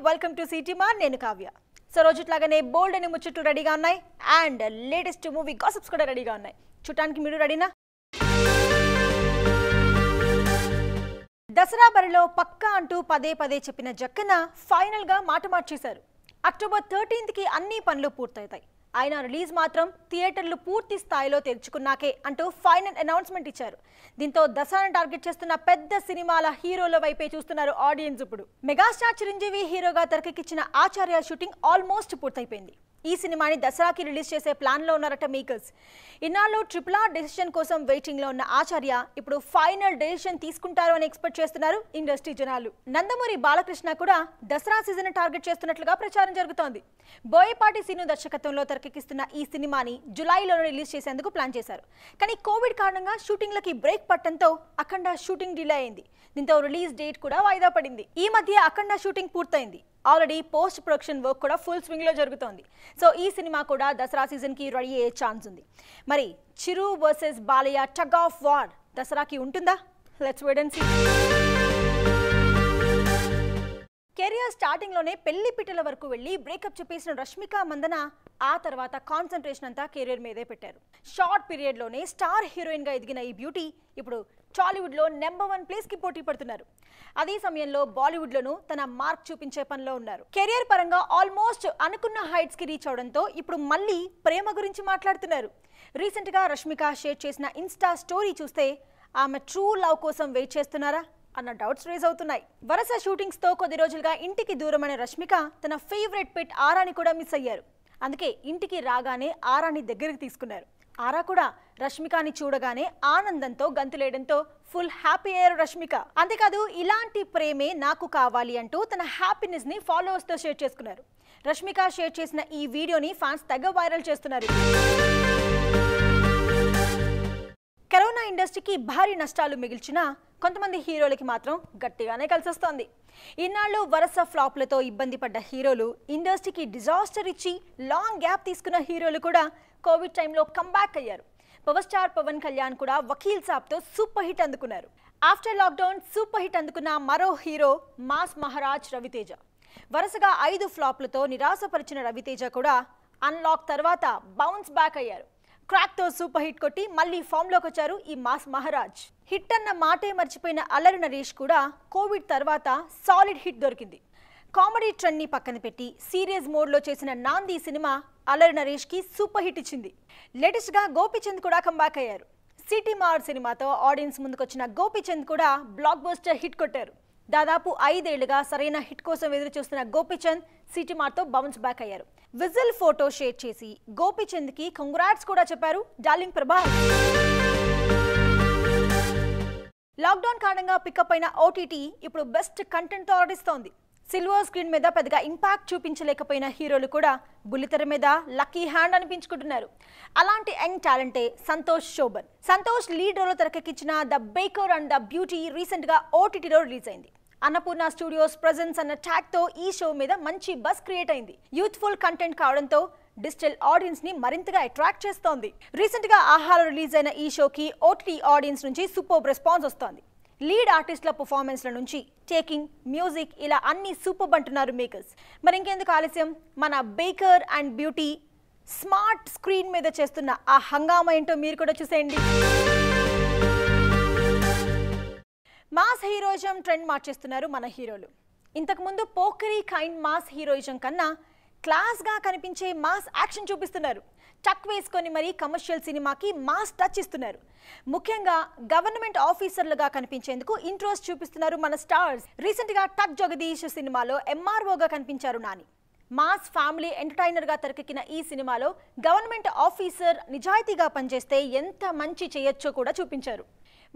welcome to city మా నేను కావ్య సో రోజుట్లాగానే బోల్డ్ అనే ముచ్చట్లు రెడీగా ఉన్నాయి అండ్ లేటెస్ట్ మూవీ గాసిప్స్ కూడా రెడీగా ఉన్నాయి చూడటానికి మీరు రెడీనా దసరా బరిలో పక్కా అంటూ పదే పదే చెప్పిన జక్కన ఫైనల్గా మాట మార్చేశారు అక్టోబర్ థర్టీన్త్కి అన్ని పనులు పూర్తవుతాయి ఆయన రిలీజ్ మాత్రం థియేటర్లు పూర్తి స్థాయిలో తెరుచుకున్నాకే అంటూ ఫైనల్ అనౌన్స్మెంట్ ఇచ్చారు దీంతో దసరాను టార్గెట్ చేస్తున్న పెద్ద సినిమాల హీరోల వైపే చూస్తున్నారు ఆడియన్స్ ఇప్పుడు మెగాస్టార్ చిరంజీవి హీరోగా తెరకెక్కించిన ఆచార్య షూటింగ్ ఆల్మోస్ట్ పూర్తయిపోయింది ఈ సినిమాని దసరాకి రిలీజ్ చేసే ప్లాన్లో ఉన్నారట మేకర్స్ ఇన్నాళ్ళు ట్రిపుల్ ఆర్ డెసిషన్ కోసం వెయిటింగ్లో ఉన్న ఆచార్య ఇప్పుడు ఫైనల్ డెసిషన్ తీసుకుంటారు అని ఎక్స్పెక్ట్ చేస్తున్నారు ఇండస్ట్రీ జనాలు నందమూరి బాలకృష్ణ కూడా దసరా సీజన్ టార్గెట్ చేస్తున్నట్లుగా ప్రచారం జరుగుతోంది బోయపాటి సీను దర్శకత్వంలో తెరకెక్కిస్తున్న ఈ సినిమాని జులైలో రిలీజ్ చేసేందుకు ప్లాన్ చేశారు కానీ కోవిడ్ కారణంగా షూటింగ్లకి బ్రేక్ పట్టడంతో అఖండ షూటింగ్ డిలే అయింది దీంతో రిలీజ్ డేట్ కూడా వాయిదా పడింది ఈ మధ్య అఖండ షూటింగ్ పూర్తయింది ఆల్రెడీ పోస్ట్ ప్రొడక్షన్ వర్క్ కూడా ఫుల్ స్వింగ్లో జరుగుతోంది సో ఈ సినిమా కూడా దసరా సీజన్కి రెడీ అయ్యే ఛాన్స్ ఉంది మరి Chiru versus Balayya tug of war దసరాకి ఉంటుందా let's wait and see career స్టార్టింగ్లోనే పెళ్లి పిట్టల వరకు వెళ్ళి బ్రేకప్ చెప్పేసిన రష్మిక మందన ఆ తర్వాత కాన్సన్ట్రేషన్ అంతా కెరియర్ మీదే పెట్టారు షార్ట్ పీరియడ్లోనే స్టార్ హీరోయిన్గా ఎదిగిన ఈ బ్యూటీ ఇప్పుడు టాలీవుడ్లో నెంబర్ వన్ ప్లేస్కి పోటీ పడుతున్నారు అదే సమయంలో బాలీవుడ్లోనూ తన మార్క్ చూపించే పనిలో ఉన్నారు కెరియర్ పరంగా ఆల్మోస్ట్ అనుకున్న హైట్స్కి రీచ్ అవడంతో ఇప్పుడు మళ్ళీ ప్రేమ గురించి మాట్లాడుతున్నారు రీసెంట్గా రష్మిక షేర్ చేసిన ఇన్స్టా స్టోరీ చూస్తే ఆమె ట్రూ లవ్ కోసం వెయిట్ చేస్తున్నారా అన్న డౌట్స్ రేజ్ అవుతున్నాయి వరుస షూటింగ్స్తో కొద్ది రోజులుగా ఇంటికి దూరమైన రష్మిక తన ఫేవరెట్ పెట్ ఆరాని కూడా మిస్ అయ్యారు అందుకే ఇంటికి రాగానే ఆరాని దగ్గరికి తీసుకున్నారు ఆరా కూడా రష్మికని చూడగానే ఆనందంతో గంతులేయడంతో ఫుల్ హ్యాపీ అయ్యారు రష్మిక అంతేకాదు ఇలాంటి ప్రేమే నాకు కావాలి అంటూ తన హ్యాపీనెస్ ని ఫాలోవర్స్తో షేర్ చేసుకున్నారు రష్మిక షేర్ చేసిన ఈ వీడియోని ఫ్యాన్స్ తెగ వైరల్ చేస్తున్నారు కరోనా ఇండస్ట్రీకి భారీ నష్టాలు మిగిల్చినా కొంతమంది హీరోలకి మాత్రం గట్టిగానే కలిసొస్తోంది ఇన్నాళ్ళు వరుస ఫ్లాప్లతో ఇబ్బంది పడ్డ హీరోలు ఇండస్ట్రీకి డిజాస్టర్ ఇచ్చి లాంగ్ గ్యాప్ తీసుకున్న హీరోలు కూడా కోవిడ్ టైంలో కంబ్యాక్ అయ్యారు పవర్ స్టార్ పవన్ కళ్యాణ్ కూడా వకీల్ సాబ్తో సూపర్ హిట్ అందుకున్నారు ఆఫ్టర్ లాక్డౌన్ సూపర్ హిట్ అందుకున్న మరో హీరో మాస్ మహారాజ్ రవితేజ వరుసగా ఐదు ఫ్లాప్లతో నిరాశపరిచిన రవితేజ కూడా అన్లాక్ తర్వాత బౌన్స్ బ్యాక్ అయ్యారు క్రాక్తో సూపర్ హిట్ కొట్టి మళ్ళీ ఫామ్లోకి వచ్చారు ఈ మాస్ మహారాజ్ హిట్ అన్న మాటే మర్చిపోయిన అల్లరి నరేష్ కూడా కోవిడ్ తర్వాత సాలిడ్ హిట్ దొరికింది కామెడీ ట్రెండ్ని పక్కన పెట్టి సీరియస్ మోడ్లో చేసిన నాంది సినిమా అల్లరి నరేష్కి సూపర్ హిట్ ఇచ్చింది లేటెస్ట్గా గోపిచంద్ కూడా కంబ్యాక్ అయ్యారు సిటీ మార్ సినిమాతో ఆడియన్స్ ముందుకొచ్చిన గోపిచంద్ కూడా బ్లాక్ బస్టర్ హిట్ కొట్టారు దాదాపు ఐదేళ్లుగా సరైన హిట్ కోసం ఎదురు చూస్తున్న గోపిచంద్ సిటీమార్తో బౌన్స్ బ్యాక్ అయ్యారు విజిల్ ఫోటో షేర్ చేసి గోపిచంద్ కి కంగ్రాట్స్ కూడా చెప్పారు డార్లింగ్ ప్రభా లాక్డౌన్ కారణంగా పికప్ అయిన ఓటీటీ ఇప్పుడు బెస్ట్ కంటెంట్తో ఆడిస్తోంది సిల్వర్ స్క్రీన్ మీద పెద్దగా ఇంపాక్ట్ చూపించలేకపోయిన హీరోలు కూడా బుల్లితెర మీద లక్కీ హ్యాండ్ అనిపించుకుంటున్నారు అలాంటి యంగ్ టాలెంటే సంతోష్ శోభన్ సంతోష్ లీడ్ రోల్ తెరకెక్కించిన the baker and the beauty రీసెంట్గా ఓటీటీలో రిలీజ్ అయింది అన్నపూర్ణ స్టూడియోస్ ప్రజెన్స్ అన్న ట్యాగ్తో ఈ షో మీద మంచి బస్ క్రియేట్ అయింది యూత్ఫుల్ కంటెంట్ కావడంతో డిజిటల్ ఆడియన్స్ ని మరింతగా అట్రాక్ట్ చేస్తోంది రీసెంట్ గా ఆహార రిలీజ్ అయిన ఈ షోకి ఓటీటీ ఆడియన్స్ నుంచి సూపర్ రెస్పాన్స్ వస్తోంది లీడ్ ఆర్టిస్టుల పర్ఫార్మెన్స్ల నుంచి టేకింగ్ మ్యూజిక్ ఇలా అన్ని సూపర్ అంటున్నారు మేకర్స్ మరి ఇంకెందుకు ఆలస్యం మన baker and beauty smart screen మీద చేస్తున్న ఆ హంగామా ఏంటో మీరు కూడా చూసేయండి మాస్ హీరోయిజం ట్రెండ్ మార్చేస్తున్నారు మన హీరోలు ఇంతకుముందు పోకరీ కైండ్ మాస్ హీరోయిజం కన్నా క్లాస్గా కనిపించే మాస్ యాక్షన్ చూపిస్తున్నారు టక్ వేసుకొని మరీ కమర్షియల్ సినిమాకి మాస్ టచ్ ఇస్తున్నారు ముఖ్యంగా గవర్నమెంట్ ఆఫీసర్లుగా కనిపించేందుకు ఇంట్రెస్ట్ చూపిస్తున్నారు మన స్టార్స్ రీసెంట్గా టక్ జగదీష్ సినిమాలో ఎంఆర్ఓగా కనిపించారు నాని మాస్ ఫ్యామిలీ ఎంటర్టైనర్గా తెరకెక్కిన ఈ సినిమాలో గవర్నమెంట్ ఆఫీసర్ నిజాయితీగా పనిచేస్తే ఎంత మంచి చేయొచ్చో కూడా చూపించారు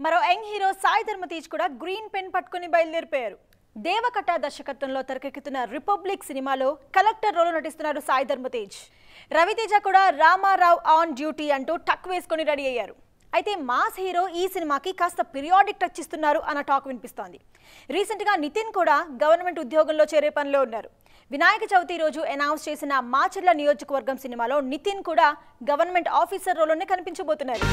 మరో యంగ్ హీరో సాయి ధర్మతేజ్ కూడా గ్రీన్ పెన్ పట్టుకుని బయలుదేరిపోయారు దేవకట దర్శకత్వంలో తెరకెక్కుతున్న రిపబ్లిక్ సినిమాలో కలెక్టర్ రోల్ నటిస్తున్నారు సాయి ధర్మతేజ్ రవితేజ కూడా రామారావు ఆన్ డ్యూటీ అంటూ టక్ వేసుకొని రెడీ అయ్యారు అయితే మాస్ హీరో ఈ సినిమాకి కాస్త పిరియాడిక్ టచ్ ఇస్తున్నారు అన్న టాక్ వినిపిస్తోంది రీసెంట్గా నితిన్ కూడా గవర్నమెంట్ ఉద్యోగంలో చేరే పనిలో ఉన్నారు వినాయక చవితి రోజు అనౌన్స్ చేసిన మాచర్ల నియోజకవర్గం సినిమాలో నితిన్ కూడా గవర్నమెంట్ ఆఫీసర్ రోల్లోనే కనిపించబోతున్నారు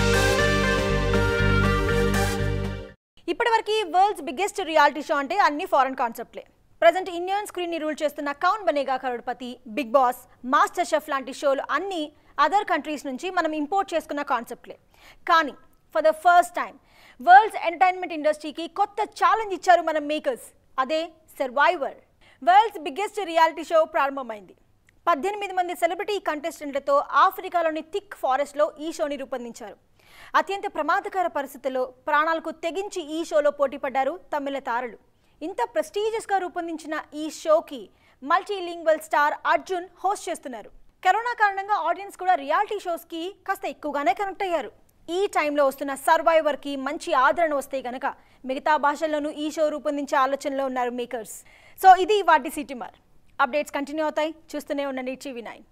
ఇప్పటివరకు వరల్డ్స్ బిగ్గెస్ట్ రియాలిటీ షో అంటే అన్ని ఫారెన్ కాన్సెప్ట్లే ప్రజెంట్ ఇండియన్ స్క్రీన్ని రూల్ చేస్తున్న Kaun Banega Crorepati big boss master chef లాంటి షోలు అన్ని అదర్ కంట్రీస్ నుంచి మనం ఇంపోర్ట్ చేసుకున్న కాన్సెప్ట్లే కానీ for the first time world's entertainment ఇండస్ట్రీకి కొత్త ఛాలెంజ్ ఇచ్చారు మన మేకర్స్ అదే survivor world's biggest reality show ప్రారంభమైంది పద్దెనిమిది మంది సెలబ్రిటీ కంటెస్టెంట్లతో ఆఫ్రికాలోని థిక్ ఫారెస్ట్లో ఈ షోని రూపొందించారు అత్యంత ప్రమాదకర పరిస్థితుల్లో ప్రాణాలకు తెగించి ఈ షోలో పోటీపడ్డారు తమిళ తారలు ఇంత ప్రెస్టీజియస్గా రూపొందించిన ఈ షోకి మల్టీలింగ్వల్ స్టార్ అర్జున్ హోస్ట్ చేస్తున్నారు కరోనా కారణంగా ఆడియన్స్ కూడా రియాలిటీ షోస్కి కాస్త ఎక్కువగానే కనెక్ట్ అయ్యారు ఈ టైంలో వస్తున్న సర్వైవర్కి మంచి ఆదరణ వస్తే కనుక మిగతా భాషల్లోనూ ఈ షో రూపొందించే ఆలోచనలో ఉన్నారు మేకర్స్ సో ఇది వాటి సిటిమార్ అప్డేట్స్ కంటిన్యూ అవుతాయి చూస్తూనే ఉండండి టీవీ నైన్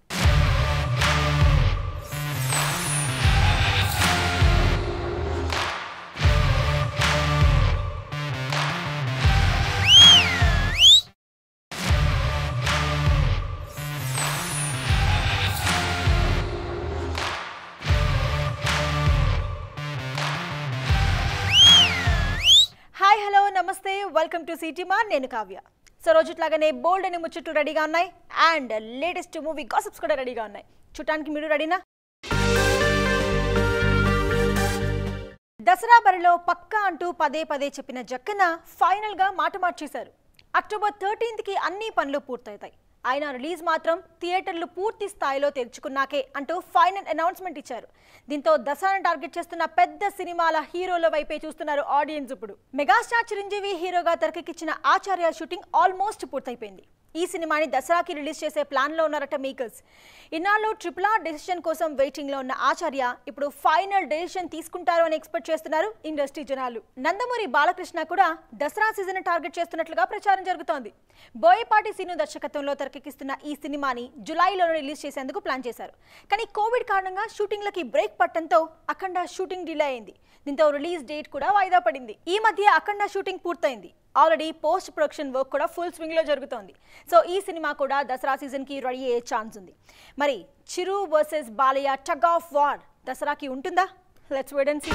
నమస్తే వెల్కమ్ టు సిటీమా నేను కావ్య సో ఇట్లాగనే బోల్డ్ అనే ముచ్చట్లు రెడీగా ఉన్నాయి అండ్ లేటెస్ట్ మూవీ గాసిప్స్ కూడా రెడీగా ఉన్నాయి చూడటానికి మీరు రెడీనా దసరా బరిలో పక్కా అంటూ పదే పదే చెప్పిన జక్కన ఫైనల్గా మాట మార్చేశారు అక్టోబర్ థర్టీన్త్కి అన్ని పనులు పూర్తవుతాయి ఆయన రిలీజ్ మాత్రం థియేటర్లు పూర్తి స్థాయిలో తెరుచుకున్నాకే అంటూ ఫైనల్ అనౌన్స్మెంట్ ఇచ్చారు దీంతో దసరాను టార్గెట్ చేస్తున్న పెద్ద సినిమాల హీరోల వైపే చూస్తున్నారు ఆడియన్స్ ఇప్పుడు మెగాస్టార్ చిరంజీవి హీరోగా తెరకెక్కించిన ఆచార్య షూటింగ్ ఆల్మోస్ట్ పూర్తయిపోయింది ఈ సినిమాని దసరాకి రిలీజ్ చేసే ప్లాన్లో ఉన్నారట మేకర్స్ ఇన్నాళ్ళు ట్రిపుల్ ఆర్ డెసిషన్ కోసం వెయిటింగ్లో ఉన్న ఆచార్య ఇప్పుడు ఫైనల్ డెసిషన్ తీసుకుంటారు అని ఎక్స్పెక్ట్ చేస్తున్నారు ఇండస్ట్రీ జనాలు నందమూరి బాలకృష్ణ కూడా దసరా సీజన్ టార్గెట్ చేస్తున్నట్లుగా ప్రచారం జరుగుతోంది బోయపాటి సీను దర్శకత్వంలో తెరకెక్కిస్తున్న ఈ సినిమాని జులైలో రిలీజ్ చేసేందుకు ప్లాన్ చేశారు కానీ కోవిడ్ కారణంగా షూటింగ్లకి బ్రేక్ పట్టడంతో అఖండ షూటింగ్ డిలే అయింది దీంతో రిలీజ్ డేట్ కూడా వాయిదా పడింది ఈ మధ్య అఖండ షూటింగ్ పూర్తయింది ఆల్రెడీ పోస్ట్ ప్రొడక్షన్ వర్క్ కూడా ఫుల్ స్వింగ్లో జరుగుతోంది సో ఈ సినిమా కూడా దసరా సీజన్ కి రెడీ అయ్యే ఛాన్స్ ఉంది మరి Chiru versus Balayya tug of war దసరాకి ఉంటుందా let's wait and see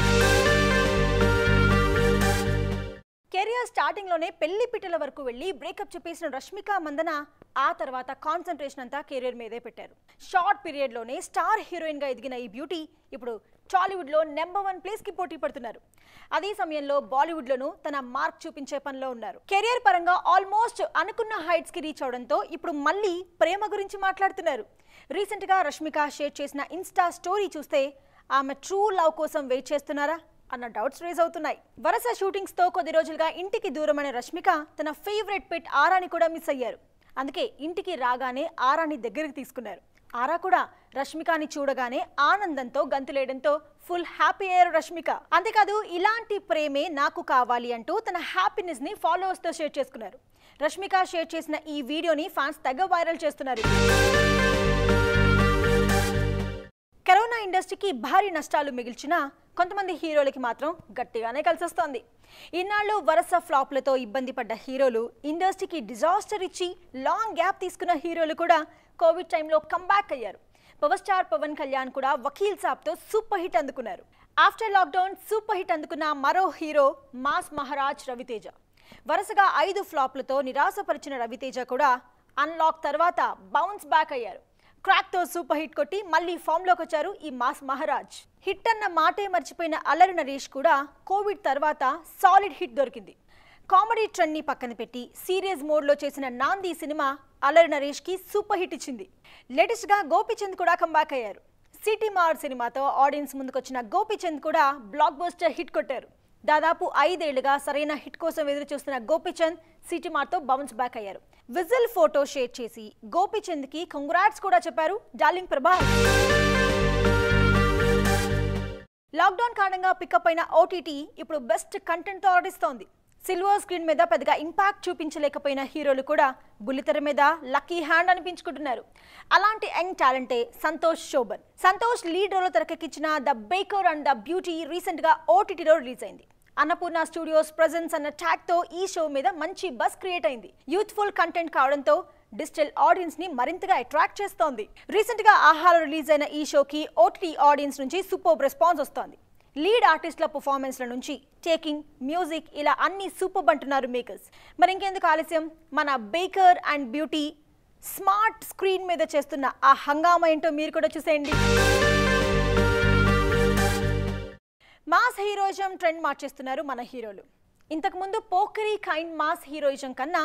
career స్టార్టింగ్లోనే పెళ్లి పిట్టల వరకు వెళ్ళి బ్రేకప్ చెప్పేసిన రష్మిక మందన ఆ తర్వాత కాన్సన్ట్రేషన్ అంతా కెరీర్ మీదే పెట్టారు షార్ట్ పీరియడ్లోనే స్టార్ హీరోయిన్గా ఎదిగిన ఈ బ్యూటీ ఇప్పుడు టాలీవుడ్లో నెంబర్ వన్ ప్లేస్కి పోటీ పడుతున్నారు అదే సమయంలో బాలీవుడ్లోనూ తన మార్క్ చూపించే పనిలో ఉన్నారు కెరియర్ పరంగా ఆల్మోస్ట్ అనుకున్న హైట్స్కి రీచ్ అవడంతో ఇప్పుడు మళ్ళీ ప్రేమ గురించి మాట్లాడుతున్నారు రీసెంట్గా రష్మిక షేర్ చేసిన ఇన్స్టా స్టోరీ చూస్తే ఆమె ట్రూ లవ్ కోసం వెయిట్ చేస్తున్నారా అన్న డౌట్స్ రేజ్ అవుతున్నాయి వరుస షూటింగ్స్తో కొద్ది రోజులుగా ఇంటికి దూరమైన రష్మిక తన ఫేవరెట్ పెట్ ఆరాని కూడా మిస్ అయ్యారు అందుకే ఇంటికి రాగానే ఆరాని దగ్గరికి తీసుకున్నారు ఆరా కూడా రష్మికని చూడగానే ఆనందంతో గంతులేయడంతో ఫుల్ హ్యాపీ అయ్యారు రష్మిక అంతేకాదు ఇలాంటి ప్రేమే నాకు కావాలి అంటూ తన హ్యాపీనెస్ని ఫాలోవర్స్తో షేర్ చేసుకున్నారు రష్మిక షేర్ చేసిన ఈ వీడియోని ఫ్యాన్స్ తగ్గ వైరల్ చేస్తున్నారు కరోనా ఇండస్ట్రీకి భారీ నష్టాలు మిగిల్చిన కొంతమంది హీరోలకి మాత్రం గట్టిగానే కలిసొస్తోంది ఇన్నాళ్ళు వరుస ఫ్లాప్లతో ఇబ్బంది పడ్డ హీరోలు ఇండస్ట్రీకి డిజాస్టర్ ఇచ్చి లాంగ్ గ్యాప్ తీసుకున్న హీరోలు కూడా కోవిడ్ టైంలో కంబ్యాక్ అయ్యారు పవర్ స్టార్ పవన్ కళ్యాణ్ కూడా వకీల్ సాబ్తో సూపర్ హిట్ అందుకున్నారు ఆఫ్టర్ లాక్డౌన్ సూపర్ హిట్ అందుకున్న మరో హీరో మాస్ మహారాజ్ రవితేజ వరుసగా ఐదు ఫ్లాప్లతో నిరాశపరిచిన రవితేజ కూడా అన్లాక్ తర్వాత బౌన్స్ బ్యాక్ అయ్యారు క్రాక్తో సూపర్ హిట్ కొట్టి మళ్ళీ ఫామ్లోకి వచ్చారు ఈ మాస్ మహారాజ్ హిట్ అన్న మాటే మర్చిపోయిన అల్లరి నరేష్ కూడా కోవిడ్ తర్వాత సాలిడ్ హిట్ దొరికింది కామెడీ ట్రెండ్ని పక్కన పెట్టి సీరియస్ మోడ్లో చేసిన నాంది సినిమా అల్లరి నరేష్కి సూపర్ హిట్ ఇచ్చింది లేటెస్ట్గా గోపీచంద్ కూడా కంబ్యాక్ అయ్యారు సిటీ మార్ సినిమాతో ఆడియన్స్ ముందుకొచ్చిన గోపీచంద్ కూడా బ్లాక్ బస్టర్ హిట్ కొట్టారు దాదాపు ఐదేళ్లుగా సరైన హిట్ కోసం ఎదురు చూస్తున్న గోపీచంద్ సిటీమార్తో బౌన్స్ బ్యాక్ అయ్యారు విజిల్ ఫోటో షేర్ చేసి గోపీచంద్కి కంగ్రాట్స్ కూడా చెప్పారు డార్లింగ్ ప్రభా లాక్డౌన్ కారణంగా పికప్ అయిన ఓటీటీ ఇప్పుడు బెస్ట్ కంటెంట్తో ఆడిస్తోంది సిల్వర్ స్క్రీన్ మీద పెద్దగా ఇంపాక్ట్ చూపించలేకపోయిన హీరోలు కూడా బుల్లితెర మీద లక్కీ హ్యాండ్ అనిపించుకుంటున్నారు అలాంటి యంగ్ టాలెంటే సంతోష్ శోభన్ సంతోష్ లీడ్ రోల్లో తెరకెక్కించిన the baker and the beauty రీసెంట్గా ఓటీటీలో రిలీజ్ అయింది అన్నపూర్ణ స్టూడియోస్ ప్రజెన్స్ అన్న ట్యాగ్తో ఈ షో మీద మంచి బస్ క్రియేట్ అయింది యూత్ఫుల్ కంటెంట్ కావడంతో డిజిటల్ ఆడియన్స్ ని మరింతగా అట్రాక్ట్ చేస్తోంది రీసెంట్ గా ఆహార రిలీజ్ అయిన ఈ షోకి ఓటీటీ ఆడియన్స్ నుంచి సూపర్ రెస్పాన్స్ వస్తోంది లీడ్ ఆర్టిస్టుల పర్ఫార్మెన్స్ల నుంచి టేకింగ్ మ్యూజిక్ ఇలా అన్ని సూపర్ అంటున్నారు మేకర్స్ మరి ఇంకెందుకు ఆలస్యం మన baker and beauty smart screen మీద చేస్తున్న ఆ హంగామా ఏంటో మీరు కూడా చూసేయండి మాస్ హీరోయిజం ట్రెండ్ మార్చేస్తున్నారు మన హీరోలు ఇంతకుముందు పోకరీ కైండ్ మాస్ హీరోయిజం కన్నా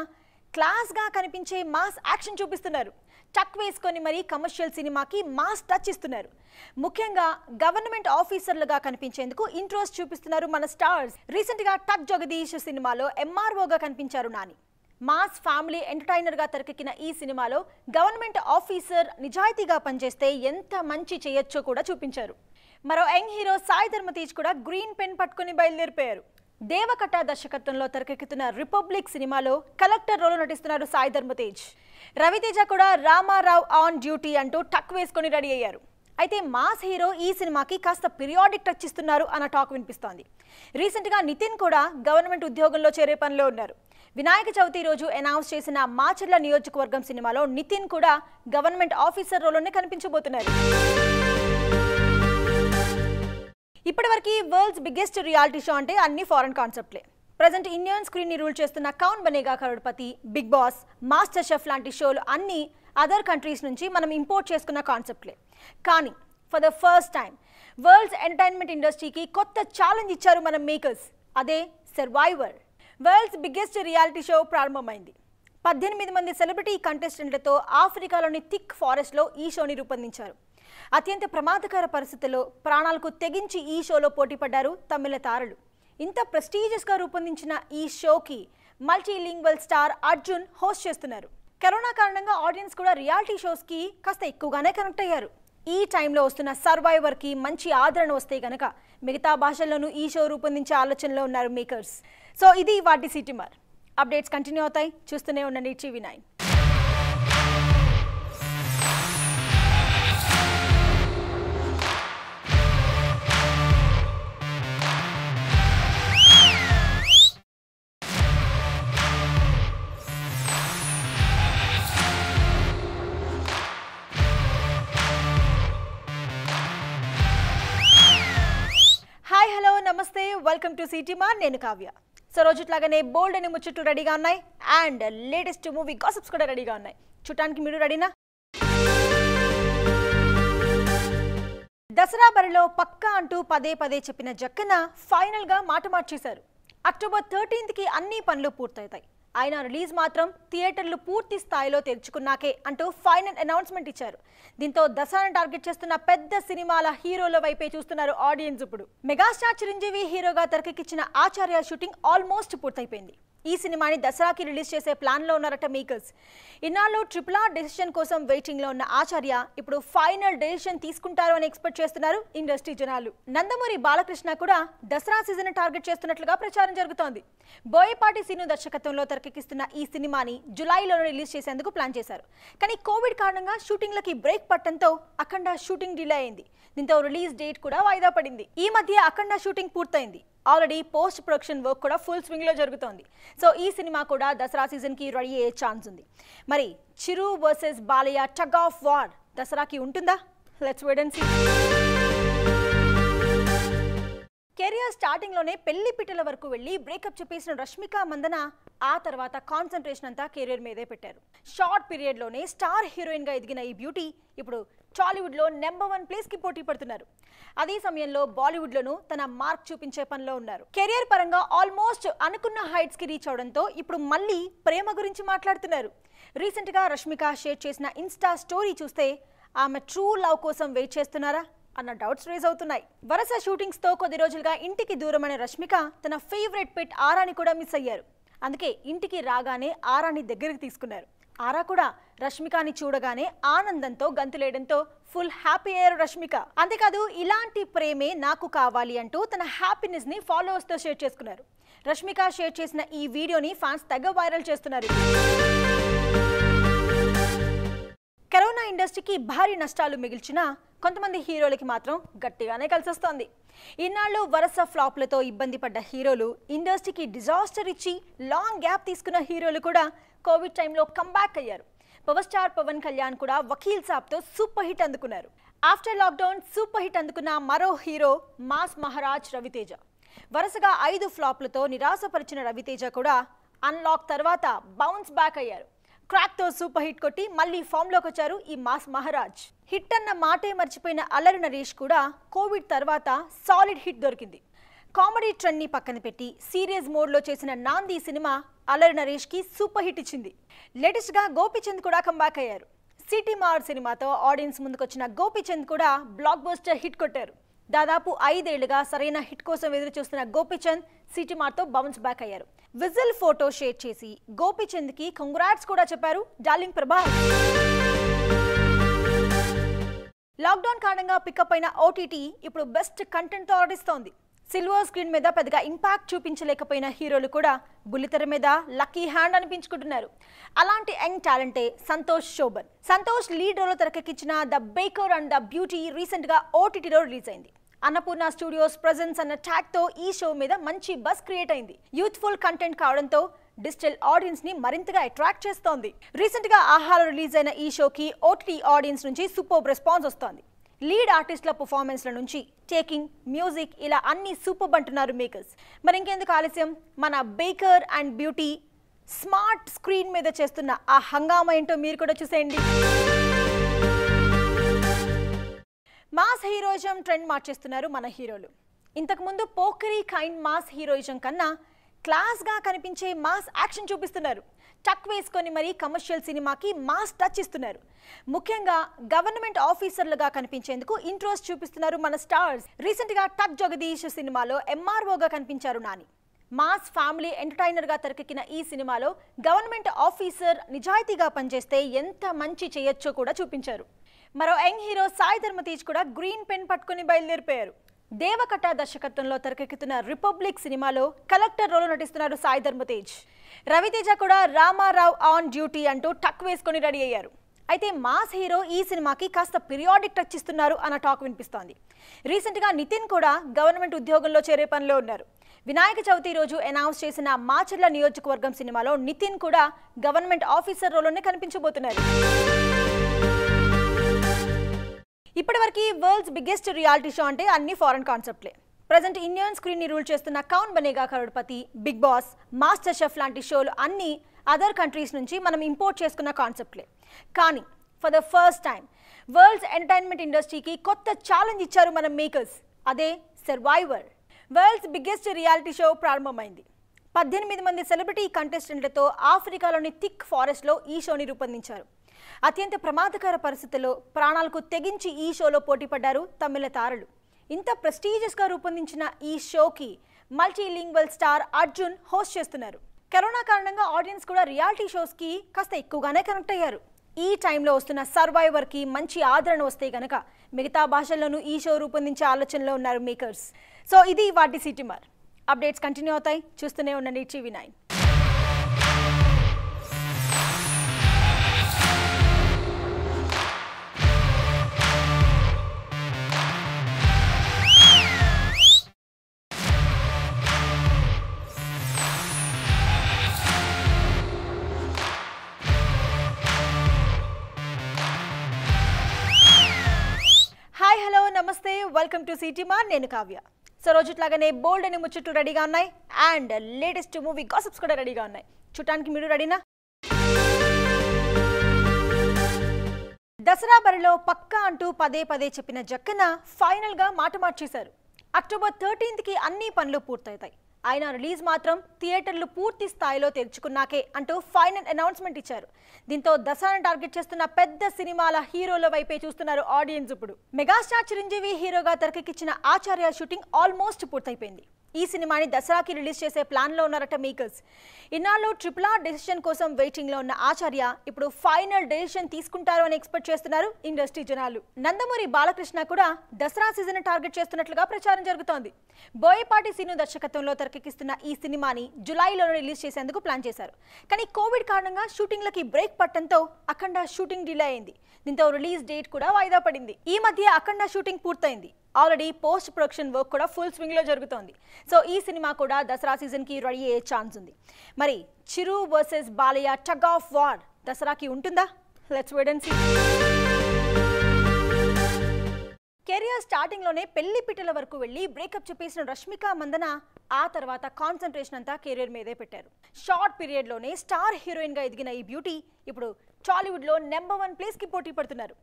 క్లాస్గా కనిపించే మాస్ యాక్షన్ చూపిస్తున్నారు టక్ వేసుకొని మరీ కమర్షియల్ సినిమాకి మాస్ టచ్ ఇస్తున్నారు ముఖ్యంగా గవర్నమెంట్ ఆఫీసర్లుగా కనిపించేందుకు ఇంట్రెస్ట్ చూపిస్తున్నారు మన స్టార్స్ రీసెంట్గా టక్ జగదీష్ సినిమాలో ఎంఆర్ఓగా కనిపించారు నాని మాస్ ఫ్యామిలీ ఎంటర్టైనర్గా తెరకెక్కిన ఈ సినిమాలో గవర్నమెంట్ ఆఫీసర్ నిజాయితీగా పనిచేస్తే ఎంత మంచి చేయొచ్చో కూడా చూపించారు మరో యంగ్ హీరో సాయి ధర్మతీజ్ కూడా గ్రీన్ పెన్ పట్టుకుని బయలుదేరిపోయారు దేవకట దర్శకత్వంలో తెరకెక్కుతున్న రిపబ్లిక్ సినిమాలో కలెక్టర్ రోల్ నటిస్తున్నారు సాయి ధర్మతేజ్ రవితేజ కూడా రామారావు ఆన్ డ్యూటీ అంటూ టక్ వేసుకొని రెడీ అయ్యారు అయితే మాస్ హీరో ఈ సినిమాకి కాస్త పిరియాడిక్ టచ్ ఇస్తున్నారు అన్న టాక్ వినిపిస్తోంది రీసెంట్గా నితిన్ కూడా గవర్నమెంట్ ఉద్యోగంలో చేరే పనిలో ఉన్నారు వినాయక చవితి రోజు అనౌన్స్ చేసిన మాచర్ల నియోజకవర్గం సినిమాలో నితిన్ కూడా గవర్నమెంట్ ఆఫీసర్ రోల్లోనే కనిపించబోతున్నారు ఇప్పటివరకు వరల్డ్స్ బిగ్గెస్ట్ రియాలిటీ షో అంటే అన్ని ఫారెన్ కాన్సెప్ట్లే ప్రజెంట్ ఇండియన్ స్క్రీన్ని రూల్ చేస్తున్న Kaun Banega Crorepati big boss master chef లాంటి షోలు అన్నీ అదర్ కంట్రీస్ నుంచి మనం ఇంపోర్ట్ చేసుకున్న కాన్సెప్ట్లే కానీ for the first time world's entertainment ఇండస్ట్రీకి కొత్త ఛాలెంజ్ ఇచ్చారు మన మేకర్స్ అదే survivor world's biggest reality show ప్రారంభమైంది పద్దెనిమిది మంది సెలబ్రిటీ కంటెస్టెంట్లతో ఆఫ్రికాలోని థిక్ ఫారెస్ట్లో ఈ షోని రూపొందించారు అత్యంత ప్రమాదకర పరిస్థితుల్లో ప్రాణాలకు తెగించి ఈ షోలో పోటీపడ్డారు తమిళ తారలు ఇంత ప్రెస్టీజియస్గా రూపొందించిన ఈ షోకి మల్టీలింగ్వల్ స్టార్ అర్జున్ హోస్ట్ చేస్తున్నారు కరోనా కారణంగా ఆడియన్స్ కూడా రియాలిటీ షోస్కి కాస్త ఎక్కువగానే కనెక్ట్ అయ్యారు ఈ టైంలో వస్తున్న సర్వైవర్కి మంచి ఆదరణ వస్తే గనక మిగతా భాషల్లోనూ ఈ షో రూపొందించే ఆలోచనలో ఉన్నారు మేకర్స్ సో ఇది వాటి సిటీమార్ అప్డేట్స్ కంటిన్యూ అవుతాయి చూస్తూనే ఉండండి TV nine welcome to city మా నేను కావ్య సో రోజుట్లాగానే బోల్డ్ అనే ముచ్చట్లు రెడీగా ఉన్నాయి అండ్ లేటెస్ట్ మూవీ గాసిప్స్ కూడా రెడీగా ఉన్నాయి చూడటానికి మీరు రెడీనా దసరా బరిలో పక్కా అంటూ పదే పదే చెప్పిన జక్కన ఫైనల్గా మాట మార్చేశారు అక్టోబర్ థర్టీన్త్కి అన్ని పనులు పూర్తవుతాయి ఆయన రిలీజ్ మాత్రం థియేటర్లు పూర్తి స్థాయిలో తెరుచుకున్నాకే అంటూ ఫైనల్ అనౌన్స్మెంట్ ఇచ్చారు దీంతో దసరాను టార్గెట్ చేస్తున్న పెద్ద సినిమాల హీరోల వైపే చూస్తున్నారు ఆడియన్స్ ఇప్పుడు మెగాస్టార్ చిరంజీవి హీరోగా తెరకెక్కించిన ఆచార్య షూటింగ్ ఆల్మోస్ట్ పూర్తయిపోయింది ఈ సినిమాని దసరాకి రిలీజ్ చేసే ప్లాన్లో ఉన్నారట మేకర్స్ ఇన్నాళ్ళు ట్రిపుల్ ఆర్ డెసిషన్ కోసం వెయిటింగ్లో ఉన్న ఆచార్య ఇప్పుడు ఫైనల్ డెసిషన్ తీసుకుంటారు అని ఎక్స్పెక్ట్ చేస్తున్నారు ఇండస్ట్రీ జనాలు నందమూరి బాలకృష్ణ కూడా దసరా సీజన్ టార్గెట్ చేస్తున్నట్లుగా ప్రచారం జరుగుతోంది బోయపాటి సీను దర్శకత్వంలో తెరకెక్కిస్తున్న ఈ సినిమాని జులైలో రిలీజ్ చేసేందుకు ప్లాన్ చేశారు కానీ కోవిడ్ కారణంగా షూటింగ్లకి బ్రేక్ పట్టడంతో అఖండ షూటింగ్ డిలే అయింది దీంతో రిలీజ్ డేట్ కూడా వాయిదా పడింది ఈ మధ్య అఖండ షూటింగ్ పూర్తయింది ఆల్రెడీ పోస్ట్ ప్రొడక్షన్ వర్క్ కూడా ఫుల్ స్వింగ్లో జరుగుతోంది సో ఈ సినిమా కూడా దసరా సీజన్కి రెడీ అయ్యే ఛాన్స్ ఉంది మరి Chiru versus Balayya tug of war దసరాకి ఉంటుందా లెట్స్ వెయిట్ సీ కెరియర్ స్టార్టింగ్లోనే పెళ్లి పిట్టల వరకు వెళ్ళి బ్రేకప్ చెప్పేసిన రష్మిక మందన ఆ తర్వాత కాన్సన్ట్రేషన్ అంతా కెరియర్ మీదే పెట్టారు షార్ట్ పీరియడ్లోనే స్టార్ హీరోయిన్గా ఎదిగిన ఈ బ్యూటీ ఇప్పుడు టాలీవుడ్లో నెంబర్ వన్ ప్లేస్కి పోటీ పడుతున్నారు అదే సమయంలో బాలీవుడ్లోనూ తన మార్క్ చూపించే పనిలో ఉన్నారు కెరియర్ పరంగా ఆల్మోస్ట్ అనుకున్న హైట్స్కి రీచ్ అవడంతో ఇప్పుడు మళ్ళీ ప్రేమ గురించి మాట్లాడుతున్నారు రీసెంట్గా రష్మిక షేర్ చేసిన ఇన్స్టా స్టోరీ చూస్తే ఆమె ట్రూ లవ్ కోసం వెయిట్ చేస్తున్నారా అన్న డౌట్స్ రేజ్ అవుతున్నాయి వరుస షూటింగ్స్తో కొద్ది రోజులుగా ఇంటికి దూరమైన రష్మిక తన ఫేవరెట్ పెట్ ఆరాని కూడా మిస్ అయ్యారు అందుకే ఇంటికి రాగానే ఆరాని దగ్గరికి తీసుకున్నారు ఆరా కూడా రష్మికని చూడగానే ఆనందంతో గంతులేయడంతో ఫుల్ హ్యాపీ అయ్యారు రష్మిక అంతేకాదు ఇలాంటి ప్రేమే నాకు కావాలి అంటూ తన హ్యాపీనెస్ ని ఫాలోవర్స్ తో షేర్ చేసుకున్నారు రష్మిక షేర్ చేసిన ఈ వీడియోని ఫ్యాన్స్ తెగ వైరల్ చేస్తున్నారు కరోనా ఇండస్ట్రీకి భారీ నష్టాలు మిగిల్చిన కొంతమంది హీరోలకి మాత్రం గట్టిగానే కలిసొస్తోంది ఇన్నాళ్ళు వరుస ఫ్లాప్లతో ఇబ్బంది పడ్డ హీరోలు ఇండస్ట్రీకి డిజాస్టర్ ఇచ్చి లాంగ్ గ్యాప్ తీసుకున్న హీరోలు కూడా కోవిడ్ టైంలో కంబ్యాక్ అయ్యారు పవర్ స్టార్ పవన్ కళ్యాణ్ కూడా వకీల్ సాబ్తో సూపర్ హిట్ అందుకున్నారు ఆఫ్టర్ లాక్డౌన్ సూపర్ హిట్ అందుకున్న మరో హీరో మాస్ మహారాజ్ రవితేజ వరుసగా ఐదు ఫ్లాప్లతో నిరాశపరిచిన రవితేజ కూడా అన్లాక్ తర్వాత బౌన్స్ బ్యాక్ అయ్యారు క్రాక్తో సూపర్ హిట్ కొట్టి మళ్ళీ ఫామ్లోకి వచ్చారు ఈ మాస్ మహారాజ్ హిట్ అన్న మాటే మర్చిపోయిన అల్లరి నరేష్ కూడా కోవిడ్ తర్వాత సాలిడ్ హిట్ దొరికింది కామెడీ ట్రెండ్ని పక్కన పెట్టి సీరియస్ మోడ్లో చేసిన నాంది సినిమా అల్లరి నరేష్కి సూపర్ హిట్ ఇచ్చింది లేటెస్ట్గా గోపిచంద్ కూడా కంబ్యాక్ అయ్యారు సిటీ మార్ సినిమాతో ఆడియన్స్ ముందుకొచ్చిన గోపిచంద్ కూడా బ్లాక్ బస్టర్ హిట్ కొట్టారు దాదాపు ఐదేళ్లుగా సరైన హిట్ కోసం ఎదురు చూస్తున్న గోపిచంద్ సిటిమార్తో బౌన్స్ బ్యాక్ అయ్యారు విజిల్ ఫోటో షేర్ చేసి గోపిచంద్ కి కంగ్రాట్స్ కూడా చెప్పారు డార్లింగ్ ప్రభా లాక్డౌన్ కారణంగా పికప్ అయిన ఓటీటీ ఇప్పుడు బెస్ట్ కంటెంట్తో ఆడిస్తోంది సిల్వర్ స్క్రీన్ మీద పెద్దగా ఇంపాక్ట్ చూపించలేకపోయిన హీరోలు కూడా బుల్లితెర మీద లక్కీ హ్యాండ్ అనిపించుకుంటున్నారు అలాంటి యంగ్ టాలెంటే సంతోష్ శోభన్ సంతోష్ లీడ్ రోల్ తెరకెక్కించిన the baker and the beauty రీసెంట్గా ఓటీటీలో రిలీజ్ అయింది అన్నపూర్ణ స్టూడియోస్ ప్రజెన్స్ అన్న తో ఈ షో మీద మంచి బస్ క్రియేట్ అయింది యూత్ఫుల్ కంటెంట్ కావడంతో డిజిటల్ ఆడియన్స్ ని మరింతగా అట్రాక్ట్ చేస్తోంది రీసెంట్ గా ఆహార రిలీజ్ అయిన ఈ షోకి ఓట్లీ ఆడియన్స్ నుంచి సూపర్ రెస్పాన్స్ వస్తోంది లీడ్ ఆర్టిస్టుల పర్ఫార్మెన్స్ల నుంచి టేకింగ్ మ్యూజిక్ ఇలా అన్ని సూపర్ అంటున్నారు మేకర్స్ మరి ఇంకెందుకు ఆలస్యం మన baker and beauty smart screen మీద చేస్తున్న ఆ హంగామా ఏంటో మీరు కూడా చూసేయండి మాస్ హీరోయిజం ట్రెండ్ మార్చేస్తున్నారు మన హీరోలు ఇంతకుముందు పోకరీ కైండ్ మాస్ హీరోయిజం కన్నా క్లాస్గా కనిపించే మాస్ యాక్షన్ చూపిస్తున్నారు టక్ వేసుకొని మరీ కమర్షియల్ సినిమాకి మాస్ టచ్ ఇస్తున్నారు ముఖ్యంగా గవర్నమెంట్ ఆఫీసర్లుగా కనిపించేందుకు ఇంట్రెస్ట్ చూపిస్తున్నారు మన స్టార్స్ రీసెంట్గా టక్ జగదీష్ సినిమాలో ఎంఆర్ఓగా కనిపించారు నాని మాస్ ఫ్యామిలీ ఎంటర్టైనర్గా తెరకెక్కిన ఈ సినిమాలో గవర్నమెంట్ ఆఫీసర్ నిజాయితీగా పనిచేస్తే ఎంత మంచి చేయొచ్చో కూడా చూపించారు మరో యంగ్ హీరో సాయి ధర్మతీజ్ కూడా గ్రీన్ పెన్ పట్టుకుని బయలుదేరిపోయారు దేవకట దర్శకత్వంలో తెరకెక్కుతున్న రిపబ్లిక్ సినిమాలో కలెక్టర్ రోల్ నటిస్తున్నారు సాయి ధర్మతేజ్ రవితేజ కూడా రామారావు ఆన్ డ్యూటీ అంటూ టక్ వేసుకొని రెడీ అయ్యారు అయితే మాస్ హీరో ఈ సినిమాకి కాస్త పిరియాడిక్ టచ్ ఇస్తున్నారు అన్న టాక్ వినిపిస్తోంది రీసెంట్గా నితిన్ కూడా గవర్నమెంట్ ఉద్యోగంలో చేరే పనిలో ఉన్నారు వినాయక చవితి రోజు అనౌన్స్ చేసిన మాచర్ల నియోజకవర్గం సినిమాలో నితిన్ కూడా గవర్నమెంట్ ఆఫీసర్ రోల్లోనే కనిపించబోతున్నారు ఇప్పటివరకు వరల్డ్స్ బిగ్గెస్ట్ రియాలిటీ షో అంటే అన్ని ఫారెన్ కాన్సెప్ట్లే ప్రజెంట్ ఇండియన్ స్క్రీన్ని రూల్ చేస్తున్న Kaun Banega Crorepati big boss master chef లాంటి షోలు అన్నీ అదర్ కంట్రీస్ నుంచి మనం ఇంపోర్ట్ చేసుకున్న కాన్సెప్ట్లే కానీ for the first time world's entertainment ఇండస్ట్రీకి కొత్త ఛాలెంజ్ ఇచ్చారు మన మేకర్స్ అదే survivor world's biggest reality show ప్రారంభమైంది పద్దెనిమిది మంది సెలబ్రిటీ కంటెస్టెంట్లతో ఆఫ్రికాలోని థిక్ ఫారెస్ట్లో ఈ షోని రూపొందించారు అత్యంత ప్రమాదకర పరిస్థితుల్లో ప్రాణాలకు తెగించి ఈ షోలో పోటీపడ్డారు తమిళ తారలు ఇంత ప్రెస్టీజియస్గా రూపొందించిన ఈ షోకి మల్టీలింగ్వల్ స్టార్ అర్జున్ హోస్ట్ చేస్తున్నారు కరోనా కారణంగా ఆడియన్స్ కూడా రియాలిటీ షోస్కి కాస్త ఎక్కువగానే కనెక్ట్ అయ్యారు ఈ టైంలో వస్తున్న సర్వైవర్కి మంచి ఆదరణ వస్తే గనక మిగతా భాషల్లోనూ ఈ షో రూపొందించే ఆలోచనలో ఉన్నారు మేకర్స్ సో ఇది వాటి మార్ అప్డేట్స్ కంటిన్యూ అవుతాయి చూస్తూనే ఉండండి టీవీ నైన్ వెల్కమ్ టు సిటీమా నేను కావ్య సో రోజుట్లాగానే బోల్డ్ అనే ముచ్చట్లు రెడీగా ఉన్నాయి అండ్ లేటెస్ట్ మూవీ గాసిప్స్ కూడా రెడీగా ఉన్నాయి చూడటానికి మీరు రెడీనా దసరా బరిలో పక్కా అంటూ పదే పదే చెప్పిన జక్కన ఫైనల్గా మాట మార్చేశారు అక్టోబర్ థర్టీన్త్కి అన్ని పనులు పూర్తవుతాయి ఆయన రిలీజ్ మాత్రం థియేటర్లు పూర్తి స్థాయిలో తెరుచుకున్నాకే అంటూ ఫైనల్ అనౌన్స్మెంట్ ఇచ్చారు దీంతో దసరాను టార్గెట్ చేస్తున్న పెద్ద సినిమాల హీరోల వైపే చూస్తున్నారు ఆడియన్స్ ఇప్పుడు మెగాస్టార్ చిరంజీవి హీరోగా తెరకెక్కిచ్చిన ఆచార్య షూటింగ్ ఆల్మోస్ట్ పూర్తయిపోయింది ఈ సినిమాని దసరాకి రిలీజ్ చేసే ప్లాన్లో ఉన్నారట మేకర్స్ ఇన్నాళ్ళు ట్రిపుల్ ఆర్ డెసిషన్ కోసం వెయిటింగ్ లో ఉన్న ఆచార్య ఇప్పుడు ఫైనల్ డెసిషన్ తీసుకుంటారు అని ఎక్స్పెక్ట్ చేస్తున్నారు ఇండస్ట్రీ జనాలు నందమూరి బాలకృష్ణ కూడా దసరా సీజన్ టార్గెట్ చేస్తున్నట్లుగా ప్రచారం జరుగుతోంది బోయపాటి సీను దర్శకత్వంలో తెరకెక్కిస్తున్న ఈ సినిమాని జులైలో రిలీజ్ చేసేందుకు ప్లాన్ చేశారు కానీ కోవిడ్ కారణంగా షూటింగ్లకి బ్రేక్ పట్టడంతో అఖండ షూటింగ్ డిలే అయింది దీంతో రిలీజ్ డేట్ కూడా వాయిదా పడింది ఈ మధ్య అఖండ షూటింగ్ పూర్తయింది ఆల్రెడీ పోస్ట్ ప్రొడక్షన్ వర్క్ కూడా ఫుల్ స్వింగ్లో జరుగుతోంది సో ఈ సినిమా కూడా దసరా సీజన్కి రెడీ అయ్యే ఛాన్స్ ఉంది మరి Chiru versus Balayya tug of war దసరాకి ఉంటుందా let's wait and see career స్టార్టింగ్లోనే పెళ్లి పిట్టల వరకు వెళ్ళి బ్రేకప్ చెప్పేసిన రష్మిక మందన ఆ తర్వాత కాన్సన్ట్రేషన్ అంతా కెరియర్ మీదే పెట్టారు షార్ట్ పీరియడ్లోనే స్టార్ హీరోయిన్గా ఎదిగిన ఈ బ్యూటీ ఇప్పుడు టాలీవుడ్లో నెంబర్ వన్ ప్లేస్కి పోటీ పడుతున్నారు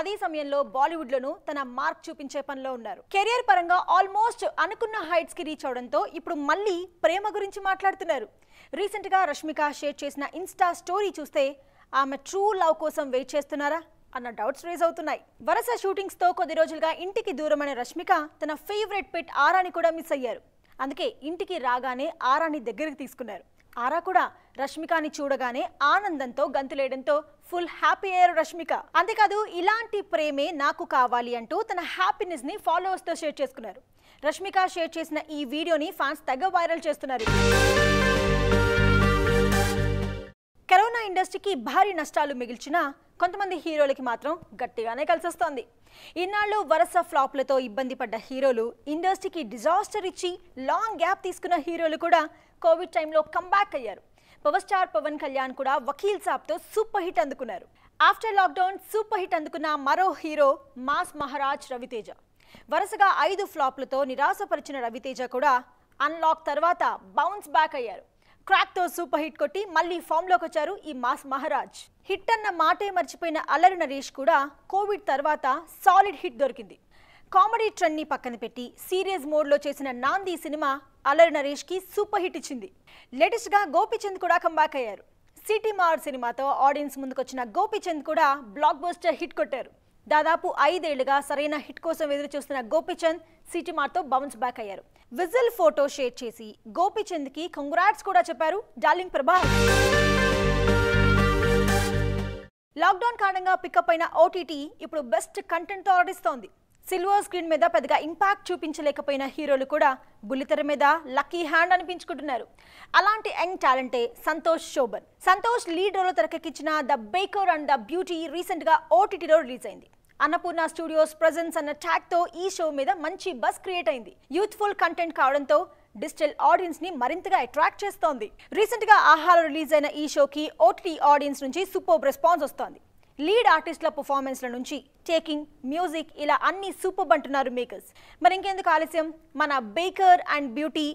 అదే సమయంలో బాలీవుడ్లోనూ తన మార్క్ చూపించే పనిలో ఉన్నారు కెరియర్ పరంగా ఆల్మోస్ట్ అనుకున్న హైట్స్కి రీచ్ అవడంతో ఇప్పుడు మళ్ళీ ప్రేమ గురించి మాట్లాడుతున్నారు రీసెంట్గా రష్మిక షేర్ చేసిన ఇన్స్టా స్టోరీ చూస్తే ఆమె ట్రూ లవ్ కోసం వెయిట్ చేస్తున్నారా అన్న డౌట్స్ రేజ్ అవుతున్నాయి వరుస షూటింగ్స్తో కొద్ది రోజులుగా ఇంటికి దూరమైన రష్మిక తన ఫేవరెట్ పెట్ ఆరాని కూడా మిస్ అయ్యారు అందుకే ఇంటికి రాగానే ఆరాని దగ్గరికి తీసుకున్నారు ఆరా కూడా రష్మికని చూడగానే ఆనందంతో గంతులేయడంతో ఫుల్ హ్యాపీ అయ్యారు రష్మిక అంతేకాదు ఇలాంటి ప్రేమే నాకు కావాలి అంటూ తన హ్యాపీనెస్ని ఫాలోవర్స్తో షేర్ చేసుకున్నారు రష్మిక షేర్ చేసిన ఈ వీడియోని ఫ్యాన్స్ తెగ వైరల్ చేస్తున్నారు కరోనా ఇండస్ట్రీకి భారీ నష్టాలు మిగిల్చిన కొంతమంది హీరోలకి మాత్రం గట్టిగానే కలిసొస్తోంది ఇన్నాళ్ళు వరుస ఫ్లాప్లతో ఇబ్బంది పడ్డ హీరోలు ఇండస్ట్రీకి డిజాస్టర్ ఇచ్చి లాంగ్ గ్యాప్ తీసుకున్న హీరోలు కూడా కోవిడ్ టైంలో కంబ్యాక్ అయ్యారు పవర్ స్టార్ పవన్ కళ్యాణ్ కూడా వకీల్ సాబ్తో సూపర్ హిట్ అందుకున్నారు ఆఫ్టర్ లాక్డౌన్ సూపర్ హిట్ అందుకున్న మరో హీరో మాస్ మహారాజ్ రవితేజ వరుసగా ఐదు ఫ్లాప్లతో నిరాశపరిచిన రవితేజ కూడా అన్లాక్ తర్వాత బౌన్స్ బ్యాక్ అయ్యారు క్రాక్తో సూపర్ హిట్ కొట్టి మళ్ళీ ఫామ్లోకి వచ్చారు ఈ మాస్ మహారాజ్ హిట్ అన్న మాటే మర్చిపోయిన అల్లరి నరేష్ కూడా కోవిడ్ తర్వాత సాలిడ్ హిట్ దొరికింది కామెడీ ట్రెండ్ని పక్కన పెట్టి సీరియస్ మోడ్లో చేసిన నాంది సినిమా అల్లరి నరేష్కి సూపర్ హిట్ ఇచ్చింది లేటెస్ట్గా గోపీచంద్ కూడా కంబ్యాక్ అయ్యారు సిటీ మార్ సినిమాతో ఆడియన్స్ ముందుకొచ్చిన గోపిచంద్ కూడా బ్లాక్ బస్టర్ హిట్ కొట్టారు దాదాపు ఐదేళ్లుగా సరైన హిట్ కోసం ఎదురు చూస్తున్న గోపిచంద్ సిటీమార్తో బౌన్స్ బ్యాక్ అయ్యారు విజిల్ ఫోటో షేర్ చేసి గోపిచంద్ కి కంగ్రాట్స్ కూడా చెప్పారు డార్లింగ్ ప్రభా లాక్డౌన్ కారణంగా పికప్ అయిన ఓటీటీ ఇప్పుడు బెస్ట్ కంటెంట్తో ఆడిస్తోంది సిల్వర్ స్క్రీన్ మీద పెద్దగా ఇంపాక్ట్ చూపించలేకపోయిన హీరోలు కూడా బుల్లితెర మీద లక్కీ హ్యాండ్ అనిపించుకుంటున్నారు అలాంటి యంగ్ టాలెంటే సంతోష్ శోభన్ సంతోష్ లీడ్ రోల్ తెరకెక్కించిన the baker and the beauty రీసెంట్గా ఓటీటీలో రిలీజ్ అయింది అన్నపూర్ణ స్టూడియోస్ ప్రజెన్స్ అన్న తో ఈ షో మీద మంచి బస్ క్రియేట్ అయింది యూత్ఫుల్ కంటెంట్ కావడంతో డిజిటల్ ఆడియన్స్ ని మరింతగా అట్రాక్ట్ చేస్తోంది రీసెంట్ గా ఆహార రిలీజ్ అయిన ఈ షోకి ఓటీటీ ఆడియన్స్ నుంచి సూపర్ రెస్పాన్స్ వస్తోంది లీడ్ ఆర్టిస్టుల పర్ఫార్మెన్స్ల నుంచి టేకింగ్ మ్యూజిక్ ఇలా అన్ని సూపర్ అంటున్నారు మేకర్స్ మరి ఇంకెందుకు ఆలస్యం మన baker and beauty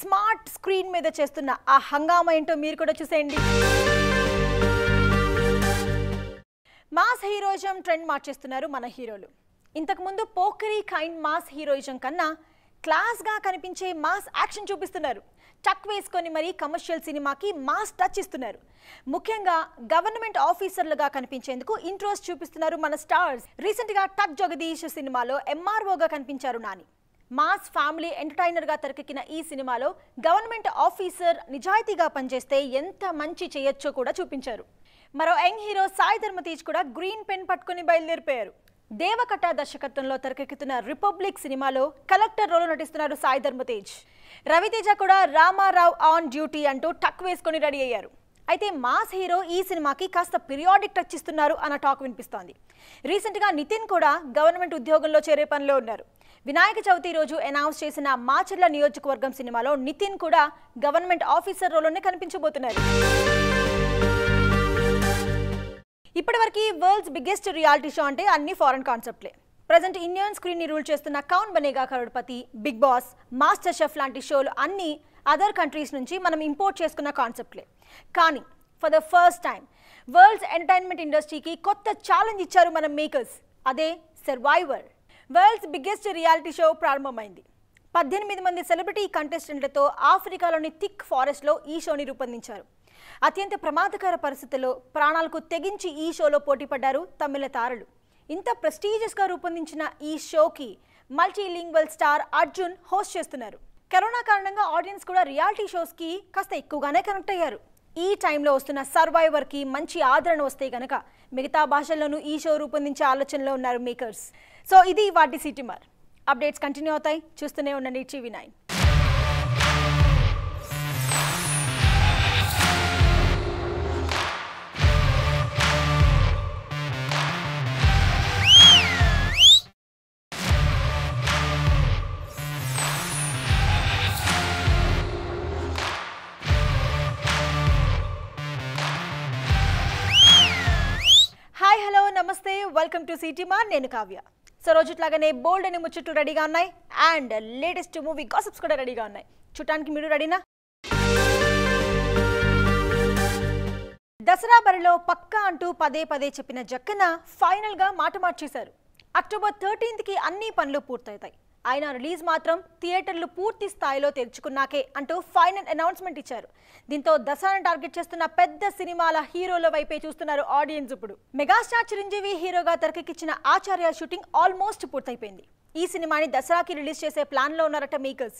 smart screen మీద చేస్తున్న ఆ హంగామా ఏంటో మీరు కూడా చూసేయండి మాస్ హీరోయిజం ట్రెండ్ మార్చేస్తున్నారు మన హీరోలు ఇంతకుముందు పోకరీ కైండ్ మాస్ హీరోయిజం కన్నా క్లాస్గా కనిపించే మాస్ యాక్షన్ చూపిస్తున్నారు టక్ వేసుకొని మరీ కమర్షియల్ సినిమాకి మాస్ టచ్ ఇస్తున్నారు ముఖ్యంగా గవర్నమెంట్ ఆఫీసర్లుగా కనిపించేందుకు ఇంట్రోస్ చూపిస్తున్నారు మన స్టార్స్ రీసెంట్గా టక్ జగదీష్ సినిమాలో ఎంఆర్ఓగా కనిపించారు నాని మాస్ ఫ్యామిలీ ఎంటర్టైనర్గా తెరకెక్కిన ఈ సినిమాలో గవర్నమెంట్ ఆఫీసర్ నిజాయితీగా పనిచేస్తే ఎంత మంచి చేయొచ్చో కూడా చూపించారు మరో యంగ్ హీరో సాయి ధర్మ కూడా గ్రీన్ పెన్ పట్టుకుని బయలుదేరిపోయారు దేవకట దర్శకత్వంలో తెరకెక్కుతున్న రిపబ్లిక్ సినిమాలో కలెక్టర్ రోల్ నటిస్తున్నారు సాయి ధర్మ తేజ్ రవితేజ కూడా రామారావు ఆన్ డ్యూటీ అంటూ టక్ వేసుకొని రెడీ అయ్యారు అయితే మాస్ హీరో ఈ సినిమాకి కాస్త పిరియాడిక్ టచ్ ఇస్తున్నారు అన్న టాక్ వినిపిస్తోంది రీసెంట్గా నితిన్ కూడా గవర్నమెంట్ ఉద్యోగంలో చేరే పనిలో ఉన్నారు వినాయక చవితి రోజు అనౌన్స్ చేసిన మాచర్ల నియోజకవర్గం సినిమాలో నితిన్ కూడా గవర్నమెంట్ ఆఫీసర్ రోల్లోనే కనిపించబోతున్నారు ఇప్పటివరకు వరల్డ్స్ బిగ్గెస్ట్ రియాలిటీ షో అంటే అన్ని ఫారెన్ కాన్సెప్ట్లే ప్రజెంట్ ఇండియన్ స్క్రీన్ని రూల్ చేస్తున్న Kaun Banega Crorepati big boss master chef లాంటి షోలు అన్ని అదర్ కంట్రీస్ నుంచి మనం ఇంపోర్ట్ చేసుకున్న కాన్సెప్ట్లే కానీ for the first time world's entertainment ఇండస్ట్రీకి కొత్త ఛాలెంజ్ ఇచ్చారు మన మేకర్స్ అదే survivor world's biggest reality show ప్రారంభమైంది పద్దెనిమిది మంది సెలబ్రిటీ కంటెస్టెంట్లతో ఆఫ్రికాలోని థిక్ ఫారెస్ట్లో ఈ షోని రూపొందించారు అత్యంత ప్రమాదకర పరిస్థితుల్లో ప్రాణాలకు తెగించి ఈ షోలో పోటీపడ్డారు తమిళ తారలు ఇంత ప్రెస్టీజియస్గా రూపొందించిన ఈ షోకి మల్టీలింగ్వల్ స్టార్ అర్జున్ హోస్ట్ చేస్తున్నారు కరోనా కారణంగా ఆడియన్స్ కూడా రియాలిటీ షోస్కి కాస్త ఎక్కువగానే కనెక్ట్ అయ్యారు ఈ టైంలో వస్తున్న సర్వైవర్కి మంచి ఆదరణ వస్తే గనక మిగతా భాషల్లోనూ ఈ షో రూపొందించే ఆలోచనలో ఉన్నారు మేకర్స్ సో ఇది వాటి సిటీమార్ అప్డేట్స్ కంటిన్యూ అవుతాయి చూస్తూనే ఉండండి టీవీ నైన్ నమస్తే వెల్కమ్ టు సిటీమా నేను కావ్య సో రోజుట్లాగానే బోల్డ్ అనే ముచ్చట్లు రెడీగా ఉన్నాయి అండ్ లేటెస్ట్ మూవీ గాసిప్స్ కూడా రెడీగా ఉన్నాయి చూడటానికి మీరు రెడీనా దసరా బరిలో పక్కా అంటూ పదే పదే చెప్పిన జక్కన ఫైనల్గా మాట మార్చేశారు అక్టోబర్ థర్టీన్త్కి అన్ని పనులు పూర్తవుతాయి ఆయన రిలీజ్ మాత్రం థియేటర్లు పూర్తి స్థాయిలో తెరుచుకున్నాకే అంటూ ఫైనల్ అనౌన్స్మెంట్ ఇచ్చారు దీంతో దసరాను టార్గెట్ చేస్తున్న పెద్ద సినిమాల హీరోల వైపే చూస్తున్నారు ఆడియన్స్ ఇప్పుడు మెగాస్టార్ చిరంజీవి హీరోగా తెరకెక్కించిన ఆచార్య షూటింగ్ ఆల్మోస్ట్ పూర్తయిపోయింది ఈ సినిమాని దసరాకి రిలీజ్ చేసే ప్లాన్లో ఉన్నారట మేకర్స్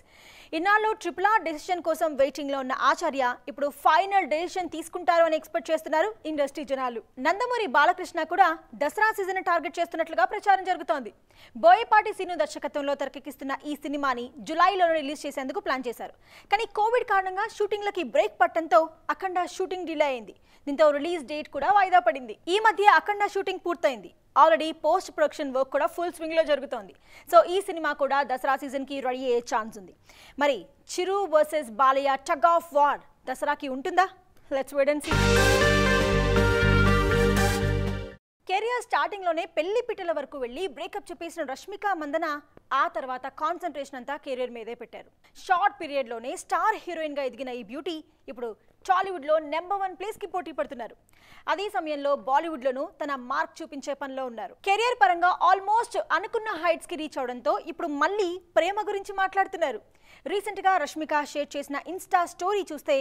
ఇన్నాళ్ళు ట్రిపుల్ ఆర్ డెసిషన్ కోసం వెయిటింగ్లో ఉన్న ఆచార్య ఇప్పుడు ఫైనల్ డెసిషన్ తీసుకుంటారు అని ఎక్స్పెక్ట్ చేస్తున్నారు ఇండస్ట్రీ జనాలు నందమూరి బాలకృష్ణ కూడా దసరా సీజన్ టార్గెట్ చేస్తున్నట్లుగా ప్రచారం జరుగుతోంది బోయపాటి సీను దర్శకత్వంలో తెరకెక్కిస్తున్న ఈ సినిమాని జులైలో రిలీజ్ చేసేందుకు ప్లాన్ చేశారు కానీ కోవిడ్ కారణంగా షూటింగ్లకి బ్రేక్ పట్టడంతో అఖండ షూటింగ్ డిలే అయింది దీంతో రిలీజ్ డేట్ కూడా వాయిదా పడింది ఈ మధ్య అఖండ షూటింగ్ పూర్తయింది ఆల్రెడీ పోస్ట్ ప్రొడక్షన్ వర్క్ కూడా ఫుల్ స్వింగ్లో జరుగుతోంది సో ఈ సినిమా కూడా దసరా సీజన్కి రెడీ అయ్యే ఛాన్స్ ఉంది మరి Chiru versus Balayya tug of war దసరాకి ఉంటుందా let's wait and see career స్టార్టింగ్లోనే పెళ్లి పిట్టల వరకు వెళ్ళి బ్రేకప్ చెప్పేసిన రష్మిక మందన ఆ తర్వాత కాన్సన్ట్రేషన్ అంతా కెరియర్ మీదే పెట్టారు షార్ట్ పీరియడ్లోనే స్టార్ హీరోయిన్గా ఎదిగిన ఈ బ్యూటీ ఇప్పుడు టాలీవుడ్లో నెంబర్ వన్ ప్లేస్కి పోటీ పడుతున్నారు అదే సమయంలో బాలీవుడ్లోనూ తన మార్క్ చూపించే పనిలో ఉన్నారు కెరియర్ పరంగా ఆల్మోస్ట్ అనుకున్న హైట్స్కి రీచ్ అవడంతో ఇప్పుడు మళ్ళీ ప్రేమ గురించి మాట్లాడుతున్నారు రీసెంట్గా రష్మిక షేర్ చేసిన ఇన్స్టా స్టోరీ చూస్తే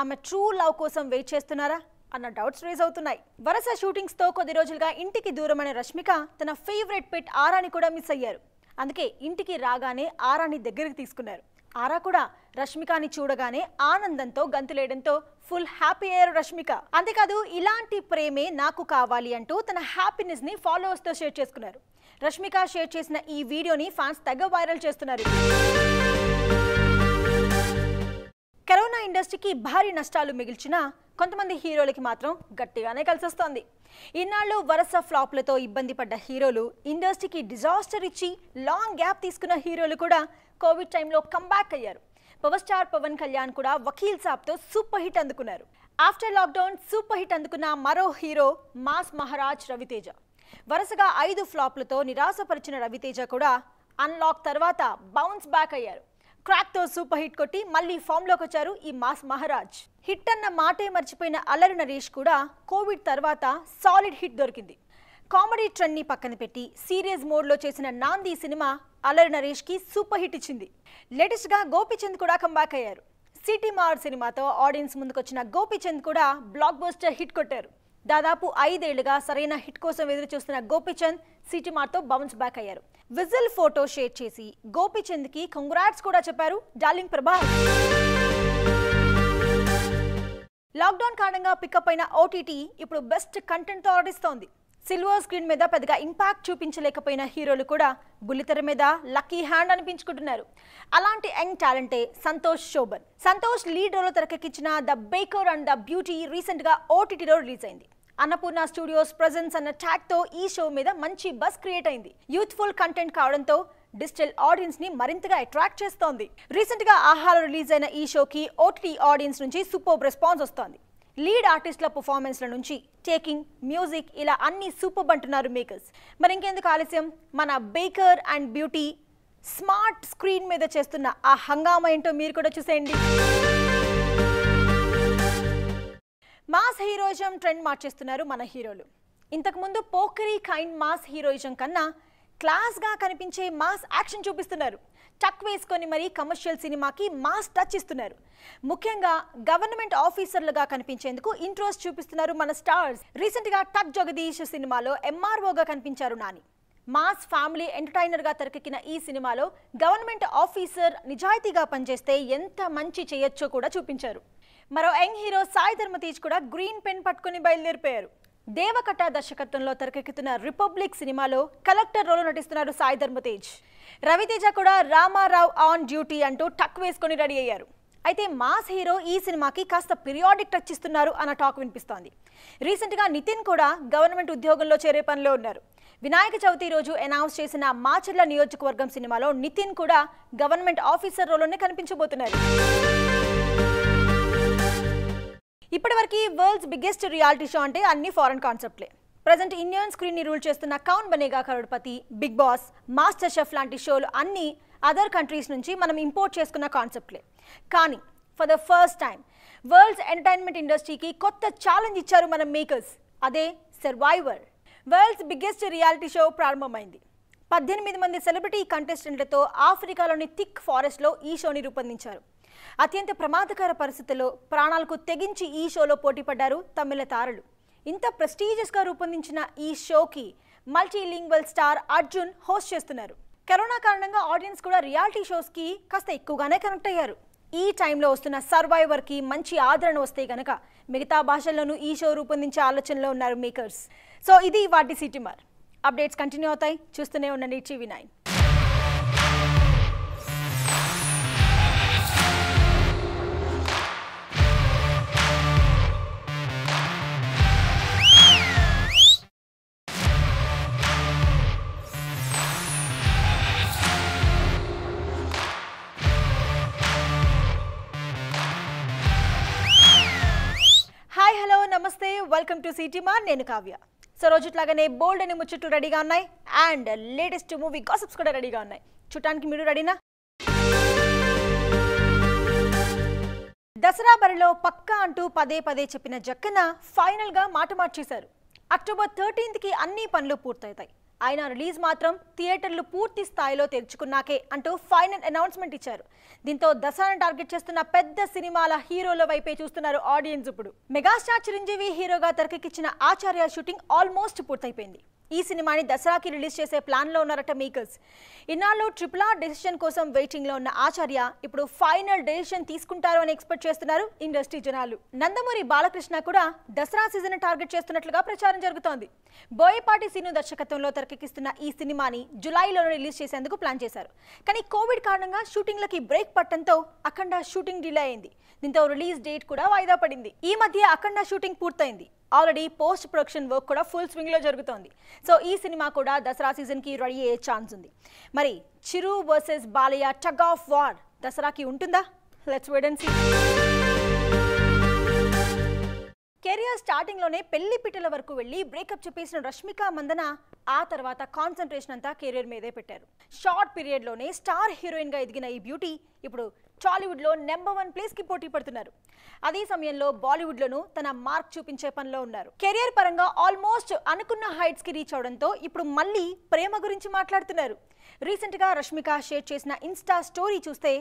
ఆమె ట్రూ లవ్ కోసం వెయిట్ చేస్తున్నారా అన్న డౌట్స్ రేజ్ అవుతున్నాయి వరుస షూటింగ్స్తో కొద్ది రోజులుగా ఇంటికి దూరమైన రష్మిక తన ఫేవరెట్ పెట్ ఆరాని కూడా మిస్ అయ్యారు అందుకే ఇంటికి రాగానే ఆరాని దగ్గరికి తీసుకున్నారు ఆరా కూడా రష్మికని చూడగానే ఆనందంతో గంతులేయడంతో ఫుల్ హ్యాపీ అయ్యారు రష్మిక అంతేకాదు ఇలాంటి ప్రేమే నాకు కావాలి అంటూ తన హ్యాపీనెస్ ని ఫాలోవర్స్ తో షేర్ చేసుకున్నారు రష్మిక షేర్ చేసిన ఈ వీడియోని ఫ్యాన్స్ తగ్గ వైరల్ చేస్తున్నారు కరోనా ఇండస్ట్రీకి భారీ నష్టాలు మిగిల్చినా కొంతమంది హీరోలకి మాత్రం గట్టిగానే కలిసొస్తోంది ఇన్నాళ్ళు వరుస ఫ్లాప్లతో ఇబ్బంది పడ్డ హీరోలు ఇండస్ట్రీకి డిజాస్టర్ ఇచ్చి లాంగ్ గ్యాప్ తీసుకున్న హీరోలు కూడా కోవిడ్ టైంలో కంబ్యాక్ అయ్యారు పవర్ స్టార్ పవన్ కళ్యాణ్ కూడా వకీల్ సాబ్తో సూపర్ హిట్ అందుకున్నారు ఆఫ్టర్ లాక్డౌన్ సూపర్ హిట్ అందుకున్న మరో హీరో మాస్ మహారాజ్ రవితేజ వరుసగా ఐదు ఫ్లాప్లతో నిరాశపరిచిన రవితేజ కూడా అన్లాక్ తర్వాత బౌన్స్ బ్యాక్ అయ్యారు క్రాక్తో సూపర్ హిట్ కొట్టి మళ్ళీ ఫామ్లోకి వచ్చారు ఈ మాస్ మహారాజ్ హిట్ అన్న మాటే మర్చిపోయిన అల్లరి నరేష్ కూడా కోవిడ్ తర్వాత సాలిడ్ హిట్ దొరికింది కామెడీ ట్రెండ్ని పక్కన పెట్టి సీరియస్ మోడ్లో చేసిన నాంది సినిమా అల్లరి నరేష్కి సూపర్ హిట్ ఇచ్చింది గా గోపీచంద్ కూడా కంబ్యాక్ అయ్యారు సిటీ మార్ సినిమాతో ఆడియన్స్ ముందుకొచ్చిన గోపీచంద్ కూడా బ్లాక్ బస్టర్ హిట్ కొట్టారు దాదాపు ఐదేళ్లుగా సరైన హిట్ కోసం ఎదురు చూస్తున్న గోపీచంద్ సిటీ తో బౌన్స్ బ్యాక్ అయ్యారు విజిల్ ఫోటో షేర్ చేసి గోపీచంద్కి కంగ్రాట్స్ కూడా చెప్పారు డార్లింగ్ ప్రభా లాక్డౌన్ కారణంగా పికప్ అయిన ఓటీటీ ఇప్పుడు బెస్ట్ కంటెంట్తో ఆడిస్తోంది సిల్వర్ స్క్రీన్ మీద పెద్దగా ఇంపాక్ట్ చూపించలేకపోయిన హీరోలు కూడా బుల్లితెర మీద లక్కీ హ్యాండ్ అనిపించుకుంటున్నారు అలాంటి యంగ్ టాలెంటే సంతోష్ శోభన్ సంతోష్ లీడ్ రోల్లో తెరకెక్కించిన the baker and the beauty రీసెంట్గా ఓటీటీలో రిలీజ్ అయింది అన్నపూర్ణ స్టూడియోస్ ప్రజెన్స్ అన్న ట్యాగ్తో ఈ షో మీద మంచి బస్ క్రియేట్ అయింది యూత్ఫుల్ కంటెంట్ కావడంతో డిజిటల్ ఆడియన్స్ ని మరింతగా అట్రాక్ట్ చేస్తోంది రీసెంట్ గా ఆహార రిలీజ్ అయిన ఈ షోకి ఓటీటీ ఆడియన్స్ నుంచి సూపర్ రెస్పాన్స్ వస్తోంది లీడ్ ఆర్టిస్టుల పర్ఫార్మెన్స్ల నుంచి టేకింగ్ మ్యూజిక్ ఇలా అన్ని సూపర్ అంటున్నారు మేకర్స్ మరి ఇంకెందుకు ఆలస్యం మన baker and beauty smart screen మీద చేస్తున్న ఆ హంగామా ఏంటో మీరు కూడా చూసేయండి మాస్ హీరోయిజం ట్రెండ్ మార్చేస్తున్నారు మన హీరోలు ఇంతకుముందు పోకరీ కైండ్ మాస్ హీరోయిజం కన్నా క్లాస్గా కనిపించే మాస్ యాక్షన్ చూపిస్తున్నారు టక్ వేసుకొని మరీ కమర్షియల్ సినిమాకి మాస్ టచ్ ఇస్తున్నారు ముఖ్యంగా గవర్నమెంట్ ఆఫీసర్లుగా కనిపించేందుకు ఇంట్రెస్ట్ చూపిస్తున్నారు మన స్టార్స్ రీసెంట్గా టక్ జగదీష్ సినిమాలో ఎంఆర్ఓగా కనిపించారు నాని మాస్ ఫ్యామిలీ ఎంటర్టైనర్గా తెరకెక్కిన ఈ సినిమాలో గవర్నమెంట్ ఆఫీసర్ నిజాయితీగా పనిచేస్తే ఎంత మంచి చేయొచ్చో కూడా చూపించారు మరో యంగ్ హీరో సాయి ధర్మతీజ్ కూడా గ్రీన్ పెన్ పట్టుకుని బయలుదేరిపోయారు దేవకట దర్శకత్వంలో తెరకెక్కుతున్న రిపబ్లిక్ సినిమాలో కలెక్టర్ రోల్ నటిస్తున్నారు సాయి ధర్మతేజ్ రవితేజ కూడా రామారావు ఆన్ డ్యూటీ అంటూ టక్ వేసుకొని రెడీ అయ్యారు అయితే మాస్ హీరో ఈ సినిమాకి కాస్త పిరియాడిక్ టచ్ ఇస్తున్నారు అన్న టాక్ వినిపిస్తోంది రీసెంట్గా నితిన్ కూడా గవర్నమెంట్ ఉద్యోగంలో చేరే పనిలో ఉన్నారు వినాయక చవితి రోజు అనౌన్స్ చేసిన మాచర్ల నియోజకవర్గం సినిమాలో నితిన్ కూడా గవర్నమెంట్ ఆఫీసర్ రోల్లోనే కనిపించబోతున్నారు వరకు వరల్డ్స్ బిగ్గెస్ట్ రియాలిటీ షో అంటే అన్ని ఫారెన్ కాన్సెప్ట్లే ప్రజెంట్ ఇండియన్ స్క్రీన్ ని రూల్ చేస్తున్న Kaun Banega Crorepati big boss master chef లాంటి షోలు అన్ని అదర్ కంట్రీస్ నుంచి మనం ఇంపోర్ట్ చేసుకున్న కాన్సెప్ట్లే కానీ for the first time world's entertainment ఇండస్ట్రీకి కొత్త ఛాలెంజ్ ఇచ్చారు మన మేకర్స్ అదే survivor world's biggest reality show ప్రారంభమైంది పద్దెనిమిది మంది సెలబ్రిటీ కంటెస్టెంట్లతో ఆఫ్రికాలోని థిక్ ఫారెస్ట్లో ఈ షోని రూపొందించారు అత్యంత ప్రమాదకర పరిస్థితుల్లో ప్రాణాలకు తెగించి ఈ షోలో పోటీపడ్డారు తమిళ తారలు ఇంత ప్రెస్టీజియస్గా రూపొందించిన ఈ షోకి మల్టీలింగ్వల్ స్టార్ అర్జున్ హోస్ట్ చేస్తున్నారు కరోనా కారణంగా ఆడియన్స్ కూడా రియాలిటీ షోస్కి కాస్త ఎక్కువగానే కనెక్ట్ అయ్యారు ఈ టైంలో వస్తున్న సర్వైవర్కి మంచి ఆదరణ వస్తే గనక మిగతా భాషల్లోనూ ఈ షో రూపొందించే ఆలోచనలో ఉన్నారు మేకర్స్ సో ఇది వాటి సిటీమార్ అప్డేట్స్ కంటిన్యూ అవుతాయి చూస్తూనే ఉండండి టీవీ నైన్ నమస్తే వెల్కమ్ టు సిటీమా నేను కావ్య సో రోజుట్లాగానే బోల్డ్ అనే ముచ్చట్లు రెడీగా ఉన్నాయి అండ్ లేటెస్ట్ మూవీ గాసిప్స్ కూడా రెడీగా ఉన్నాయి చూడటానికి మీరు రెడీనా దసరా బరిలో పక్కా అంటూ పదే పదే చెప్పిన జక్కన ఫైనల్గా మాట మార్చేశారు అక్టోబర్ థర్టీన్త్కి అన్ని పనులు పూర్తవుతాయి ఆయన రిలీజ్ మాత్రం థియేటర్లు పూర్తి స్థాయిలో తెరుచుకున్నాకే అంటూ ఫైనల్ అనౌన్స్మెంట్ ఇచ్చారు దీంతో దసరాను టార్గెట్ చేస్తున్న పెద్ద సినిమాల హీరోల వైపే చూస్తున్నారు ఆడియన్స్ ఇప్పుడు మెగాస్టార్ చిరంజీవి హీరోగా తెరకెక్కిచ్చిన ఆచార్య షూటింగ్ ఆల్మోస్ట్ పూర్తయిపోయింది ఈ సినిమాని దసరాకి రిలీజ్ చేసే ప్లాన్ లో ఉన్నారట మేకర్స్ ఇన్నాళ్ళు ట్రిపుల్ ఆర్ డెసిషన్ కోసం వెయిటింగ్ లో ఉన్న ఆచార్య ఇప్పుడు ఫైనల్ డెసిషన్ తీసుకుంటారు అని ఎక్స్పెక్ట్ చేస్తున్నారు ఇండస్ట్రీ జనాలు నందమూరి బాలకృష్ణ కూడా దసరా సీజన్ టార్గెట్ చేస్తున్నట్లుగా ప్రచారం జరుగుతోంది బోయపాటి సీను దర్శకత్వంలో తెరకెక్కి తెరకెక్కిస్తున్న ఈ సినిమాని జులైలో రిలీజ్ చేసేందుకు ప్లాన్ చేశారు కానీ కోవిడ్ కారణంగా షూటింగ్లకి బ్రేక్ పట్టడంతో అఖండ షూటింగ్ డిలే అయింది దీంతో రిలీజ్ డేట్ కూడా వాయిదా పడింది ఈ మధ్య అఖండ షూటింగ్ పూర్తయింది ఆల్రెడీ పోస్ట్ ప్రొడక్షన్ వర్క్ కూడా ఫుల్ స్వింగ్ లో జరుగుతోంది సో ఈ సినిమా కూడా దసరా సీజన్ కి రెడీ అయ్యే ఛాన్స్ ఉంది మరి Chiru versus Balayya tug of war దసరాకి ఉంటుందా let's wait and see career స్టార్టింగ్లోనే పెళ్లి పిట్టల వరకు వెళ్ళి బ్రేకప్ చూపేసిన రష్మిక మందన ఆ తర్వాత కాన్సన్ట్రేషన్ అంతా కెరియర్ మీదే పెట్టారు షార్ట్ పీరియడ్లోనే స్టార్ హీరోయిన్గా ఎదిగిన ఈ బ్యూటీ ఇప్పుడు టాలీవుడ్లో నెంబర్ వన్ ప్లేస్కి పోటీ పడుతున్నారు అదే సమయంలో బాలీవుడ్లోనూ తన మార్క్ చూపించే పనిలో ఉన్నారు కెరియర్ పరంగా ఆల్మోస్ట్ అనుకున్న హైట్స్కి రీచ్ అవడంతో ఇప్పుడు మళ్ళీ ప్రేమ గురించి మాట్లాడుతున్నారు రీసెంట్గా రష్మిక షేర్ చేసిన ఇన్స్టా స్టోరీ చూస్తే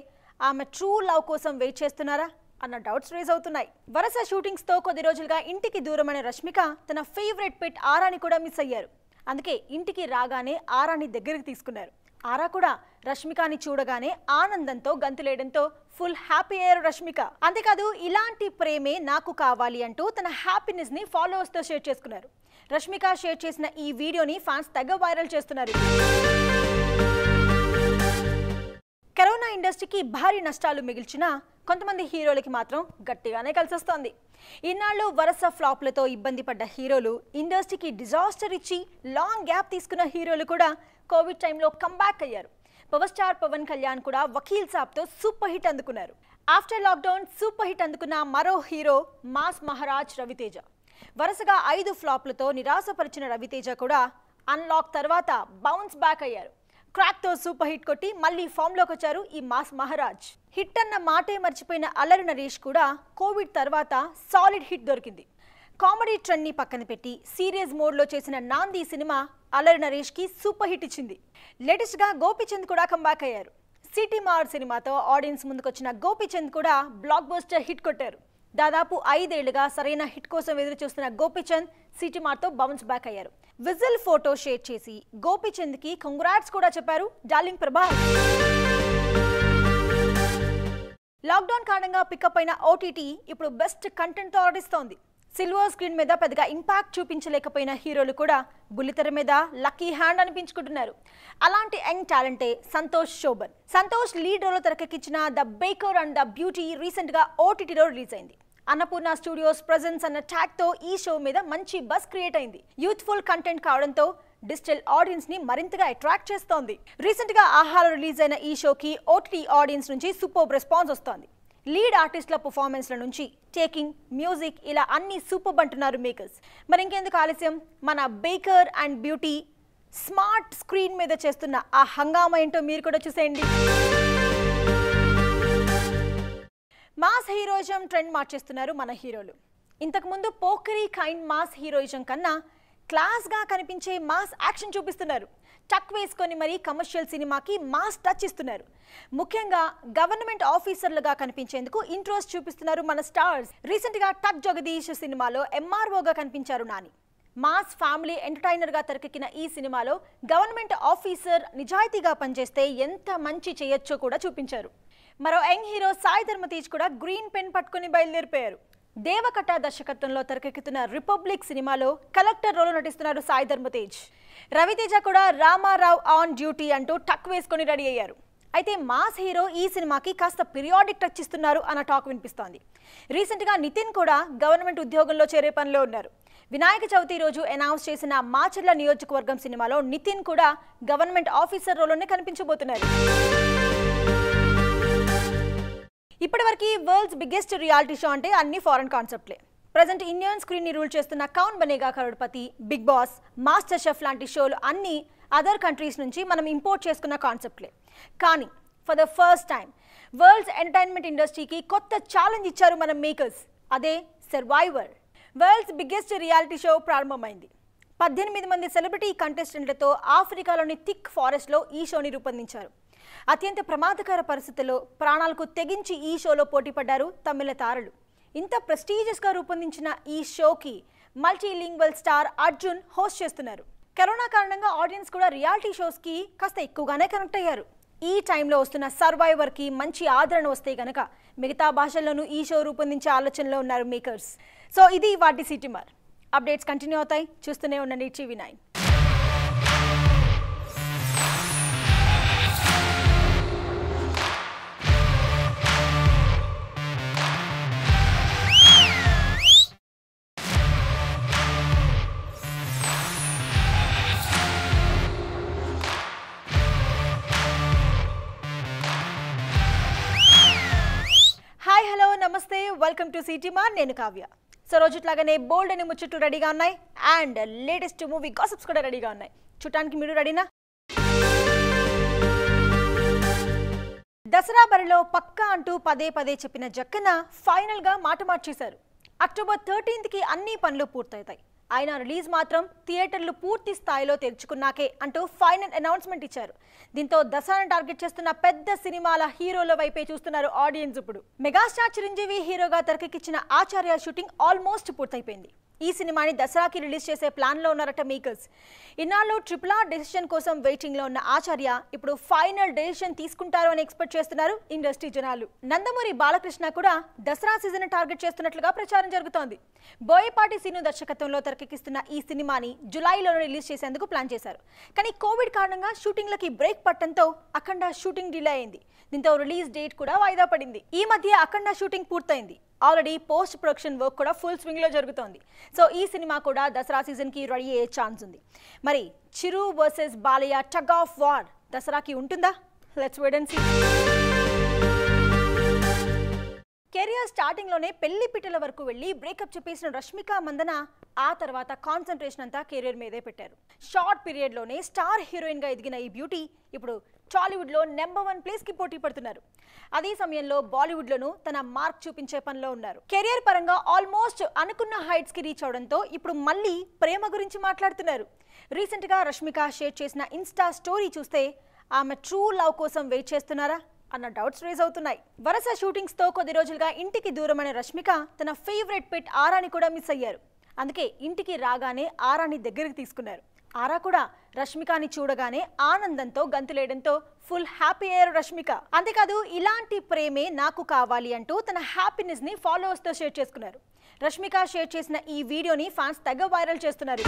ఆమె ట్రూ లవ్ కోసం వెయిట్ చేస్తున్నారా అన్న డౌట్స్ రేజ్ అవుతున్నాయి వరుస షూటింగ్స్తో కొద్ది రోజులుగా ఇంటికి దూరమైన రష్మిక తన ఫేవరెట్ పెట్ ఆరాని కూడా మిస్ అయ్యారు అందుకే ఇంటికి రాగానే ఆరాని దగ్గరికి తీసుకున్నారు ఆరా కూడా రష్మికని చూడగానే ఆనందంతో గంతులేయడంతో ఫుల్ హ్యాపీ అయ్యారు రష్మిక అంతేకాదు ఇలాంటి ప్రేమే నాకు కావాలి అంటూ తన హ్యాపీనెస్ ని ఫాలోవర్స్తో షేర్ చేసుకున్నారు రష్మిక షేర్ చేసిన ఈ వీడియోని ఫ్యాన్స్ తెగ వైరల్ చేస్తున్నారు కరోనా ఇండస్ట్రీకి భారీ నష్టాలు మిగిల్చిన కొంతమంది హీరోలకి మాత్రం గట్టిగానే కలిసొస్తోంది ఇన్నాళ్ళు వరుస ఫ్లాప్లతో ఇబ్బంది పడ్డ హీరోలు ఇండస్ట్రీకి డిజాస్టర్ ఇచ్చి లాంగ్ గ్యాప్ తీసుకున్న హీరోలు కూడా కోవిడ్ టైంలో కంబ్యాక్ అయ్యారు పవర్ స్టార్ పవన్ కళ్యాణ్ కూడా వకీల్ సాబ్తో సూపర్ హిట్ అందుకున్నారు ఆఫ్టర్ లాక్డౌన్ సూపర్ హిట్ అందుకున్న మరో హీరో మాస్ మహారాజ్ రవితేజ వరుసగా ఐదు ఫ్లాప్లతో నిరాశపరిచిన రవితేజ కూడా అన్లాక్ తర్వాత బౌన్స్ బ్యాక్ అయ్యారు క్రాక్తో సూపర్ హిట్ కొట్టి మళ్ళీ ఫామ్లోకి వచ్చారు ఈ మాస్ మహారాజ్ హిట్ అన్న మాటే మర్చిపోయిన అల్లరి నరేష్ కూడా కోవిడ్ తర్వాత సాలిడ్ హిట్ దొరికింది కామెడీ ట్రెండ్ని పక్కన పెట్టి సీరియస్ మోడ్లో చేసిన నాంది సినిమా అల్లరి నరేష్కి సూపర్ హిట్ ఇచ్చింది లేటెస్ట్గా గోపిచంద్ కూడా కంబ్యాక్ అయ్యారు సిటీ మార్ సినిమాతో ఆడియన్స్ ముందుకొచ్చిన గోపిచంద్ కూడా బ్లాక్ బస్టర్ హిట్ కొట్టారు దాదాపు ఐదేళ్లుగా సరైన హిట్ కోసం ఎదురు చూస్తున్న గోపిచంద్ సిటిమార్తో బౌన్స్ బ్యాక్ అయ్యారు విజిల్ ఫోటో షేర్ చేసి గోపిచంద్ కి కంగ్రాట్స్ కూడా చెప్పారు డార్లింగ్ ప్రభా లాక్డౌన్ కారణంగా పికప్ అయిన ఓటీటీ ఇప్పుడు బెస్ట్ కంటెంట్తో ఆడిస్తోంది సిల్వర్ స్క్రీన్ మీద పెద్దగా ఇంపాక్ట్ చూపించలేకపోయిన హీరోలు కూడా బుల్లితెర మీద లక్కీ హ్యాండ్ అనిపించుకుంటున్నారు అలాంటి యంగ్ టాలెంటే సంతోష్ శోభన్ సంతోష్ లీడ్ రోల్ తెరకెక్కించిన the baker and the beauty రీసెంట్గా ఓటీటీలో రిలీజ్ అయింది అన్నపూర్ణ స్టూడియోస్ ప్రజెన్స్ అన్న తో ఈ షో మీద మంచి బస్ క్రియేట్ అయింది యూత్ఫుల్ కంటెంట్ కావడంతో డిజిటల్ ఆడియన్స్ ని మరింతగా అట్రాక్ట్ చేస్తోంది రీసెంట్ గా ఆహార రిలీజ్ అయిన ఈ షోకి ఓట్లీ ఆడియన్స్ నుంచి సూపర్ రెస్పాన్స్ వస్తోంది లీడ్ ఆర్టిస్టుల పర్ఫార్మెన్స్ల నుంచి టేకింగ్ మ్యూజిక్ ఇలా అన్ని సూపర్ అంటున్నారు మేకర్స్ మరి ఇంకెందుకు ఆలస్యం మన baker and beauty smart screen మీద చేస్తున్న ఆ హంగామా ఏంటో మీరు కూడా చూసేయండి మాస్ హీరోయిజం ట్రెండ్ మార్చేస్తున్నారు మన హీరోలు ఇంతకుముందు పోకరీ కైండ్ మాస్ హీరోయిజం కన్నా క్లాస్గా కనిపించే మాస్ యాక్షన్ చూపిస్తున్నారు టక్ వేసుకొని మరీ కమర్షియల్ సినిమాకి మాస్ టచ్ ఇస్తున్నారు ముఖ్యంగా గవర్నమెంట్ ఆఫీసర్లుగా కనిపించేందుకు ఇంట్రెస్ట్ చూపిస్తున్నారు మన స్టార్స్ రీసెంట్గా టక్ జగదీష్ సినిమాలో ఎంఆర్ఓగా కనిపించారు నాని మాస్ ఫ్యామిలీ ఎంటర్టైనర్గా తెరకెక్కిన ఈ సినిమాలో గవర్నమెంట్ ఆఫీసర్ నిజాయితీగా పనిచేస్తే ఎంత మంచి చేయొచ్చో కూడా చూపించారు మరో యంగ్ హీరో సాయి ధర్మతీజ్ కూడా గ్రీన్ పెన్ పట్టుకుని బయలుదేరిపోయారు దేవకట దర్శకత్వంలో తెరకెక్కుతున్న రిపబ్లిక్ సినిమాలో కలెక్టర్ రోల్ నటిస్తున్నారు సాయి ధర్మతేజ్ రవితేజ కూడా రామారావు ఆన్ డ్యూటీ అంటూ టక్ వేసుకొని రెడీ అయ్యారు అయితే మాస్ హీరో ఈ సినిమాకి కాస్త పిరియాడిక్ టచ్ ఇస్తున్నారు అన్న టాక్ వినిపిస్తోంది రీసెంట్గా నితిన్ కూడా గవర్నమెంట్ ఉద్యోగంలో చేరే పనిలో ఉన్నారు వినాయక చవితి రోజు అనౌన్స్ చేసిన మాచర్ల నియోజకవర్గం సినిమాలో నితిన్ కూడా గవర్నమెంట్ ఆఫీసర్ రోల్లోనే కనిపించబోతున్నారు ఇప్పటివరకు వరల్డ్స్ బిగ్గెస్ట్ రియాలిటీ షో అంటే అన్ని ఫారెన్ కాన్సెప్ట్లే ప్రజెంట్ ఇండియన్ స్క్రీన్ని రూల్ చేస్తున్న Kaun Banega Crorepati big boss master chef లాంటి షోలు అన్నీ అదర్ కంట్రీస్ నుంచి మనం ఇంపోర్ట్ చేసుకున్న కాన్సెప్ట్లే కానీ for the first time world's entertainment ఇండస్ట్రీకి కొత్త ఛాలెంజ్ ఇచ్చారు మన మేకర్స్ అదే survivor world's biggest reality show ప్రారంభమైంది పద్దెనిమిది మంది సెలబ్రిటీ కంటెస్టెంట్లతో ఆఫ్రికాలోని థిక్ ఫారెస్ట్లో ఈ షోని రూపొందించారు అత్యంత ప్రమాదకర పరిస్థితుల్లో ప్రాణాలకు తెగించి ఈ షోలో పోటీపడ్డారు తమిళ తారలు ఇంత ప్రెస్టీజియస్గా రూపొందించిన ఈ షోకి మల్టీలింగ్వల్ స్టార్ అర్జున్ హోస్ట్ చేస్తున్నారు కరోనా కారణంగా ఆడియన్స్ కూడా రియాలిటీ షోస్కి కాస్త ఎక్కువగానే కనెక్ట్ అయ్యారు ఈ టైంలో వస్తున్న సర్వైవర్కి మంచి ఆదరణ వస్తే గనక మిగతా భాషల్లోనూ ఈ షో రూపొందించే ఆలోచనలో ఉన్నారు మేకర్స్ సో ఇది వాటి మార్ అప్డేట్స్ కంటిన్యూ అవుతాయి చూస్తూనే ఉండండి టీవీ నైన్ నమస్తే వెల్కమ్ టు సిటీమా నేను కావ్య సో రోజుట్లాగానే బోల్డ్ అనే ముచ్చట్లు రెడీగా ఉన్నాయి అండ్ లేటెస్ట్ మూవీ గాసిప్స్ కూడా రెడీగా ఉన్నాయి చూడటానికి మీరు రెడీనా దసరా బరిలో పక్కా అంటూ పదే పదే చెప్పిన జక్కన ఫైనల్గా మాట మార్చేశారు అక్టోబర్ థర్టీన్త్కి అన్ని పనులు పూర్తవుతాయి ఆయన రిలీజ్ మాత్రం థియేటర్లు పూర్తి స్థాయిలో తెరుచుకున్నాకే అంటూ ఫైనల్ అనౌన్స్మెంట్ ఇచ్చారు దీంతో దసరాను టార్గెట్ చేస్తున్న పెద్ద సినిమాల హీరోల వైపే చూస్తున్నారు ఆడియన్స్ ఇప్పుడు మెగాస్టార్ చిరంజీవి హీరోగా తెరకెక్కిచ్చిన ఆచార్య షూటింగ్ ఆల్మోస్ట్ పూర్తయిపోయింది ఈ సినిమాని దసరాకి రిలీజ్ చేసే ప్లాన్లో ఉన్నారట మేకర్స్ ఇన్నాళ్ళు ట్రిపుల్ ఆర్ డెసిషన్ కోసం వెయిటింగ్లో ఉన్న ఆచార్య ఇప్పుడు ఫైనల్ డెసిషన్ తీసుకుంటారు అని ఎక్స్పెక్ట్ చేస్తున్నారు ఇండస్ట్రీ జనాలు నందమూరి బాలకృష్ణ కూడా దసరా సీజన్ టార్గెట్ చేస్తున్నట్లుగా ప్రచారం జరుగుతోంది బోయపాటి సీను దర్శకత్వంలో తెరకెక్కిస్తున్న ఈ సినిమాని జులైలో రిలీజ్ చేసేందుకు ప్లాన్ చేశారు కానీ కోవిడ్ కారణంగా షూటింగ్లకి బ్రేక్ పట్టడంతో అఖండ షూటింగ్ డిలే అయింది దీంతో రిలీజ్ డేట్ కూడా వాయిదా పడింది ఈ మధ్య అఖండ షూటింగ్ పూర్తయింది ఆల్రెడీ పోస్ట్ ప్రొడక్షన్ వర్క్ కూడా ఫుల్ స్వింగ్లో జరుగుతోంది సో ఈ సినిమా కూడా దసరా సీజన్ కి రెడీ అయ్యే ఛాన్స్ ఉంది మరి Chiru versus Balayya tug of war దసరాకి ఉంటుందా let's wait and see career స్టార్టింగ్లోనే పెళ్లి పిట్టల వరకు వెళ్ళి బ్రేకప్ చెప్పేసిన రష్మిక మందన ఆ తర్వాత కాన్సన్ట్రేషన్ అంతా కెరియర్ మీదే పెట్టారు షార్ట్ పీరియడ్లోనే స్టార్ హీరోయిన్గా ఎదిగిన ఈ బ్యూటీ ఇప్పుడు టాలీవుడ్లో నెంబర్ వన్ ప్లేస్కి పోటీ పడుతున్నారు అదే సమయంలో బాలీవుడ్లోనూ తన మార్క్ చూపించే పనిలో ఉన్నారు కెరియర్ పరంగా ఆల్మోస్ట్ అనుకున్న హైట్స్కి రీచ్ అవడంతో ఇప్పుడు మళ్ళీ ప్రేమ గురించి మాట్లాడుతున్నారు రీసెంట్గా రష్మిక షేర్ చేసిన ఇన్స్టా స్టోరీ చూస్తే ఆమె ట్రూ లవ్ కోసం వెయిట్ చేస్తున్నారా అన్న డౌట్స్ రేజ్ అవుతున్నాయి వరుస షూటింగ్స్తో కొద్ది రోజులుగా ఇంటికి దూరమైన రష్మిక తన ఫేవరెట్ పెట్ ఆరాని కూడా మిస్ అయ్యారు అందుకే ఇంటికి రాగానే ఆరాని దగ్గరికి తీసుకున్నారు ఆరా కూడా రష్మికని చూడగానే ఆనందంతో గంతులేయడంతో ఫుల్ హ్యాపీ అయ్యారు రష్మిక అంతేకాదు ఇలాంటి ప్రేమే నాకు కావాలి అంటూ తన హ్యాపీనెస్ ని ఫాలోవర్స్ తో షేర్ చేసుకున్నారు రష్మిక షేర్ చేసిన ఈ వీడియోని ఫ్యాన్స్ తెగ వైరల్ చేస్తున్నారు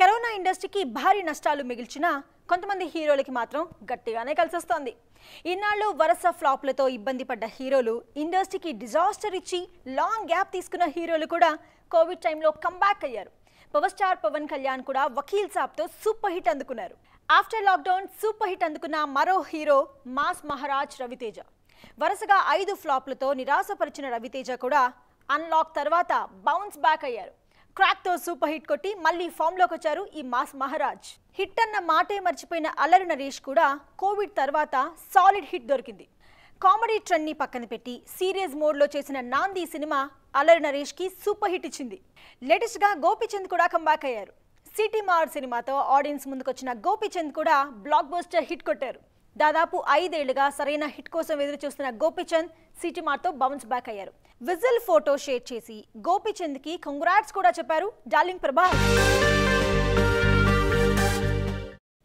కరోనా ఇండస్ట్రీకి భారీ నష్టాలు మిగిల్చినా కొంతమంది హీరోలకి మాత్రం గట్టిగానే కలిసొస్తోంది ఇన్నాళ్ళు వరుస ఫ్లాప్లతో ఇబ్బంది పడ్డ హీరోలు ఇండస్ట్రీకి డిజాస్టర్ ఇచ్చి లాంగ్ గ్యాప్ తీసుకున్న హీరోలు కూడా కోవిడ్ టైంలో కంబ్యాక్ అయ్యారు పవర్ స్టార్ పవన్ కళ్యాణ్ కూడా వకీల్ సాబ్తో సూపర్ హిట్ అందుకున్నారు ఆఫ్టర్ లాక్డౌన్ సూపర్ హిట్ అందుకున్న మరో హీరో మాస్ మహారాజ్ రవితేజ వరుసగా ఐదు ఫ్లాప్లతో నిరాశపరిచిన రవితేజ కూడా అన్లాక్ తర్వాత బౌన్స్ బ్యాక్ అయ్యారు క్రాక్తో సూపర్ హిట్ కొట్టి మళ్ళీ ఫామ్లోకి వచ్చారు ఈ మాస్ మహారాజ్ హిట్ అన్న మాటే మర్చిపోయిన అల్లరి నరేష్ కూడా కోవిడ్ తర్వాత సాలిడ్ హిట్ దొరికింది కామెడీ ట్రెండ్ని పక్కన పెట్టి సీరియస్ మోడ్లో చేసిన నాంది సినిమా అల్లరి నరేష్ కి సూపర్ హిట్ ఇచ్చింది లేటెస్ట్ గా గోపీచంద్ కూడా కంబ్యాక్ అయ్యారు సిటీ మార్ సినిమాతో ఆడియన్స్ ముందుకొచ్చిన గోపీచంద్ కూడా బ్లాక్ బస్టర్ హిట్ కొట్టారు దాదాపు ఐదేళ్లుగా సరైన హిట్ కోసం ఎదురు చూస్తున్న గోపీచంద్ సిటీమార్తో బౌన్స్ బ్యాక్ అయ్యారు విజిల్ ఫోటో షేర్ చేసి గోపిచంద్ కి కంగ్రాట్స్ కూడా చెప్పారు డార్లింగ్ ప్రభా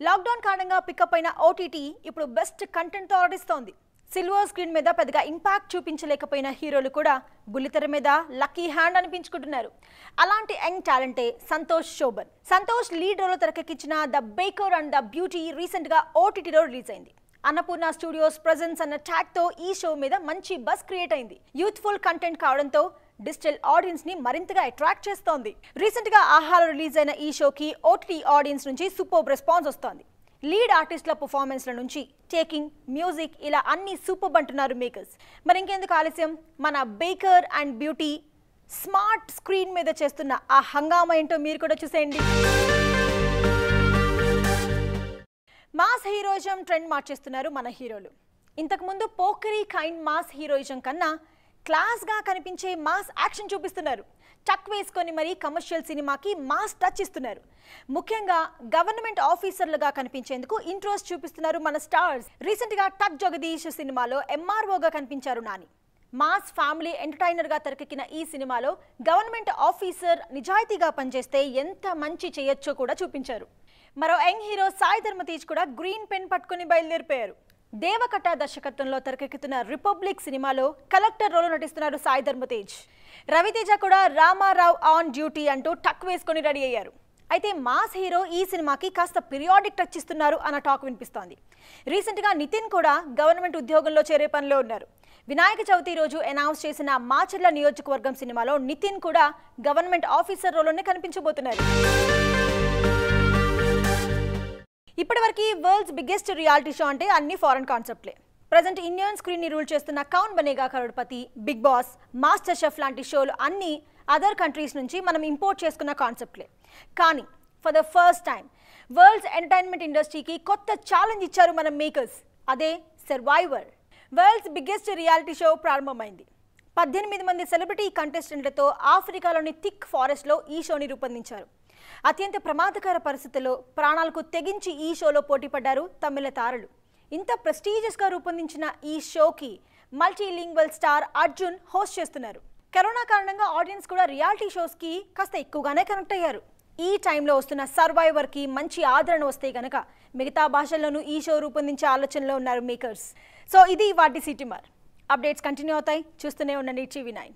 లాక్డౌన్ కారణంగా పికప్ అయిన ఓటీటీ ఇప్పుడు బెస్ట్ కంటెంట్తో ఆడిస్తోంది సిల్వర్ స్క్రీన్ మీద పెద్దగా ఇంపాక్ట్ చూపించలేకపోయిన హీరోలు కూడా బుల్లితెర మీద లక్కీ హ్యాండ్ అనిపించుకుంటున్నారు అలాంటి యంగ్ టాలెంటే సంతోష్ శోభన్ సంతోష్ లీడ్ రోల్ తెరకెక్కించిన the baker and the beauty రీసెంట్గా ఓటీటీలో రిలీజ్ అయింది అన్నపూర్ణ స్టూడియోస్ ప్రజెన్స్ అన్న తో ఈ షో మీద మంచి బస్ క్రియేట్ అయింది యూత్ఫుల్ కంటెంట్ కావడంతో డిజిటల్ ఆడియన్స్ ని మరింతగా అట్రాక్ట్ చేస్తోంది రీసెంట్ గా ఆహార రిలీజ్ అయిన ఈ షోకి ఓటీటీ ఆడియన్స్ నుంచి సూపర్ రెస్పాన్స్ వస్తోంది లీడ్ ఆర్టిస్టుల పర్ఫార్మెన్స్ల నుంచి టేకింగ్ మ్యూజిక్ ఇలా అన్ని సూపర్ అంటున్నారు మేకర్స్ మరి ఇంకెందుకు ఆలస్యం మన baker and beauty smart screen మీద చేస్తున్న ఆ హంగామా ఏంటో మీరు కూడా చూసేయండి మాస్ హీరోయిజం ట్రెండ్ మార్చేస్తున్నారు మన హీరోలు ఇంతకుముందు పోకరీ కైండ్ మాస్ హీరోయిజం కన్నా క్లాస్గా కనిపించే మాస్ యాక్షన్ చూపిస్తున్నారు టక్ వేసుకొని మరీ కమర్షియల్ సినిమాకి మాస్ టచ్ ఇస్తున్నారు ముఖ్యంగా గవర్నమెంట్ ఆఫీసర్లుగా కనిపించేందుకు ఇంట్రెస్ట్ చూపిస్తున్నారు మన స్టార్స్ రీసెంట్గా టక్ జగదీష్ సినిమాలో ఎంఆర్ఓగా కనిపించారు నాని మాస్ ఫ్యామిలీ ఎంటర్టైనర్గా తెరకెక్కిన ఈ సినిమాలో గవర్నమెంట్ ఆఫీసర్ నిజాయితీగా పనిచేస్తే ఎంత మంచి చేయొచ్చో కూడా చూపించారు మరో యంగ్ హీరో సాయి ధర్మతీజ్ కూడా గ్రీన్ పెన్ పట్టుకుని బయలుదేరిపోయారు దేవకట దర్శకత్వంలో తెరకెక్కుతున్న రిపబ్లిక్ సినిమాలో కలెక్టర్ రోల్ నటిస్తున్నారు సాయి ధర్మతేజ్ రవితేజ కూడా రామారావు ఆన్ డ్యూటీ అంటూ టక్ వేసుకొని రెడీ అయ్యారు అయితే మాస్ హీరో ఈ సినిమాకి కాస్త పిరియాడిక్ టచ్ ఇస్తున్నారు అన్న టాక్ వినిపిస్తోంది రీసెంట్గా నితిన్ కూడా గవర్నమెంట్ ఉద్యోగంలో చేరే పనిలో ఉన్నారు వినాయక చవితి రోజు అనౌన్స్ చేసిన మాచర్ల నియోజకవర్గం సినిమాలో నితిన్ కూడా గవర్నమెంట్ ఆఫీసర్ రోల్లోనే కనిపించబోతున్నారు ఇప్పటివరకు వరల్డ్స్ బిగ్గెస్ట్ రియాలిటీ షో అంటే అన్ని ఫారెన్ కాన్సెప్ట్లే ప్రజెంట్ ఇండియన్ స్క్రీన్ని రూల్ చేస్తున్న Kaun Banega Crorepati big boss master chef లాంటి షోలు అన్ని అదర్ కంట్రీస్ నుంచి మనం ఇంపోర్ట్ చేసుకున్న కాన్సెప్ట్లే కానీ for the first time world's entertainment ఇండస్ట్రీకి కొత్త ఛాలెంజ్ ఇచ్చారు మన మేకర్స్ అదే survivor world's biggest reality show ప్రారంభమైంది పద్దెనిమిది మంది సెలబ్రిటీ కంటెస్టెంట్లతో ఆఫ్రికాలోని థిక్ ఫారెస్ట్లో ఈ షోని రూపొందించారు అత్యంత ప్రమాదకర పరిస్థితుల్లో ప్రాణాలకు తెగించి ఈ షోలో పోటీపడ్డారు తమిళ తారలు ఇంత ప్రెస్టీజియస్గా రూపొందించిన ఈ షోకి మల్టీలింగ్వల్ స్టార్ అర్జున్ హోస్ట్ చేస్తున్నారు కరోనా కారణంగా ఆడియన్స్ కూడా రియాలిటీ షోస్కి కాస్త ఎక్కువగానే కనెక్ట్ అయ్యారు ఈ టైంలో వస్తున్న సర్వైవర్కి మంచి ఆదరణ వస్తే గనక మిగతా భాషల్లోనూ ఈ షో రూపొందించే ఆలోచనలో ఉన్నారు మేకర్స్ సో ఇది వాటి సిటిమార్ అప్డేట్స్ కంటిన్యూ అవుతాయి చూస్తూనే ఉండండి టీవీ నైన్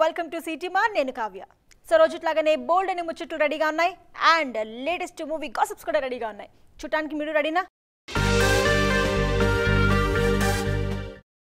వెల్కమ్ టు సిటీమా నేను కావ్య సో రోజుట్లాగానే బోల్డ్ అనే ముచ్చట్లు రెడీగా ఉన్నాయి అండ్ లేటెస్ట్ మూవీ గాసిప్స్ కూడా రెడీగా ఉన్నాయి చూడటానికి మీరు రెడీనా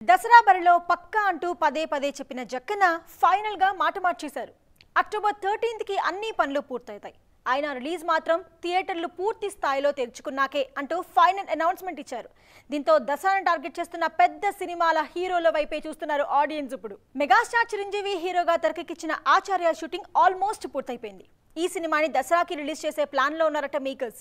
దసరా బరిలో పక్కా అంటూ పదే పదే చెప్పిన జక్కన ఫైనల్గా మాట మార్చేశారు అక్టోబర్ థర్టీన్త్కి అన్ని పనులు పూర్తవుతాయి ఆయన రిలీజ్ మాత్రం థియేటర్లు పూర్తి స్థాయిలో తెరుచుకున్నాకే అంటూ ఫైనల్ అనౌన్స్మెంట్ ఇచ్చారు దీంతో దసరాను టార్గెట్ చేస్తున్న పెద్ద సినిమాల హీరోల వైపే చూస్తున్నారు ఆడియన్స్ ఇప్పుడు మెగాస్టార్ చిరంజీవి హీరోగా తెరకెక్కించిన ఆచార్య షూటింగ్ ఆల్మోస్ట్ పూర్తయిపోయింది ఈ సినిమాని దసరాకి రిలీజ్ చేసే ప్లాన్లో ఉన్నారట మేకర్స్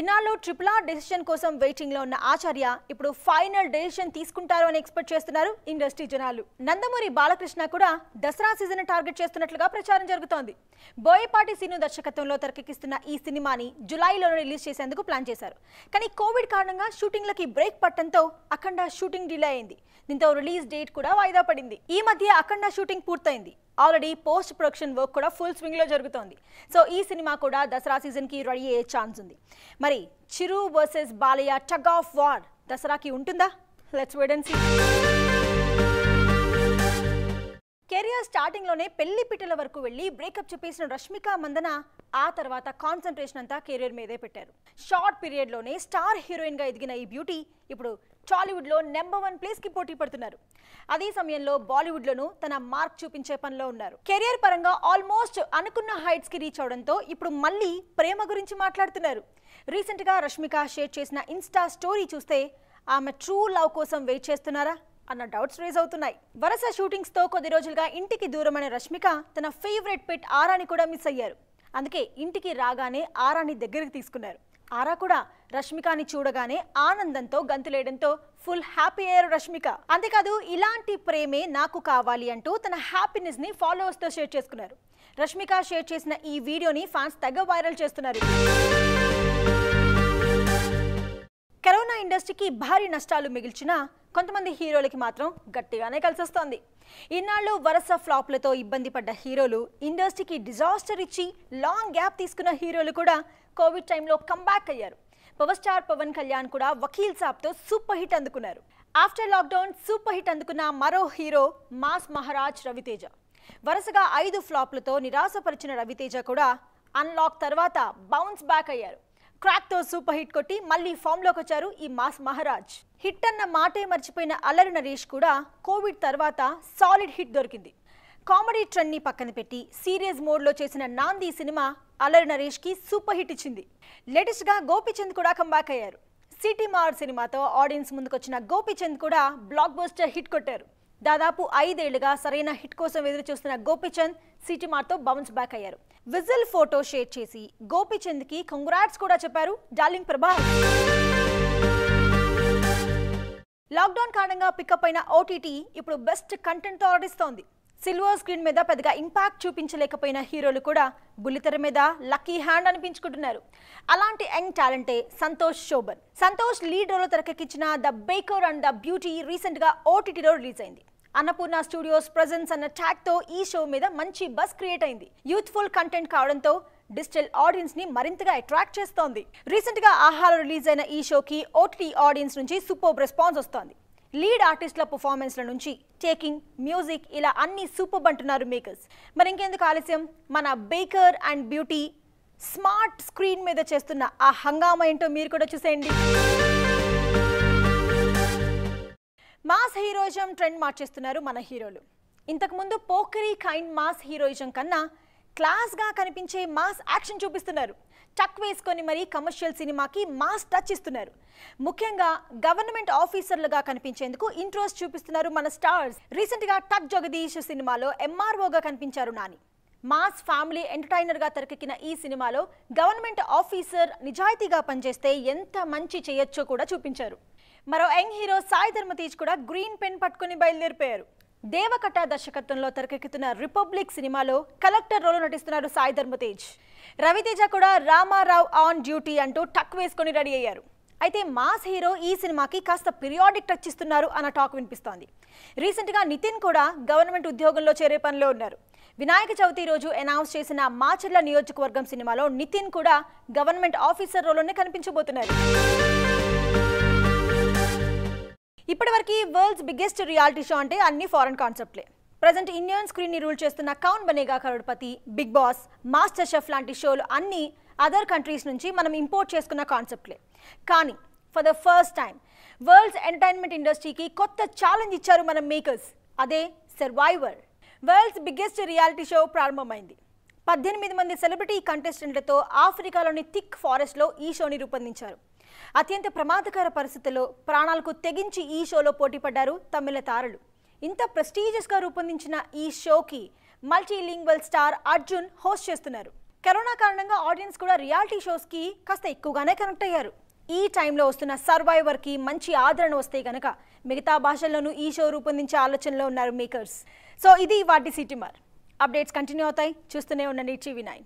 ఇన్నాళ్ళు ట్రిపుల్ ఆర్ డెసిషన్ కోసం వెయిటింగ్లో ఉన్న ఆచార్య ఇప్పుడు ఫైనల్ డెసిషన్ తీసుకుంటారు అని ఎక్స్పెక్ట్ చేస్తున్నారు ఇండస్ట్రీ జనాలు నందమూరి బాలకృష్ణ కూడా దసరా సీజన్ టార్గెట్ చేస్తున్నట్లుగా ప్రచారం జరుగుతోంది బోయపాటి సీను దర్శకత్వంలో తెరకెక్కిస్తున్న ఈ సినిమాని జులైలో రిలీజ్ చేసేందుకు ప్లాన్ చేశారు కానీ కోవిడ్ కారణంగా షూటింగ్లకి బ్రేక్ పట్టడంతో అఖండ షూటింగ్ డిలే అయింది దీంతో రిలీజ్ డేట్ కూడా వాయిదా పడింది ఈ మధ్య అఖండ షూటింగ్ పూర్తయింది ఆల్రెడీ పోస్ట్ ప్రొడక్షన్ వర్క్ కూడా ఫుల్ స్వింగ్లో జరుగుతోంది సో ఈ సినిమా కూడా దసరా సీజన్కి రెడీ అయ్యే ఛాన్స్ ఉంది మరి Chiru versus Balayya tug of war దసరాకి ఉంటుందా లెట్స్ వెయిట్ కెరియర్ స్టార్టింగ్లోనే పెళ్లి పిట్టల వరకు వెళ్ళి బ్రేకప్ చూపేసిన రష్మిక మందన ఆ తర్వాత కాన్సన్ట్రేషన్ అంతా కెరియర్ మీదే పెట్టారు షార్ట్ పీరియడ్లోనే స్టార్ హీరోయిన్గా ఎదిగిన ఈ బ్యూటీ ఇప్పుడు టాలీవుడ్లో నెంబర్ వన్ ప్లేస్కి పోటీ పడుతున్నారు అదే సమయంలో బాలీవుడ్లోనూ తన మార్క్ చూపించే పనిలో ఉన్నారు కెరియర్ పరంగా ఆల్మోస్ట్ అనుకున్న హైట్స్కి రీచ్ అవడంతో ఇప్పుడు మళ్ళీ ప్రేమ గురించి మాట్లాడుతున్నారు రీసెంట్గా రష్మిక షేర్ చేసిన ఇన్స్టా స్టోరీ చూస్తే ఆమె ట్రూ లవ్ కోసం వెయిట్ చేస్తున్నారా అన్న డౌట్స్ రేజ్ అవుతున్నాయి వరుస షూటింగ్స్తో కొద్ది రోజులుగా ఇంటికి దూరమైన రష్మిక తన ఫేవరెట్ పెట్ ఆరాని కూడా మిస్ అయ్యారు అందుకే ఇంటికి రాగానే ఆరాని దగ్గరికి తీసుకున్నారు ఆరా కూడా రష్మికని చూడగానే ఆనందంతో గంతులేయడంతో ఫుల్ హ్యాపీ అయ్యారు రష్మిక అంతేకాదు ఇలాంటి ప్రేమే నాకు కావాలి అంటూ తన హ్యాపీనెస్ని ఫాలోవర్స్తో షేర్ చేసుకున్నారు రష్మిక షేర్ చేసిన ఈ వీడియోని ఫ్యాన్స్ తగ్గ వైరల్ చేస్తున్నారు కరోనా ఇండస్ట్రీకి భారీ నష్టాలు మిగిల్చిన కొంతమంది హీరోలకి మాత్రం గట్టిగానే కలిసొస్తోంది ఇన్నాళ్ళు వరుస ఫ్లాప్లతో ఇబ్బంది పడ్డ హీరోలు ఇండస్ట్రీకి డిజాస్టర్ ఇచ్చి లాంగ్ గ్యాప్ తీసుకున్న హీరోలు కూడా కోవిడ్ టైంలో కంబ్యాక్ అయ్యారు పవర్ స్టార్ పవన్ కళ్యాణ్ కూడా వకీల్ సాబ్తో సూపర్ హిట్ అందుకున్నారు ఆఫ్టర్ లాక్డౌన్ సూపర్ హిట్ అందుకున్న మరో హీరో మాస్ మహారాజ్ రవితేజ వరుసగా ఐదు ఫ్లాప్లతో నిరాశపరిచిన రవితేజ కూడా అన్లాక్ తర్వాత బౌన్స్ బ్యాక్ అయ్యారు క్రాక్తో సూపర్ హిట్ కొట్టి మళ్ళీ ఫామ్లోకి వచ్చారు ఈ మాస్ మహారాజ్ హిట్ అన్న మాటే మర్చిపోయిన అల్లరి నరేష్ కూడా కోవిడ్ తర్వాత సాలిడ్ హిట్ దొరికింది కామెడీ ట్రెండ్ని పక్కన పెట్టి సీరియస్ మోడ్లో చేసిన నాంది సినిమా అల్లరి నరేష్కి సూపర్ హిట్ ఇచ్చింది లేటెస్ట్గా గోపిచంద్ కూడా కంబ్యాక్ అయ్యారు సిటీ మార్ సినిమాతో ఆడియన్స్ ముందుకొచ్చిన గోపిచంద్ కూడా బ్లాక్ బస్టర్ హిట్ కొట్టారు దాదాపు ఐదేళ్లుగా సరైన హిట్ కోసం ఎదురు చూస్తున్న గోపిచంద్ సిటిమార్తో బౌన్స్ బ్యాక్ అయ్యారు విజిల్ ఫోటో షేర్ చేసి గోపిచంద్ కి కంగ్రాట్స్ కూడా చెప్పారు డార్లింగ్ ప్రభా లాక్డౌన్ కారణంగా పికప్ అయిన ఓటీటీ ఇప్పుడు బెస్ట్ కంటెంట్తో ఆడిస్తోంది సిల్వర్ స్క్రీన్ మీద పెద్దగా ఇంపాక్ట్ చూపించలేకపోయిన హీరోలు కూడా బుల్లితెర మీద లక్కీ హ్యాండ్ అనిపించుకుంటున్నారు అలాంటి యంగ్ టాలెంటే సంతోష్ శోభన్ సంతోష్ లీడ్ రోల్ తెరకెక్కించిన the baker and the beauty రీసెంట్గా ఓటీటీలో రిలీజ్ అయింది అన్నపూర్ణ స్టూడియోస్ ప్రజెన్స్ అన్న తో ఈ షో మీద మంచి బస్ క్రియేట్ అయింది యూత్ఫుల్ కంటెంట్ కావడంతో డిజిటల్ ఆడియన్స్ ని మరింతగా అట్రాక్ట్ చేస్తోంది రీసెంట్ గా ఆహార రిలీజ్ అయిన ఈ షోకి ఓటీటీ ఆడియన్స్ నుంచి సూపర్ రెస్పాన్స్ వస్తోంది లీడ్ ఆర్టిస్టుల పర్ఫార్మెన్స్ల నుంచి టేకింగ్ మ్యూజిక్ ఇలా అన్ని సూపర్ అంటున్నారు మేకర్స్ మరి ఇంకెందుకు ఆలస్యం మన baker and beauty smart screen మీద చేస్తున్న ఆ హంగామా ఏంటో మీరు కూడా చూసేయండి మాస్ హీరోయిజం ట్రెండ్ మార్చేస్తున్నారు మన హీరోలు ఇంతకుముందు పోకరీ కైండ్ మాస్ హీరోయిజం కన్నా క్లాస్గా కనిపించే మాస్ యాక్షన్ చూపిస్తున్నారు టక్ వేసుకొని మరీ కమర్షియల్ సినిమాకి మాస్ టచ్ ఇస్తున్నారు ముఖ్యంగా గవర్నమెంట్ ఆఫీసర్లుగా కనిపించేందుకు ఇంట్రెస్ట్ చూపిస్తున్నారు మన స్టార్స్ రీసెంట్గా టక్ జగదీష్ సినిమాలో ఎంఆర్ఓగా కనిపించారు నాని మాస్ ఫ్యామిలీ ఎంటర్టైనర్గా తెరకెక్కిన ఈ సినిమాలో గవర్నమెంట్ ఆఫీసర్ నిజాయితీగా పనిచేస్తే ఎంత మంచి చేయొచ్చో కూడా చూపించారు మరో యంగ్ హీరో సాయి ధర్మతీజ్ కూడా గ్రీన్ పెన్ పట్టుకుని బయలుదేరిపోయారు దేవకట దర్శకత్వంలో తెరకెక్కుతున్న రిపబ్లిక్ సినిమాలో కలెక్టర్ రోల్ నటిస్తున్నారు సాయి ధర్మతేజ్ రవితేజ కూడా రామారావు ఆన్ డ్యూటీ అంటూ టక్ వేసుకొని రెడీ అయ్యారు అయితే మాస్ హీరో ఈ సినిమాకి కాస్త పిరియాడిక్ టచ్ ఇస్తున్నారు అన్న టాక్ వినిపిస్తోంది రీసెంట్గా నితిన్ కూడా గవర్నమెంట్ ఉద్యోగంలో చేరే పనిలో ఉన్నారు వినాయక చవితి రోజు అనౌన్స్ చేసిన మాచర్ల నియోజకవర్గం సినిమాలో నితిన్ కూడా గవర్నమెంట్ ఆఫీసర్ రోల్లోనే కనిపించబోతున్నారు ఇప్పటివరకు వరల్డ్స్ బిగ్గెస్ట్ రియాలిటీ షో అంటే అన్ని ఫారెన్ కాన్సెప్ట్లే ప్రజెంట్ ఇండియన్ స్క్రీన్ని రూల్ చేస్తున్న Kaun Banega Crorepati big boss master chef లాంటి షోలు అన్నీ అదర్ కంట్రీస్ నుంచి మనం ఇంపోర్ట్ చేసుకున్న కాన్సెప్ట్లే కానీ for the first time world's entertainment ఇండస్ట్రీకి కొత్త ఛాలెంజ్ ఇచ్చారు మన మేకర్స్ అదే survivor world's biggest reality show ప్రారంభమైంది పద్దెనిమిది మంది సెలబ్రిటీ కంటెస్టెంట్లతో ఆఫ్రికాలోని థిక్ ఫారెస్ట్లో ఈ షోని రూపొందించారు అత్యంత ప్రమాదకర పరిస్థితుల్లో ప్రాణాలకు తెగించి ఈ షోలో పోటీపడ్డారు తమిళ తారలు ఇంత ప్రెస్టీజియస్గా రూపొందించిన ఈ షోకి మల్టీలింగ్వల్ స్టార్ అర్జున్ హోస్ట్ చేస్తున్నారు కరోనా కారణంగా ఆడియన్స్ కూడా రియాలిటీ షోస్కి కాస్త ఎక్కువగానే కనెక్ట్ అయ్యారు ఈ టైంలో వస్తున్న సర్వైవర్కి మంచి ఆదరణ వస్తే గనక మిగతా భాషల్లోనూ ఈ షో రూపొందించే ఆలోచనలో ఉన్నారు మేకర్స్ సో ఇది వాటి సిటిమార్ అప్డేట్స్ కంటిన్యూ అవుతాయి చూస్తూనే ఉండండి టీవీ నైన్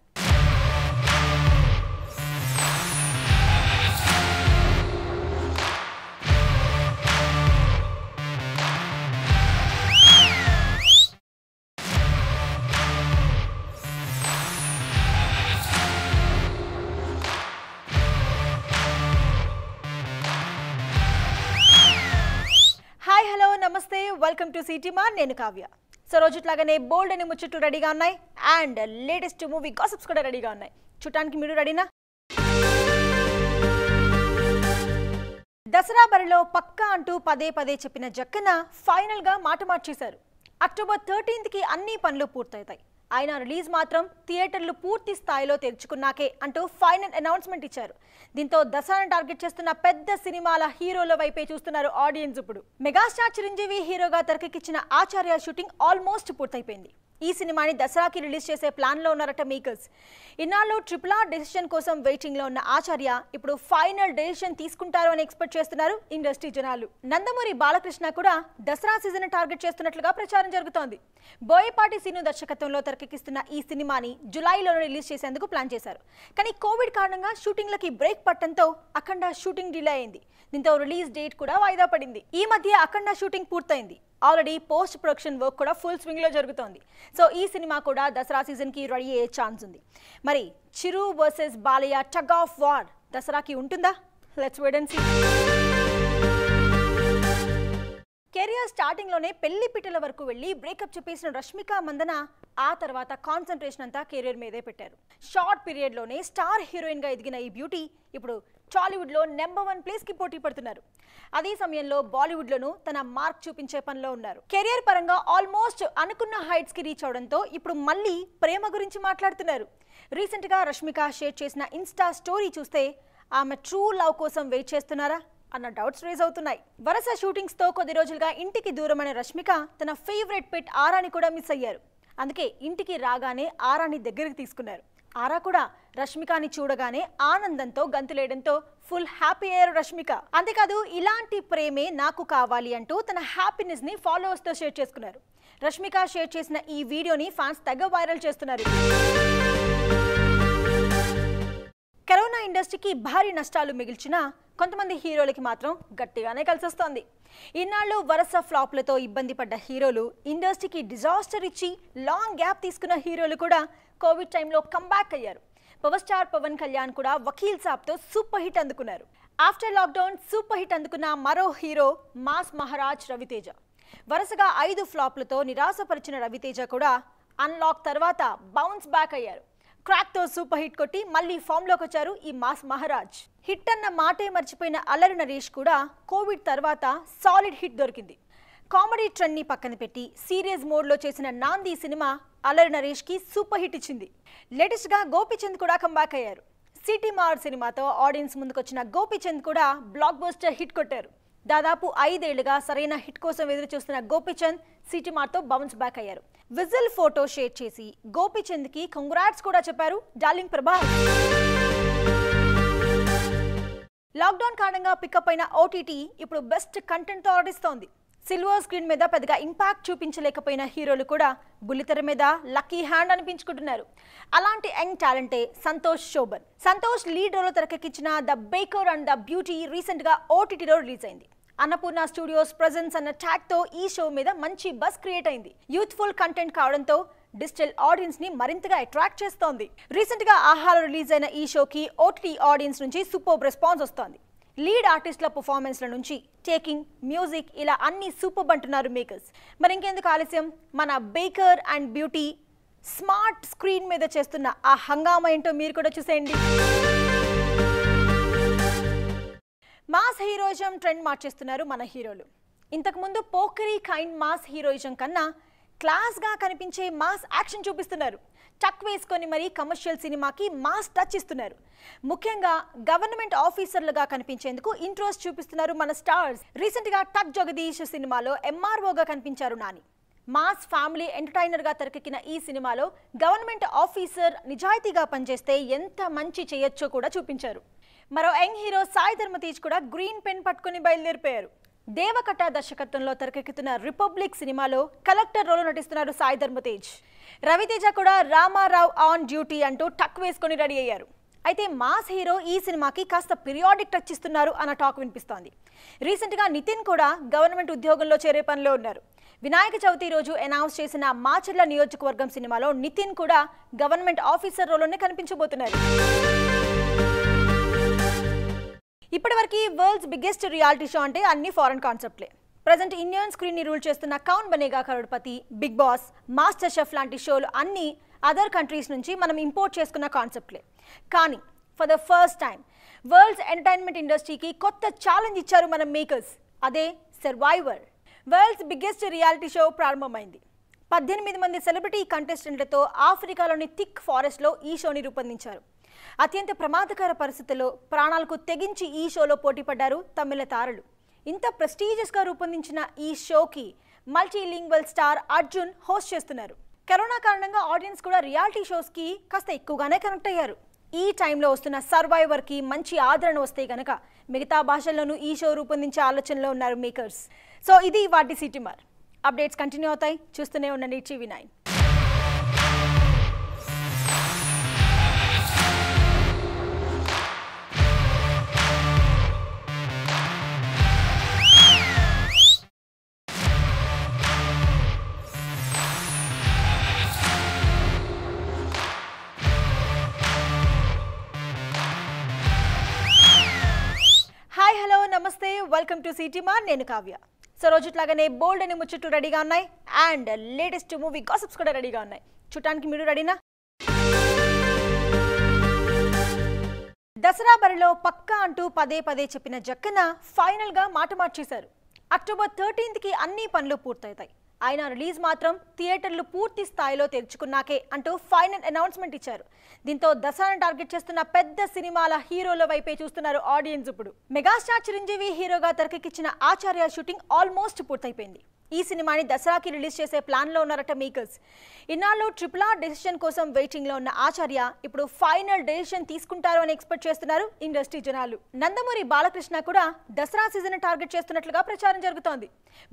హాయ్ హలో నమస్తే వెల్కమ్ టు సిటీమా నేను కావ్య సో రోజు ఇట్లాగానే బోల్డ్ అనే ముచ్చట్లు రెడీగా ఉన్నాయి అండ్ లేటెస్ట్ మూవీ గాసిప్స్ కూడా రెడీగా ఉన్నాయి చూడటానికి మీరు రెడీనా దసరా బరిలో పక్కా అంటూ పదే పదే చెప్పిన జక్కన ఫైనల్గా మాట మార్చేశారు అక్టోబర్ థర్టీన్త్కి అన్ని పనులు పూర్తవుతాయి ఆయన రిలీజ్ మాత్రం థియేటర్లు పూర్తి స్థాయిలో తెరుచుకున్నాకే అంటూ ఫైనల్ అనౌన్స్మెంట్ ఇచ్చారు దీంతో దసరాను టార్గెట్ చేస్తున్న పెద్ద సినిమాల హీరోల వైపే చూస్తున్నారు ఆడియన్స్ ఇప్పుడు మెగాస్టార్ చిరంజీవి హీరోగా తెరకెక్కించిన ఆచార్య షూటింగ్ ఆల్మోస్ట్ పూర్తయిపోయింది ఈ సినిమాని దసరాకి రిలీజ్ చేసే ప్లాన్లో ఉన్నారట మేకర్స్ ఇన్నాళ్ళు ట్రిపుల్ ఆర్ డెసిషన్ కోసం వెయిటింగ్లో ఉన్న ఆచార్య ఇప్పుడు ఫైనల్ డెసిషన్ తీసుకుంటారు అని ఎక్స్పెక్ట్ చేస్తున్నారు ఇండస్ట్రీ జనాలు నందమూరి బాలకృష్ణ కూడా దసరా సీజన్ టార్గెట్ చేస్తున్నట్లుగా ప్రచారం జరుగుతోంది బోయపాటి సీను దర్శకత్వంలో తెరకెక్కిస్తున్న ఈ సినిమాని జులైలో రిలీజ్ చేసేందుకు ప్లాన్ చేశారు కానీ కోవిడ్ కారణంగా షూటింగ్లకి బ్రేక్ పట్టడంతో అఖండ షూటింగ్ డిలే అయింది దీంతో రిలీజ్ డేట్ కూడా వాయిదా పడింది ఈ మధ్య అఖండ షూటింగ్ పూర్తయింది ఆల్రెడీ పోస్ట్ ప్రొడక్షన్ వర్క్ కూడా ఫుల్ స్వింగ్లో జరుగుతోంది సో ఈ సినిమా కూడా దసరా సీజన్కి రెడీ అయ్యే ఛాన్స్ ఉంది మరి Chiru versus Balayya tug of war దసరాకి ఉంటుందా let's wait and see career స్టార్టింగ్లోనే పెళ్లి పిట్టల వరకు వెళ్ళి బ్రేకప్ చెప్పేసిన రష్మిక మందన ఆ తర్వాత కాన్సన్ట్రేషన్ అంతా కెరియర్ మీదే పెట్టారు షార్ట్ పీరియడ్లోనే స్టార్ హీరోయిన్గా ఎదిగిన ఈ బ్యూటీ ఇప్పుడు టాలీవుడ్లో నెంబర్ వన్ ప్లేస్కి పోటీ పడుతున్నారు అదే సమయంలో బాలీవుడ్లోనూ తన మార్క్ చూపించే పనిలో ఉన్నారు కెరియర్ పరంగా ఆల్మోస్ట్ అనుకున్న హైట్స్కి రీచ్ అవడంతో ఇప్పుడు మళ్ళీ ప్రేమ గురించి మాట్లాడుతున్నారు రీసెంట్గా రష్మిక షేర్ చేసిన ఇన్స్టా స్టోరీ చూస్తే ఆమె ట్రూ లవ్ కోసం వెయిట్ చేస్తున్నారా అన్న డౌట్స్ రేజ్ అవుతున్నాయి వరుస షూటింగ్స్తో కొద్ది రోజులుగా ఇంటికి దూరమైన రష్మిక తన ఫేవరెట్ పెట్ ఆరాని కూడా మిస్ అయ్యారు అందుకే ఇంటికి రాగానే ఆరాని దగ్గరికి తీసుకున్నారు ఆరా కూడా రష్మికని చూడగానే ఆనందంతో గంతులేయడంతో ఫుల్ హ్యాపీ అయ్యారు రష్మిక అంతేకాదు ఇలాంటి ప్రేమే నాకు కావాలి అంటూ తన హ్యాపీనెస్ ని ఫాలోవర్స్ తో షేర్ చేసుకున్నారు రష్మిక షేర్ చేసిన ఈ వీడియోని ఫ్యాన్స్ తెగ వైరల్ చేస్తున్నారు కరోనా ఇండస్ట్రీకి భారీ నష్టాలు మిగిల్చినా కొంతమంది హీరోలకి మాత్రం గట్టిగానే కలిసొస్తోంది ఇన్నాళ్ళు వరుస ఫ్లాప్లతో ఇబ్బంది పడ్డ హీరోలు ఇండస్ట్రీకి డిజాస్టర్ ఇచ్చి లాంగ్ గ్యాప్ తీసుకున్న హీరోలు కూడా కోవిడ్ టైంలో కంబ్యాక్ అయ్యారు పవర్ స్టార్ పవన్ కళ్యాణ్ కూడా వకీల్ సాబ్తో సూపర్ హిట్ అందుకున్నారు ఆఫ్టర్ లాక్డౌన్ సూపర్ హిట్ అందుకున్న మరో హీరో మాస్ మహారాజ్ రవితేజ వరుసగా ఐదు ఫ్లాప్లతో నిరాశపరిచిన రవితేజ కూడా అన్లాక్ తర్వాత బౌన్స్ బ్యాక్ అయ్యారు క్రాక్తో సూపర్ హిట్ కొట్టి మళ్ళీ ఫామ్లోకి వచ్చారు ఈ మాస్ మహారాజ్ హిట్ అన్న మాటే మర్చిపోయిన అల్లరి నరేష్ కూడా కోవిడ్ తర్వాత సాలిడ్ హిట్ దొరికింది కామెడీ ట్రెండ్ని పక్కన పెట్టి సీరియస్ మోడ్లో చేసిన నాంది సినిమా అల్లరి నరేష్కి సూపర్ హిట్ ఇచ్చింది లేటెస్ట్గా గోపిచంద్ కూడా కంబ్యాక్ అయ్యారు సిటీ మార్ సినిమాతో ఆడియన్స్ ముందుకొచ్చిన గోపిచంద్ కూడా బ్లాక్ బస్టర్ హిట్ కొట్టారు దాదాపు ఐదేళ్లుగా సరైన హిట్ కోసం ఎదురు చూస్తున్న గోపిచంద్ సిటీమార్తో బౌన్స్ బ్యాక్ అయ్యారు విజిల్ ఫోటో షేర్ చేసి గోపిచంద్కి కి కంగ్రాట్స్ కూడా చెప్పారు డార్లింగ్ ప్రభా లాక్డౌన్ కారణంగా పికప్ అయిన ఓటీటీ ఇప్పుడు బెస్ట్ కంటెంట్తో ఆడిస్తోంది సిల్వర్ స్క్రీన్ మీద పెద్దగా ఇంపాక్ట్ చూపించలేకపోయిన హీరోలు కూడా బుల్లితెర మీద లక్కీ హ్యాండ్ అనిపించుకుంటున్నారు అలాంటి యంగ్ టాలెంటే సంతోష్ శోభన్ సంతోష్ లీడ్ రోల్ తెరకెక్కించిన the baker and the beauty రీసెంట్గా ఓటీటీలో రిలీజ్ అయింది అన్నపూర్ణ స్టూడియోస్ ప్రజెన్స్ అన్న ట్యాగ్తో ఈ షో మీద మంచి బస్ క్రియేట్ అయింది యూత్ఫుల్ కంటెంట్ కావడంతో డిజిటల్ ఆడియన్స్ ని మరింతగా అట్రాక్ట్ చేస్తోంది రీసెంట్ గా ఆహార రిలీజ్ అయిన ఈ షోకి ఓటీటీ ఆడియన్స్ నుంచి సూపర్ రెస్పాన్స్ వస్తోంది లీడ్ ఆర్టిస్టుల పర్ఫార్మెన్స్ల నుంచి టేకింగ్ మ్యూజిక్ ఇలా అన్ని సూపర్ అంటున్నారు మేకర్స్ మరి ఇంకెందుకు ఆలస్యం మన baker and beauty smart screen మీద చేస్తున్న ఆ హంగామా ఏంటో మీరు కూడా చూసేయండి మాస్ హీరోయిజం ట్రెండ్ మార్చేస్తున్నారు మన హీరోలు ఇంతకుముందు పోకరీ కైండ్ మాస్ హీరోయిజం కన్నా క్లాస్గా కనిపించే మాస్ యాక్షన్ చూపిస్తున్నారు టక్ వేసుకొని మరీ కమర్షియల్ సినిమాకి మాస్ టచ్ ఇస్తున్నారు ముఖ్యంగా గవర్నమెంట్ ఆఫీసర్లుగా కనిపించేందుకు ఇంట్రెస్ట్ చూపిస్తున్నారు మన స్టార్స్ రీసెంట్గా టక్ జగదీష్ సినిమాలో ఎంఆర్ఓగా కనిపించారు నాని మాస్ ఫ్యామిలీ ఎంటర్టైనర్గా తెరకెక్కిన ఈ సినిమాలో గవర్నమెంట్ ఆఫీసర్ నిజాయితీగా పనిచేస్తే ఎంత మంచి చేయొచ్చో కూడా చూపించారు మరో యంగ్ హీరో సాయి ధర్మతేజ్ కూడా గ్రీన్ పెన్ పట్టుకుని బయలుదేరిపోయారు దేవకట దర్శకత్వంలో తెరకెక్కుతున్న రిపబ్లిక్ సినిమాలో కలెక్టర్ రోల్ నటిస్తున్నారు సాయి ధర్మతేజ్ రవితేజ కూడా రామారావు ఆన్ డ్యూటీ అంటూ టక్ వేసుకొని రెడీ అయ్యారు అయితే మాస్ హీరో ఈ సినిమాకి కాస్త పిరియాడిక్ టచ్ ఇస్తున్నారు అన్న టాక్ వినిపిస్తోంది రీసెంట్గా నితిన్ కూడా గవర్నమెంట్ ఉద్యోగంలో చేరే పనిలో ఉన్నారు వినాయక చవితి రోజు అనౌన్స్ చేసిన మాచర్ల నియోజకవర్గం సినిమాలో నితిన్ కూడా గవర్నమెంట్ ఆఫీసర్ రోల్లోనే కనిపించబోతున్నారు ఇప్పటివరకు వరల్డ్స్ బిగ్గెస్ట్ రియాలిటీ షో అంటే అన్ని ఫారెన్ కాన్సెప్ట్లే ప్రజెంట్ ఇండియన్ స్క్రీన్ని రూల్ చేస్తున్న Kaun Banega Crorepati big boss master chef లాంటి షోలు అన్ని అదర్ కంట్రీస్ నుంచి మనం ఇంపోర్ట్ చేసుకున్న కాన్సెప్ట్లే కానీ for the first time world's entertainment ఇండస్ట్రీకి కొత్త ఛాలెంజ్ ఇచ్చారు మన మేకర్స్ అదే survivor world's biggest reality show ప్రారంభమైంది పద్దెనిమిది మంది సెలబ్రిటీ కంటెస్టెంట్లతో ఆఫ్రికాలోని థిక్ ఫారెస్ట్లో ఈ షోని రూపొందించారు అత్యంత ప్రమాదకర పరిస్థితుల్లో ప్రాణాలకు తెగించి ఈ షోలో పోటీపడ్డారు తమిళ తారలు ఇంత ప్రెస్టీజియస్గా రూపొందించిన ఈ షోకి మల్టీలింగ్వల్ స్టార్ అర్జున్ హోస్ట్ చేస్తున్నారు కరోనా కారణంగా ఆడియన్స్ కూడా రియాలిటీ షోస్కి కాస్త ఎక్కువగానే కనెక్ట్ అయ్యారు ఈ టైంలో వస్తున్న సర్వైవర్కి మంచి ఆదరణ వస్తే కనుక మిగతా భాషల్లోనూ ఈ షో రూపొందించే ఆలోచనలో ఉన్నారు మేకర్స్ సో ఇది వాటి సిటీమార్ అప్డేట్స్ కంటిన్యూ అవుతాయి చూస్తూనే ఉండండి టీవీ నైన్ నమస్తే వెల్కమ్ టు సిటీమా నేను కావ్య సో రోజుట్లాగానే బోల్డ్ అనే ముచ్చట్లు రెడీగా ఉన్నాయి అండ్ లేటెస్ట్ మూవీ గాసిప్స్ కూడా రెడీగా ఉన్నాయి చూడటానికి మీరు రెడీనా దసరా బరిలో పక్కా అంటూ పదే పదే చెప్పిన జక్కన ఫైనల్గా మాట మార్చేశారు అక్టోబర్ థర్టీన్త్కి అన్ని పనులు పూర్తవుతాయి ఆయన రిలీజ్ మాత్రం థియేటర్లు పూర్తి స్థాయిలో తెరుచుకున్నాకే అంటూ ఫైనల్ అనౌన్స్మెంట్ ఇచ్చారు దీంతో దసరాను టార్గెట్ చేస్తున్న పెద్ద సినిమాల హీరోల వైపే చూస్తున్నారు ఆడియన్స్ ఇప్పుడు మెగాస్టార్ చిరంజీవి హీరోగా తెరకెక్కించిన ఆచార్య షూటింగ్ ఆల్మోస్ట్ పూర్తయిపోయింది ఈ సినిమాని దసరాకి రిలీజ్ చేసే ప్లాన్లో ఉన్నారట మేకర్స్ ఇన్నాళ్ళు ట్రిపుల్ ఆర్ డెసిషన్ కోసం వెయిటింగ్లో ఉన్న ఆచార్య ఇప్పుడు ఫైనల్ డెసిషన్ తీసుకుంటారు అని ఎక్స్పెక్ట్ చేస్తున్నారు ఇండస్ట్రీ జనాలు నందమూరి బాలకృష్ణ కూడా దసరా సీజన్ టార్గెట్ చేస్తున్నట్లుగా ప్రచారం జరుగుతోంది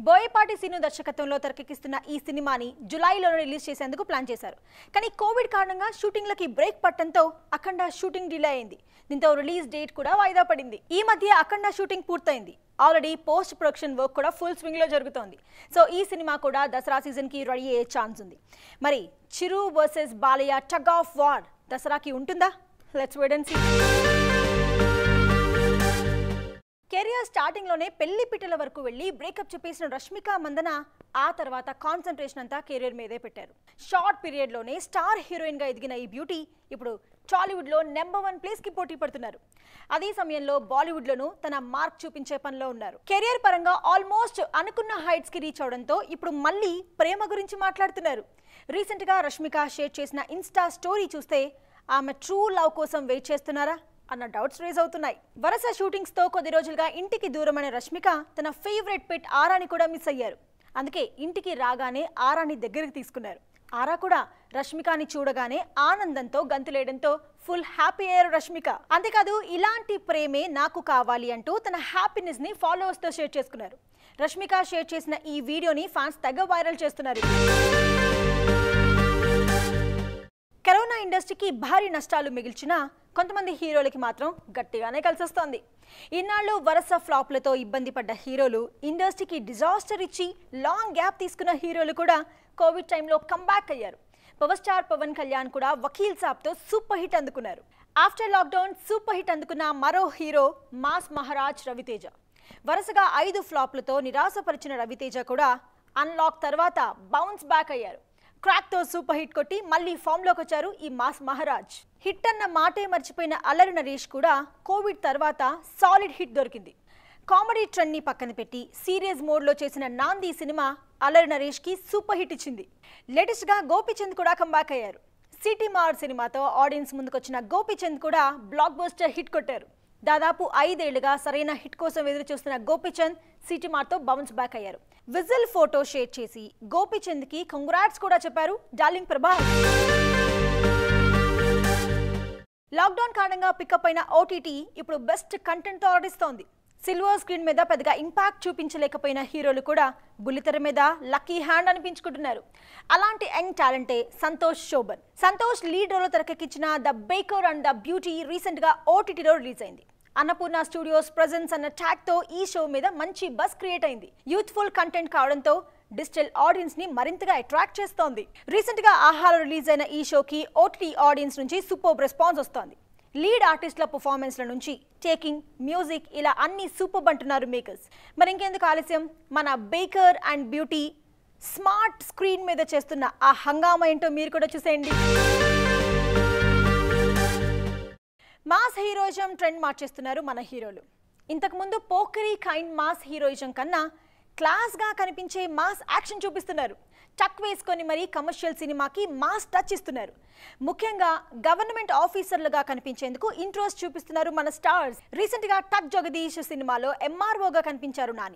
బోయపాటి సీను దర్శకత్వంలో తెరకెక్కిస్తున్న ఈ సినిమాని జులైలో రిలీజ్ చేసేందుకు ప్లాన్ చేశారు కానీ కోవిడ్ కారణంగా షూటింగ్లకి బ్రేక్ పట్టడంతో అఖండ షూటింగ్ డిలే అయింది దీంతో రిలీజ్ డేట్ కూడా వాయిదా పడింది ఈ మధ్య అఖండ షూటింగ్ పూర్తయింది ఆల్రెడీ పోస్ట్ ప్రొడక్షన్ వర్క్ కూడా ఫుల్ స్వింగ్లో జరుగుతోంది సో ఈ సినిమా కూడా దసరా సీజన్కి రెడీ అయ్యే ఛాన్స్ ఉంది మరి Chiru versus Balayya tug of war దసరాకి ఉంటుందా let's wait and see career స్టార్టింగ్లోనే పెళ్లి పిట్టల వరకు వెళ్ళి బ్రేకప్ చెప్పేసిన రష్మిక మందన ఆ తర్వాత కాన్సన్ట్రేషన్ అంతా కెరియర్ మీదే పెట్టారు షార్ట్ పీరియడ్లోనే స్టార్ హీరోయిన్గా ఎదిగిన ఈ బ్యూటీ ఇప్పుడు టాలీవుడ్లో నెంబర్ వన్ ప్లేస్కి పోటీ పడుతున్నారు అదే సమయంలో బాలీవుడ్లోనూ తన మార్క్ చూపించే పనిలో ఉన్నారు కెరియర్ పరంగా ఆల్మోస్ట్ అనుకున్న హైట్స్కి రీచ్ అవడంతో ఇప్పుడు మళ్ళీ ప్రేమ గురించి మాట్లాడుతున్నారు రీసెంట్గా రష్మిక షేర్ చేసిన ఇన్స్టా స్టోరీ చూస్తే ఆమె ట్రూ లవ్ కోసం వెయిట్ చేస్తున్నారా అన్న డౌట్స్ రేజ్ అవుతున్నాయి వరుస షూటింగ్స్తో కొద్ది రోజులుగా ఇంటికి దూరమైన రష్మిక తన ఫేవరెట్ పెట్ ఆరాని కూడా మిస్ అయ్యారు అందుకే ఇంటికి రాగానే ఆరాని దగ్గరికి తీసుకున్నారు ఆరా కూడా రష్మికని చూడగానే ఆనందంతో గంతులేయడంతో ఫుల్ హ్యాపీ అయ్యారు రష్మిక అంతేకాదు ఇలాంటి ప్రేమే నాకు కావాలి అంటూ తన హ్యాపీనెస్ ని ఫాలోవర్స్ తో షేర్ చేసుకున్నారు రష్మిక షేర్ చేసిన ఈ వీడియోని ఫ్యాన్స్ తెగ వైరల్ చేస్తున్నారు కరోనా ఇండస్ట్రీకి భారీ నష్టాలు మిగిల్చినా కొంతమంది హీరోలకి మాత్రం గట్టిగానే కలిసొస్తోంది ఇన్నాళ్ళు వరుస ఫ్లాప్లతో ఇబ్బంది పడ్డ హీరోలు ఇండస్ట్రీకి డిజాస్టర్ ఇచ్చి లాంగ్ గ్యాప్ తీసుకున్న హీరోలు కూడా కోవిడ్ టైంలో కంబ్యాక్ అయ్యారు పవర్ స్టార్ పవన్ కళ్యాణ్ కూడా వకీల్ సాబ్తో సూపర్ హిట్ అందుకున్నారు ఆఫ్టర్ లాక్డౌన్ సూపర్ హిట్ అందుకున్న మరో హీరో మాస్ మహారాజ్ రవితేజ వరుసగా ఐదు ఫ్లాప్లతో నిరాశపరిచిన రవితేజ కూడా అన్లాక్ తర్వాత బౌన్స్ బ్యాక్ అయ్యారు క్రాక్తో సూపర్ హిట్ కొట్టి మళ్ళీ ఫామ్లోకి వచ్చారు ఈ మాస్ మహారాజ్ హిట్ అన్న మాటే మర్చిపోయిన అల్లరి నరేష్ కూడా కోవిడ్ తర్వాత సాలిడ్ హిట్ దొరికింది కామెడీ ట్రెండ్ని పక్కన పెట్టి సీరియస్ మోడ్లో చేసిన నాంది సినిమా అల్లరి నరేష్ కి సూపర్ హిట్ ఇచ్చింది లేటెస్ట్ గా గోపిచంద్ కూడా కంబ్యాక్ అయ్యారు సిటీ మార్ సినిమాతో ఆడియన్స్ ముందుకొచ్చిన గోపిచంద్ కూడా బ్లాక్ బస్టర్ హిట్ కొట్టారు దాదాపు ఐదేళ్లుగా సరైన హిట్ కోసం ఎదురు చూస్తున్న గోపిచంద్ సిటీమార్తో బౌన్స్ బ్యాక్ అయ్యారు విజిల్ ఫోటో షేర్ చేసి గోపిచంద్ కి కంగ్రాట్స్ కూడా చెప్పారు డార్లింగ్ ప్రభా లాక్డౌన్ కారణంగా పికప్ అయిన ఓటీటీ ఇప్పుడు బెస్ట్ కంటెంట్తో ఆడిస్తోంది సిల్వర్ స్క్రీన్ మీద పెద్దగా ఇంపాక్ట్ చూపించలేకపోయిన హీరోలు కూడా బుల్లితెర మీద లక్కీ హ్యాండ్ అనిపించుకుంటున్నారు అలాంటి యంగ్ టాలెంటే సంతోష్ శోభన్ సంతోష్ లీడ్ రోల్ తెరకెక్కించిన the baker and the beauty రీసెంట్గా ఓటీటీలో రిలీజ్ అయింది అన్నపూర్ణ స్టూడియోస్ ప్రజెన్స్ అన్న ట్యాగ్తో ఈ షో మీద మంచి బస్ క్రియేట్ అయింది యూత్ఫుల్ కంటెంట్ కావడంతో డిజిటల్ ఆడియన్స్ ని మరింతగా అట్రాక్ట్ చేస్తోంది రీసెంట్ గా ఆహార రిలీజ్ అయిన ఈ షోకి ఓటీటీ ఆడియన్స్ నుంచి సూపర్ రెస్పాన్స్ వస్తోంది లీడ్ ఆర్టిస్టుల పర్ఫార్మెన్స్ల నుంచి టేకింగ్ మ్యూజిక్ ఇలా అన్ని సూపర్ అంటున్నారు మేకర్స్ మరి ఇంకెందుకు ఆలస్యం మన baker and beauty smart screen మీద చేస్తున్న ఆ హంగామా ఏంటో మీరు కూడా చూసేయండి మాస్ హీరోయిజం ట్రెండ్ మార్చేస్తున్నారు మన హీరోలు ఇంతకుముందు పోకరీ కైండ్ మాస్ హీరోయిజం కన్నా క్లాస్గా కనిపించే మాస్ యాక్షన్ చూపిస్తున్నారు టక్ వేసుకొని మరీ కమర్షియల్ సినిమాకి మాస్ టచ్ ఇస్తున్నారు ముఖ్యంగా గవర్నమెంట్ ఆఫీసర్లుగా కనిపించేందుకు ఇంట్రెస్ట్ చూపిస్తున్నారు మన స్టార్స్ రీసెంట్గా టక్ జగదీష్ సినిమాలో ఎంఆర్ఓగా కనిపించారు నాని